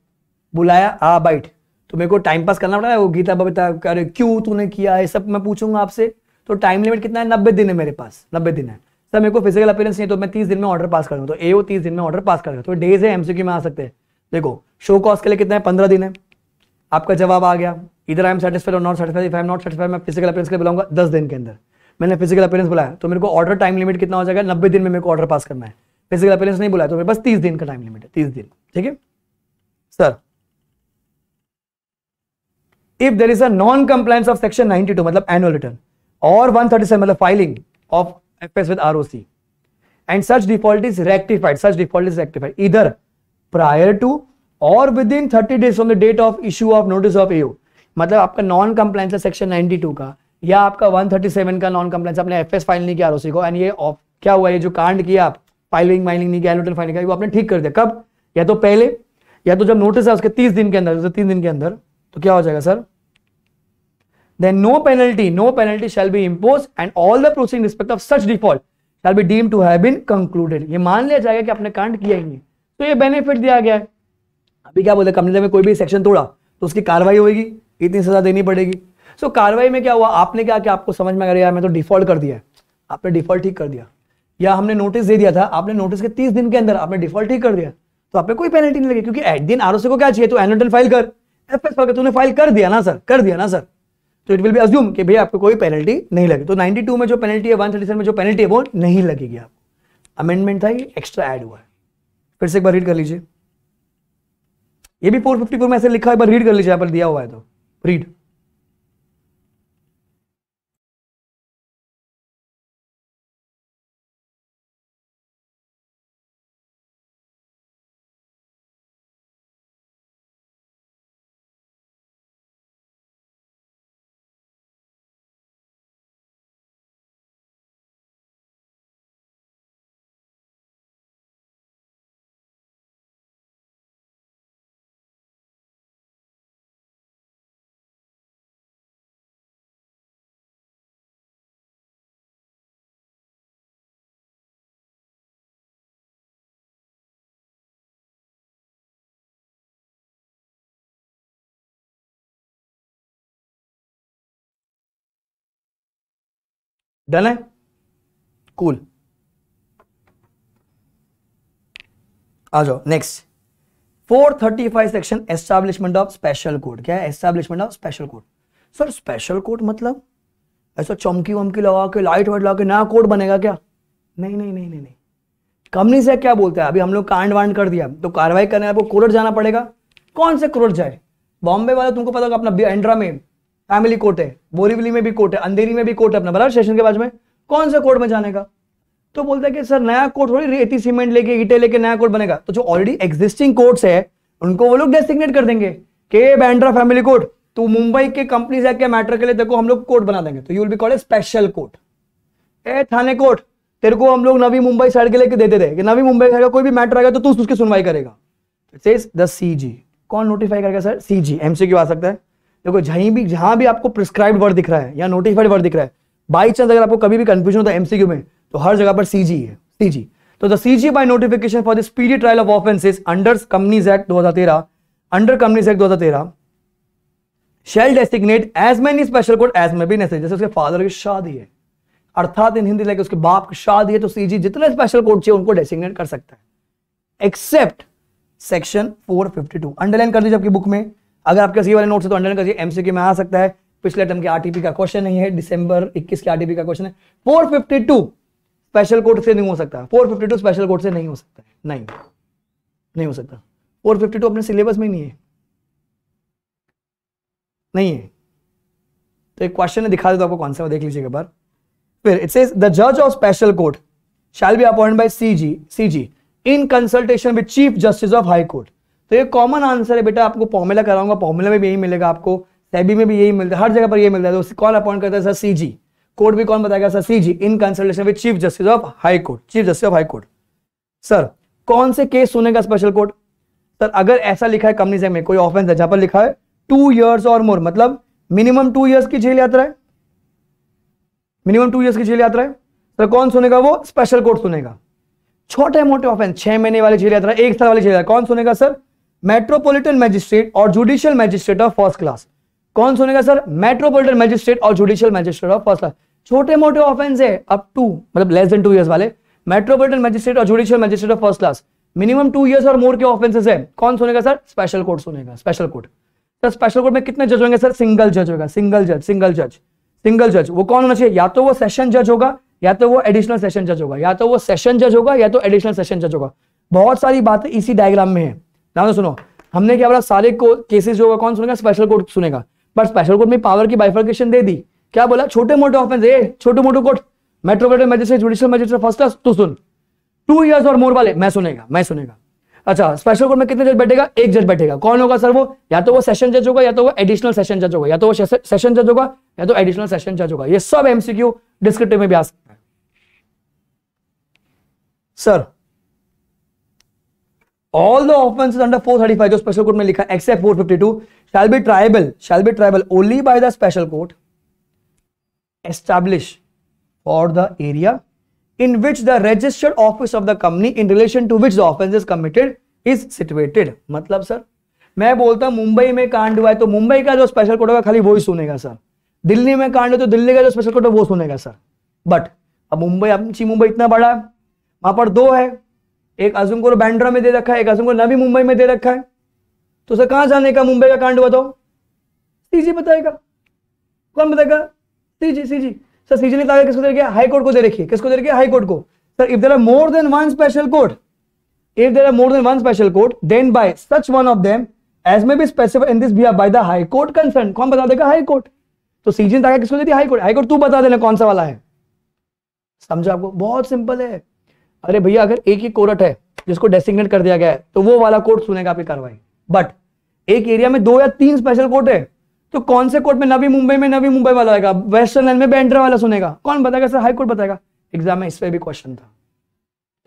बुलाया आ बाइट तो मेरे को टाइम पास करना पड़ा वो गीता बबीता रहे क्यों तूने किया ये सब मैं पूछूंगा आपसे तो टाइम लिमिट कितना है नब्बे दिन है मेरे पास नब्बे दिन है सर मेरे को फिजिकल अपेयरेंस नहीं तो मैं तीस दिन में ऑर्डर पास करूँगा तो ए तीस दिन में ऑर्डर पास कर तो डेज है एमसीक्यू में आ सकते हैं देखो शो कॉस्ट के लिए कितना है पंद्रह दिन है आपका जवाब आ गया इधर I am satisfied or not satisfied if I am not satisfied मैं फिजिकल अपेयरेंस के लिए बुलाऊंगा दस दिन के अंदर मैंने फिजिकल अपेयरेंस बुलाया तो मेरे को ऑर्डर टाइम लिमिट कितना हो जाएगा नब्बे दिन में मेरे को ऑर्डर पास करना है फिजिकल अपेयरेंस नहीं बुलाया तो मेरे पास तीस दिन का टाइम लिमिट है तीस दिन ठीक है sir if there is a non compliance of section ninety two मतलब annual return or one thirty seven मतलब filing of F S with R O C and such default is rectified such default is rectified इधर prior to or within thirty days on the date of issue of notice of AO मतलब आपका non compliance है section ninety two का या आपका 137 का non compliance आपने FS file नहीं किया आरओसी को एंड ये ऑफ क्या हुआ ये जो कांड किया आप फाइलिंग वाइलिंग नहीं किया एलोटल फाइलिंग वो आपने ठीक कर दिया कब या तो पहले या तो जब नोटिस है उसके तीस दिन के अंदर जैसे तीन दिन के अंदर तो क्या हो जाएगा sir then no penalty no penalty shall be impose and all the proceeding respect of such default shall be deem to have been concluded ये मान लिया जाएगा कि आपने कांड किया ही नहीं तो ये बेनिफिट दिया गया है अभी क्या बोले कंपनी में कोई भी सेक्शन तोड़ा तो उसकी कार्रवाई होगी इतनी सजा देनी पड़ेगी सो so, कार्रवाई में क्या हुआ आपने क्या कि आपको समझ में आ गया यार मैं तो डिफॉल्ट कर दिया आपने डिफॉल्ट ठीक कर दिया या हमने नोटिस दे दिया था आपने नोटिस के तीस दिन के अंदर आपने डिफॉल्ट ही कर दिया तो आप कोई पेनल्टी नहीं लगी क्योंकि एट दिन आर को क्या चाहिए तो एनुअल फाइल कर एफ एस तूने फाइल कर दिया ना सर कर दिया ना सर तो इट विल बी अज्यूम कि भैया आपको कोई पेनल्टी नहीं लगी तो 92 में जो पेनल्टी है 137 में जो पेनल्टी है वो नहीं लगेगी आपको अमेंडमेंट था ये एक्स्ट्रा ऐड हुआ है फिर से एक बार रीड कर लीजिए ये भी 454 में ऐसे लिखा है एक बार रीड कर लीजिए यहाँ पर दिया हुआ है तो रीड 454 डन है कूल आ जाओ next 435 section establishment of special code क्या है establishment of special code sir special code मतलब ऐसा चमकी वमकी लगा के लाइट वाइट लगा के नया कोड बनेगा क्या नहीं नहीं नहीं नहीं नहीं कंपनी से क्या बोलते हैं अभी हम लोग कांड वांड कर दिया तो कार्रवाई करने आपको कोर्ट जाना पड़ेगा कौन से कोर्ट जाए बॉम्बे वाले तुमको पता होगा अपना एंड्रा में फैमिली कोर्ट है बोरीवली में भी कोर्ट है अंधेरी में भी कोर्ट है अपना बराबर सेशन के बाद में कौन सा कोर्ट में जाने का तो बोलता है कि सर नया कोर्ट थोड़ी रेती सीमेंट लेके ईटे लेके नया कोर्ट बनेगा तो जो ऑलरेडी एग्जिस्टिंग कोर्ट्स है उनको वो लोग डेसिग्नेट कर देंगे के बैंड्रा फैमिली कोर्ट तो मुंबई के कंपनीज के मैटर के लिए देखो हम लोग कोर्ट बना देंगे तो you will be called special court ए थाने कोर्ट तेरे को हम लोग नवी मुंबई साइड के लेके देते थे कि नवी मुंबई साइड का कोई भी मैटर आएगा तो तू उसकी सुनवाई करेगा इट सेज द सीजी कौन नोटिफाई करेगा सर सीजी एमसीक्यू आ सकता है देखो जहीं भी जहां भी आपको प्रिस्क्राइब वर्ड दिख रहा है या नोटिफाइड वर्ड दिख रहा है बाई चांस अगर आपको कभी भी कंफ्यूजन होता है एमसीक्यू में तो हर जगह पर सीजी है सीजी तो the CG by notification for the speedy trial of offences under Companies Act 2013 under Companies Act 2013 shall designate as many special court as may be ने जैसे उसके फादर की शादी है अर्थात इन हिंदी लाइक उसके बाप की शादी है तो सीजी जितने स्पेशल कोर्ट चाहिए उनको डेसिग्नेट कर सकता है एक्सेप्ट सेक्शन 452 अंडरलाइन कर दीजिए आपकी बुक में अगर आपके सी वाले नोट्स है तो अंडरलाइन करिए एमसीक्यू में आ सकता है पिछले टर्म के आरटीपी का क्वेश्चन नहीं है दिसंबर 21 के आरटीपी का क्वेश्चन है 452 स्पेशल कोड से नहीं हो सकता 452 स्पेशल कोड से नहीं हो सकता नहीं नहीं हो सकता 452 अपने सिलेबस में नहीं है नहीं है तो एक क्वेश्चन दिखा देता तो आपको कौन सा देख लीजिए बार फिर इट सेज द जज of special court shall be appoint by CG CG in consultation with chief justice of high court तो ये कॉमन आंसर है बेटा आपको फॉर्मूला कराऊंगा फॉर्मूला में भी यही मिलेगा आपको सेबी में भी यही मिलता है हर जगह पर यही मिलता है तो कौन अपॉइंट करता है सर सी जी कोर्ट भी कौन बताएगा sir C G in consultation with chief justice of high court chief justice of high court sir कौन से केस सुनेगा स्पेशल कोर्ट सर अगर ऐसा लिखा है कंपनी में कोई ऑफेंस है जहां पर लिखा है टू ईयर्स और मोर मतलब मिनिमम टू ईयर्स की जेल यात्रा है मिनिमम टू ईयर्स की जेल यात्रा है सर कौन सुनेगा वो स्पेशल कोर्ट सुनेगा छोटे मोटे ऑफेंस छह महीने वाली जेल यात्रा एक साल वाली जेल यात्रा कौन सुनेगा सर मेट्रोपॉलिटन मैजिस्ट्रेट और judicial magistrate of first class कौन सुनेगा सर मेट्रोपॉलिटन मजिस्ट्रेट और judicial magistrate of first class छोटे मोटे ऑफेंस है अप टू मतलब लेस देन टू ईयर्स वाले मेट्रोपॉलिटन मैजिस्ट्रेट और judicial magistrate of first class minimum two years और मोर के ऑफेंसेस है कौन सुनेगा सर स्पेशल कोर्ट सुनेगा special court sir special court में कितने जज होंगे सर सिंगल जज होगा सिंगल जज सिंगल जज सिंगल जज वो कौन होना चाहिए या तो वो सेशन जज होगा या तो वो एडिशनल सेशन जज होगा या तो वो सेशन जज होगा या तो एडिशनल सेशन जज होगा बहुत सारी बातें इसी डायग्राम में है ध्यान से सुनो हमने क्या बोला सारे केसेस जो होगा कौन सुनेगा स्पेशल कोर्ट सुनेगा बट स्पेशल कोर्ट में पावर की बाइफर्केशन दे दी क्या बोला छोटे मोटे ऑफेंस ए छोटे मोटे court metropolitan magistrate judicial magistrate first class तू सुन टू ईयर्स और मोर वाले मैं सुनेगा मैं सुनेगा अच्छा स्पेशल कोर्ट में कितने जज बैठेगा एक जज बैठेगा कौन होगा सर वो या तो वो सेशन जज होगा या तो वो एडिशनल सेशन जज होगा या तो वो सेशन जज होगा या तो एडिशनल सेशन जज होगा ये सब एमसीक्यू डिस्क्रिप्टिव में भी आ सकता है sir all the offences under 435 जो स्पेशल कोर्ट में लिखा except to shall be triable shall be triable only by the special court establish for the area in which the registered office of the company in relation to which the offence is committed is situated मतलब sir मैं बोलता हूं मुंबई में कांड हुआ है तो मुंबई का जो स्पेशल कोर्ट होगा खाली वो ही सुनेगा सर दिल्ली में कांड है तो दिल्ली का जो स्पेशल कोर्ट है वो सुनेगा सर बट अब मुंबई अपनी मुंबई इतना बड़ा है वहां पर दो है एक आजम को तो बैंड्रा में दे रखा है एक आजम को नवी मुंबई में दे रखा है तो सर कहां जाने का मुंबई का कांड हुआ तो सीजी बताएगा कौन बताएगा सीजी सीजी सर सीजी ने कहा किसको दे रखिए है हाई कोर्ट को दे रखिए किसको दे रखिए है हाई कोर्ट को sir if there are more than one special court if there are more than one special court then by such one of them as may be specified in this via by the high court concerned कौन बता देगा high court तो season ताकत किसको देती है high court high court तू बता देना कौन सा वाला है समझा आपको बहुत सिंपल है अरे भैया अगर एक ही कोरट है जिसको डेसिग्नेट कर दिया गया है तो वो वाला कोर्ट सुनेगा आपकी कार्रवाई बट एक एरिया में दो या तीन स्पेशल कोर्ट है तो कौन से कोर्ट में नवी मुंबई में नवी मुंबई वाला आएगा वेस्टर्न लाइन में बैंड्रा वाला सुनेगा कौन बताएगा सर हाई कोर्ट बताएगा एग्जाम में इस पर भी क्वेश्चन था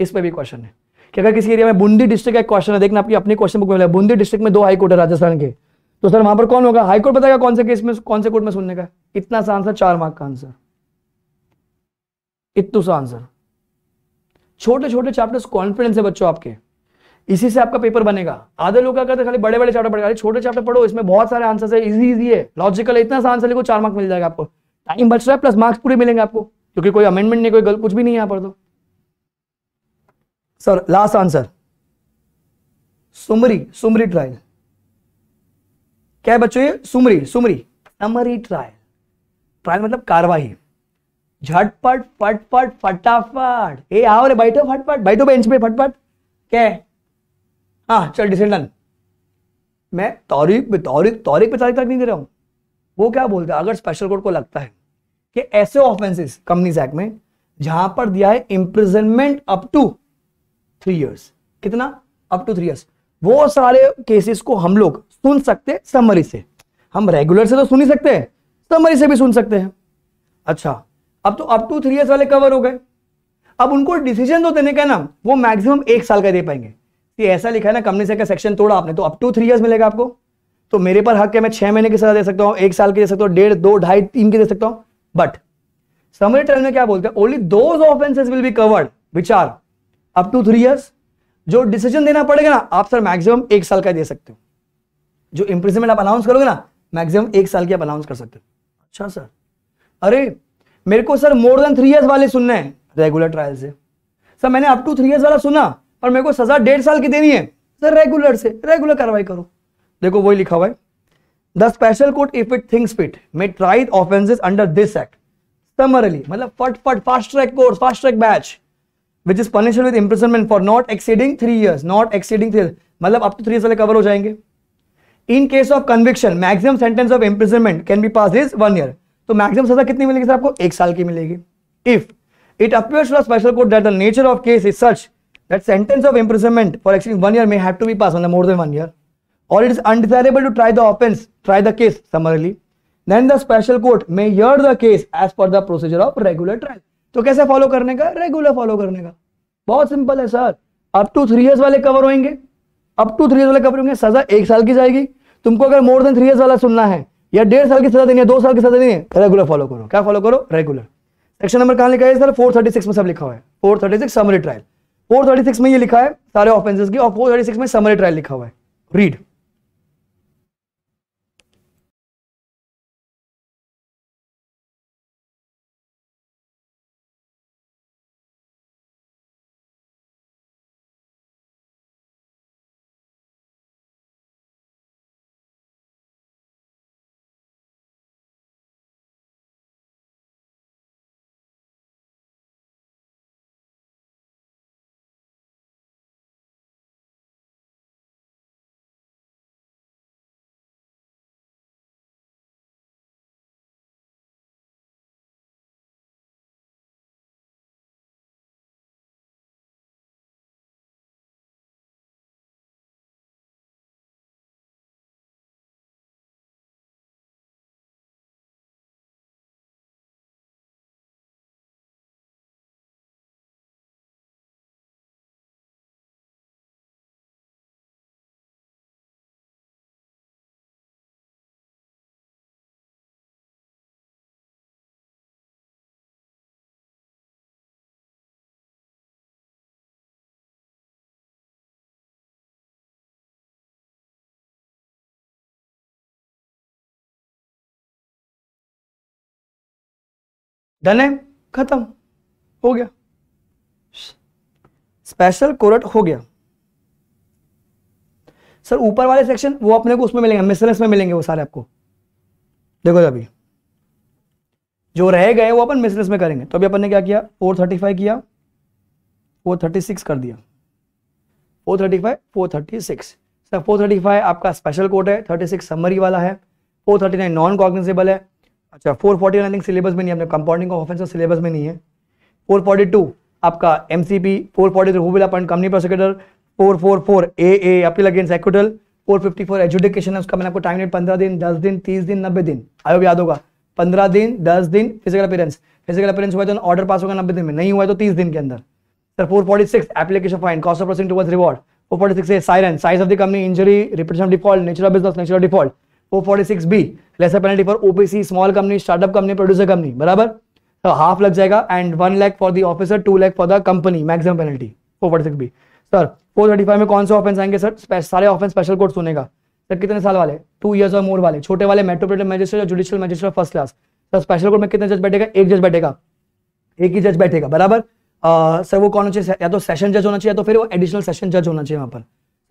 इस पर भी क्वेश्चन है कि अगर किसी एरिया में बूंदी डिस्ट्रिक्ट का क्वेश्चन है देखना आपकी अपनी क्वेश्चन बुक में बूंदी डिस्ट्रिक्ट में दो हाई कोर्ट है राजस्थान के तो सर वहां पर कौन होगा हाईकोर्ट बताएगा कौन से केस में कौन से कोर्ट में सुनने का इतना सा आंसर चार मार्क का आंसर इतना सा आंसर छोटे छोटे चैप्टर्स कॉन्फिडेंस है बच्चों आपके इसी से आपका पेपर बनेगा आधे लोग क्या करते खाली बड़े बड़े चैप्टर पढ़े छोटे चैप्टर पढ़ो इसमें बहुत सारे आंसर है इजी इजी है लॉजिकल इतना सा आंसर लिखो चार मार्क्स मिल जाएगा आपको टाइम बच रहा है प्लस मार्क्स पूरे मिलेंगे आपको क्योंकि कोई अमेंडमेंट नहीं कोई गलत कुछ भी नहीं यहां पर तो sir last answer summary summary trial क्या है बच्चों ये summary summary summary trial trial मतलब कार्रवाई झटपट फटपट फटाफट ए आओ रे बैठो फटफट बैठो बेंच पे फटफट क्या हाँ चल डिसीजन मैं तारीख पे तारीख तारीख पे तारीख तक नहीं दे रहा हूँ वो क्या बोलते हैं अगर स्पेशल कोर्ट को लगता है कि ऐसे ऑफेंसेस कंपनीज एक्ट में जहां पर दिया है imprisonment up to three years कितना अप टू थ्री इयर्स वो सारे केसेस को हम लोग सुन सकते हैं समरी से हम रेगुलर से तो सुन ही सकते हैं समरी से भी सुन सकते हैं अच्छा अब तो अप टू थ्री ईयर्स वाले कवर हो गए अब उनको डिसीजन तो देने का ना वो मैक्सिमम एक साल का दे पाएंगे कि ऐसा लिखा है ना कंपनी से का सेक्शन तोड़ा आपने तो अप टू थ्री ईयर्स मिलेगा आपको तो मेरे पर हक है मैं छह महीने की सजा दे सकता हूँ एक साल की दे सकता हूँ डेढ़ दो ढाई तीन की दे सकता हूँ बट समय टर्म में क्या बोलते हैं only those offences will be covered which are up to three years जो डिसीजन देना पड़ेगा ना आप सर मैक्सिमम एक साल का दे सकते हो जो इम्प्रिजमेंट आप अनाउंस करोगे ना मैक्सिमम एक साल की आप अनाउंस कर सकते हो अच्छा सर अरे मेरे को sir more than three years वाले सुनने हैं रेगुलर ट्रायल से सर मैंने अप टू थ्री ईयर्स वाला सुना पर मेरे को सजा डेढ़ साल की देनी है सर रेगुलर से रेगुलर कार्रवाई करो देखो वही लिखा हुआ है the special court if it thinks fit may try offences under this act summarily मतलब फट फट fast track courts fast track batch which is punish with imprisonment for not exceeding three years not exceeding three मतलब up to three years वाले cover हो जाएंगे in case of conviction maximum sentence of imprisonment can be pass is one year तो maximum सजा कितनी मिलेगी sir आपको एक साल की मिलेगी if it appears to special court that the nature of case is such that sentence of imprisonment for exceeding one year may have to be pass on more than one year और it is undesirable to try the offence try the case summarily then the special court may hear the case as per the procedure of regular trial तो कैसे follow करने का regular follow करने का बहुत simple है sir up to three years वाले cover होंगे अप टू थ्री इयर्स वाले कवर होंगे सजा एक साल की जाएगी तुमको अगर मोर देन थ्री इयर्स वाला सुनना है या डेढ़ साल की सजा देनी है दो साल की सजा देनी है रेगुलर फॉलो करो क्या फॉलो करो रेगुलर सेक्शन नंबर कहाँ लिखा है सर 436 में सब लिखा हुआ है 436 समरी ट्रायल 436 में ये लिखा है सारे ऑफेंसेस की और 436 में समरी ट्रायल लिखा हुआ है रीड है खत्म हो गया स्पेशल कोरट हो गया सर ऊपर वाले सेक्शन वो अपने को उसमें मिलेंगे मिसलेंस में मिलेंगे वो सारे आपको देखो अभी जो रह गए वो अपन मिसलेंस में करेंगे तो अभी अपन ने क्या किया फोर थर्टी फाइव किया फोर थर्टी सिक्स कर दिया four thirty five four thirty six sir four thirty five आपका स्पेशल कोर्ट है थर्टी सिक्स समरी वाला है four thirty nine non cognizable है अच्छा four forty I think syllabus में नहीं हमने कंपाउंडिंग ऑफ ऑफेंस सिलेबस में नहीं है फोर फोर्टी टू आपका M C P four forty three हुआ appoint company prosecutor four four four A A appeal against acquittal four fifty four adjudication है उसका मैंने आपको टाइम लिमिट पंद्रह दिन दस दिन तीस दिन नब्बे दिन आयोग याद होगा पंद्रह दिन दस दिन फिजिकल अपेरेंस फिजिकल अपेरेंस हुआ तो ऑर्डर पास होगा नब्बे दिन में नहीं हुआ तो तीस दिन के अंदर sir four forty six application fine cost of proceeding towards reward four forty six साइरन size of the company injury repetition default natural business natural default 446 B lesser penalty for OPC small company startup company producer company बराबर तो half लग जाएगा and one lakh for the officer two lakh for the company maximum penalty four forty six B sir four thirty five में कौन से offence आएंगे sir सारे offence special court सुनेगा सर कितने साल वाले टू ईयर्स और मोर वाले छोटे वाले मेट्रोपोलिटन मजिस्ट्रेट और judicial magistrate first class sir special court में कितने जज बैठेगा एक जज बैठेगा एक ही जज बैठेगा बराबर आ, सर वो कौन चाहिए या तो सेशन जज होना चाहिए या तो फिर वो एडिशनल सेशन जज होना चाहिए वहां पर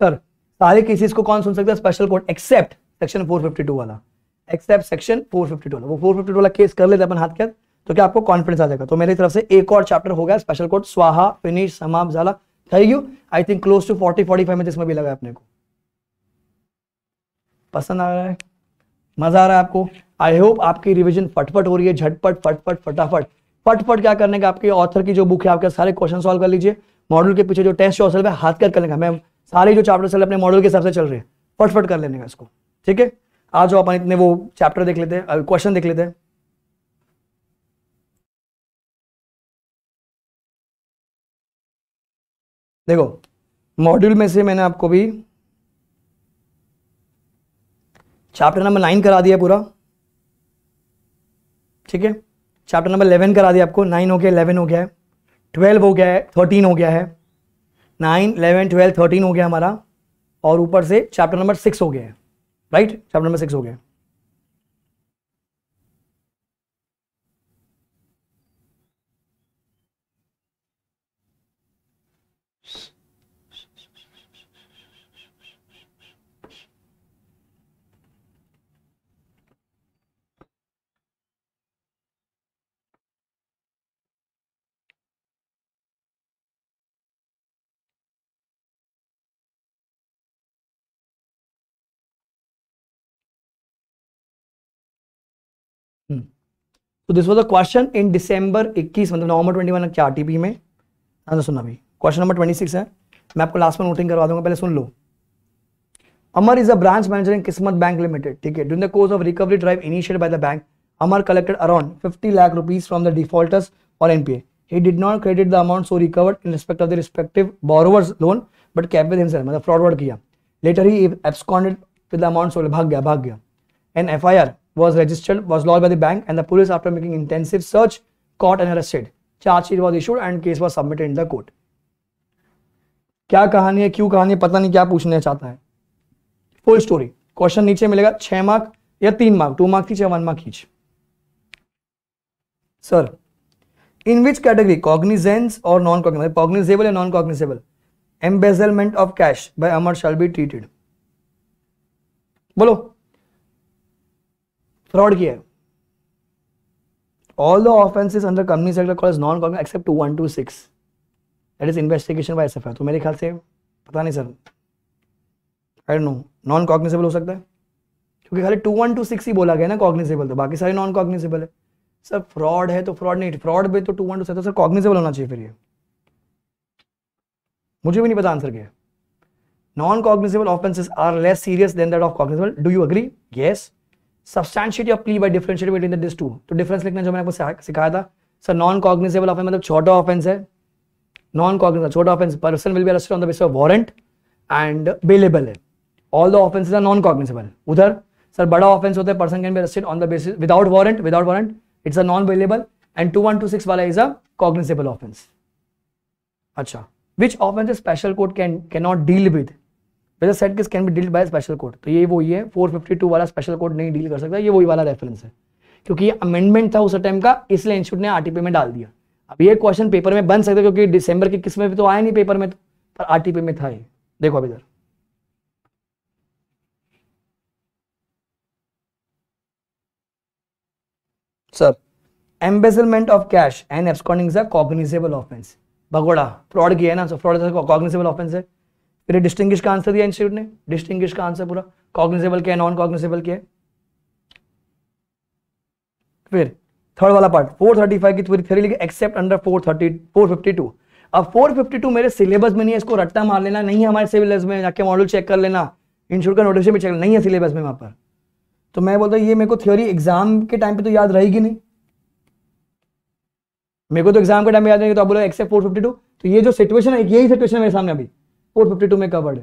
सर सारे केसेस को कौन सुन सकता है स्पेशल कोर्ट एक्सेप्ट सेक्शन 452 वाला एक्सेप्ट सेक्शन 452 वाला वो 452 वाला केस कर लेते अपन हाथ के तो क्या आपको कॉन्फिडेंस आ जाएगा तो मेरी तरफ से एक और चैप्टर हो गया स्पेशल कोड स्वाहा फिनिश समाप्त झाला thank you I think close to forty forty five में इसमें भी लगा अपने को पसंद आ रहा है मजा आ रहा है आपको आई होप आपकी रिविजन फटफट हो रही है झटपट फटफट फटाफट फटफट क्या करने का आपके ऑथर की जो बुक है आपके सारे क्वेश्चन सॉल्व कर लीजिए मॉडल के पीछे जो टेस्ट जो असल है हाथ कर लेंगे हमें सारे जो चैप्टर असल अपने मॉडल के हिसाब से चल रहे हैं फटफट कर लेने का इसको ठीक है आज जो अपन इतने वो चैप्टर देख लेते हैं क्वेश्चन देख लेते हैं देखो मॉड्यूल में से मैंने आपको भी चैप्टर नंबर नाइन करा दिया पूरा ठीक है चैप्टर नंबर इलेवन करा दिया आपको नाइन हो गया इलेवन हो गया है ट्वेल्व हो गया है थर्टीन हो गया है नाइन इलेवन ट्वेल्व थर्टीन हो गया हमारा और ऊपर से चैप्टर नंबर सिक्स हो गया है राइट चैप्टर नंबर सिक्स हो गया तो this was a question in December 21 मतलब नवंबर 21 वन क्या आरटीपी में आंसर हाँ सुनना भी क्वेश्चन नंबर 26 है मैं आपको लास्ट में नोटिंग करवा दूंगा पहले सुन लो Amar is a branch manager in Kismat bank limited ठीक है during the course of recovery drive initiated by the bank Amar collected around fifty lakh rupees from the defaulters और एनपीए he did not credit the amount so recovered in respect of the respective borrowers loan but kept with himself मतलब फ्रॉडवर्ड किया later he absconded with the amount so भाग गया भाग गया an FIR was registered was lodged by the bank and the police after making intensive search caught and arrested charge sheet was issued and case was submitted in the court क्या कहानी है क्यों कहानी है पता नहीं क्या पूछना चाहता है फुल स्टोरी क्वेश्चन नीचे मिलेगा छह मार्क या तीन मार्क टू मार्क की या one mark each sir in which category cognizance और नॉन कॉग्निजेबल कॉग्निजेबल या non cognizable embezzlement of cash by Amar shall be treated बोलो फ्रॉड किया है all the offenses under company sector code is non cognizable except 2126 that is investigation by तो मेरे ख्याल से पता नहीं sir I know non cognizable हो सकता है क्योंकि खाली टू टू वन सिक्स ही बोला गया ना कॉग्निजेबल तो बाकी सारे नॉन कॉग्निजेबल है सर फ्रॉड है तो फ्रॉड नहीं फ्रॉड भी तो 2127 तो सर कॉग्निजेबल होना चाहिए फिर ये मुझे भी नहीं पता आंसर क्या non cognizable offences are less serious than that of cognizable do you agree yes substantiate या plea by differentiate between this two तो डिफरेंस लिखना जो मैंने आपको सिखाया था सर नॉन कॉग्निजेबल ऑफेंस मतलब छोटा ऑफेंस है नॉन कॉग्निजेबल छोटा offence person will be arrested on the basis of warrant and bailable है all the offences are non cognizable उधर सर बड़ा ऑफेंस होता है person can be arrested on the basis without warrant without warrant it's a non bailable and 2126 वाला is a cognizable offence अच्छा which offence special court can can not deal with वैसे सेट किस can be dealt bye special code तो ये वही है 452 वाला स्पेशल कोड नहीं डील कर सकता ये वही वाला रेफरेंस है क्योंकि ये अमेंडमेंट था उस टाइम का इसलिए इंस्टीट्यूट ने आरटीपी में डाल दिया अब ये क्वेश्चन पेपर में बन सकता है क्योंकि दिसंबर के किस में भी तो आया नहीं पेपर में तो, पर आरटीपी में था ये देखो अभी इधर sir embezzlement of cash and absconding cognizable offence भगोड़ा फ्रॉड किया है ना सो फ्रॉड कॉग्निजेबल ऑफेंस है फिर डिस्टिंग्विश का आंसर दिया इंस्टीट्यूट ने डिस्टिंग्विश का आंसर पूरा कॉग्निजेबल क्या है नॉन कॉग्निजेबल क्या है फिर थर्ड वाला पार्ट 435 की पूरी थ्योरी लिखी एक्सेप्ट अंडर 430 452 अब 452 मेरे सिलेबस में नहीं है इसको रट्टा मार लेना नहीं है हमारे सिलेबस में जाके मॉडल चेक कर लेना इंश्योर का नोटिस भी चेक नहीं है सिलेबस में वहां पर तो मैं बोलता हूँ ये मेरे को थ्योरी एग्जाम के टाइम पे तो याद रहेगी नहीं मेरे को तो एग्जाम के टाइम पे याद रहेगी तो आप बोलो एक्सेप्ट फोर तो ये जो सिचुएशन है यही सिचुएशन है मेरे सामने अभी फोर फिफ्टी टू में कवर्ड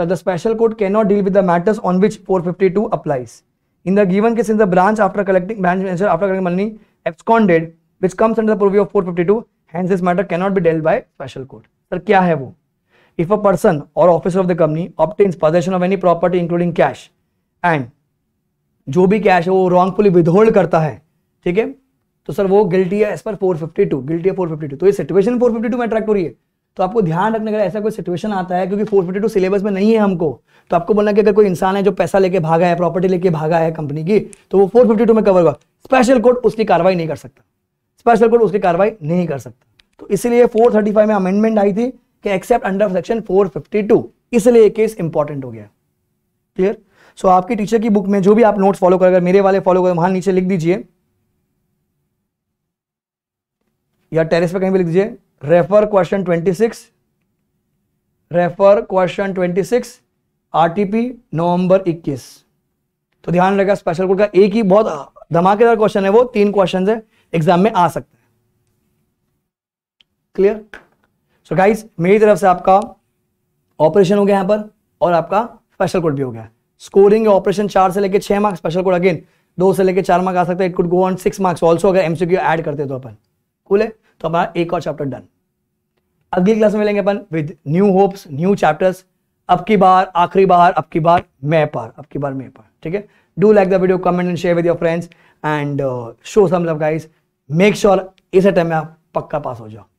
है the special court can not deal with the matters on which four fifty two applies in the given case in the branch after collecting branch manager after collecting money absconded which comes under the purview of four fifty two hence this matter cannot be dealt by special court sir क्या है वो if a person और officer of the company obtains possession of any property including cash and जो भी cash है वो wrongfully withhold करता है ठीक है तो सर वो गिल्टी है as per four fifty two guilty है फोर फिफ्टी टू तो ये सिचुएशन फोर फिफ्टी टू में अट्रैक्ट हो रही है तो आपको ध्यान रखने अगर ऐसा कोई सिचुएशन आता है क्योंकि फोर फिफ्टी टू सिलेबस में नहीं है हमको तो आपको बोलना कि अगर कोई इंसान है जो पैसा लेके भागा है प्रॉपर्टी लेके भागा है कंपनी की तो वो फोर फिफ्टी टू में कवर होगा स्पेशल कोर्ट उसकी कार्रवाई नहीं कर सकता स्पेशल कोर्ट उसकी कार्रवाई नहीं कर सकता तो इसलिए फोर थर्टी फाइव में अमेंडमेंट आई थी कि except under section four fifty two इसलिए केस इंपॉर्टेंट हो गया क्लियर सो so, आपकी टीचर की बुक में जो भी आप नोट्स फॉलो कर अगर मेरे वाले फॉलो कर वहां नीचे लिख दीजिए या टेरेस पे कहीं भी लिख दीजिए refer question 26 refer question 26 RTP November 21 तो ध्यान रखा स्पेशल कोड का एक ही बहुत धमाकेदार क्वेश्चन है वो तीन क्वेश्चन है एग्जाम में आ सकते हैं क्लियर सो गाइस मेरी तरफ से आपका ऑपरेशन हो गया यहां पर और आपका स्पेशल कोड भी हो गया स्कोरिंग ऑपरेशन चार से लेकर छह मार्क्स स्पेशल कोड अगेन दो से लेकर चार मार्क आ सकते हैं it could go on six marks also अगर एमसीक्यू ऐड करते तो अपन कूल है तो हमारा एक और चैप्टर डन अगली क्लास में मिलेंगे अपन with new hopes new chapters अब की बार आखिरी बार अब की बार मैं पार अब की बार मैं पार ठीक है do like the video comment and share with your friends and show some love guys make sure इस टाइम में आप पक्का पास हो जाओ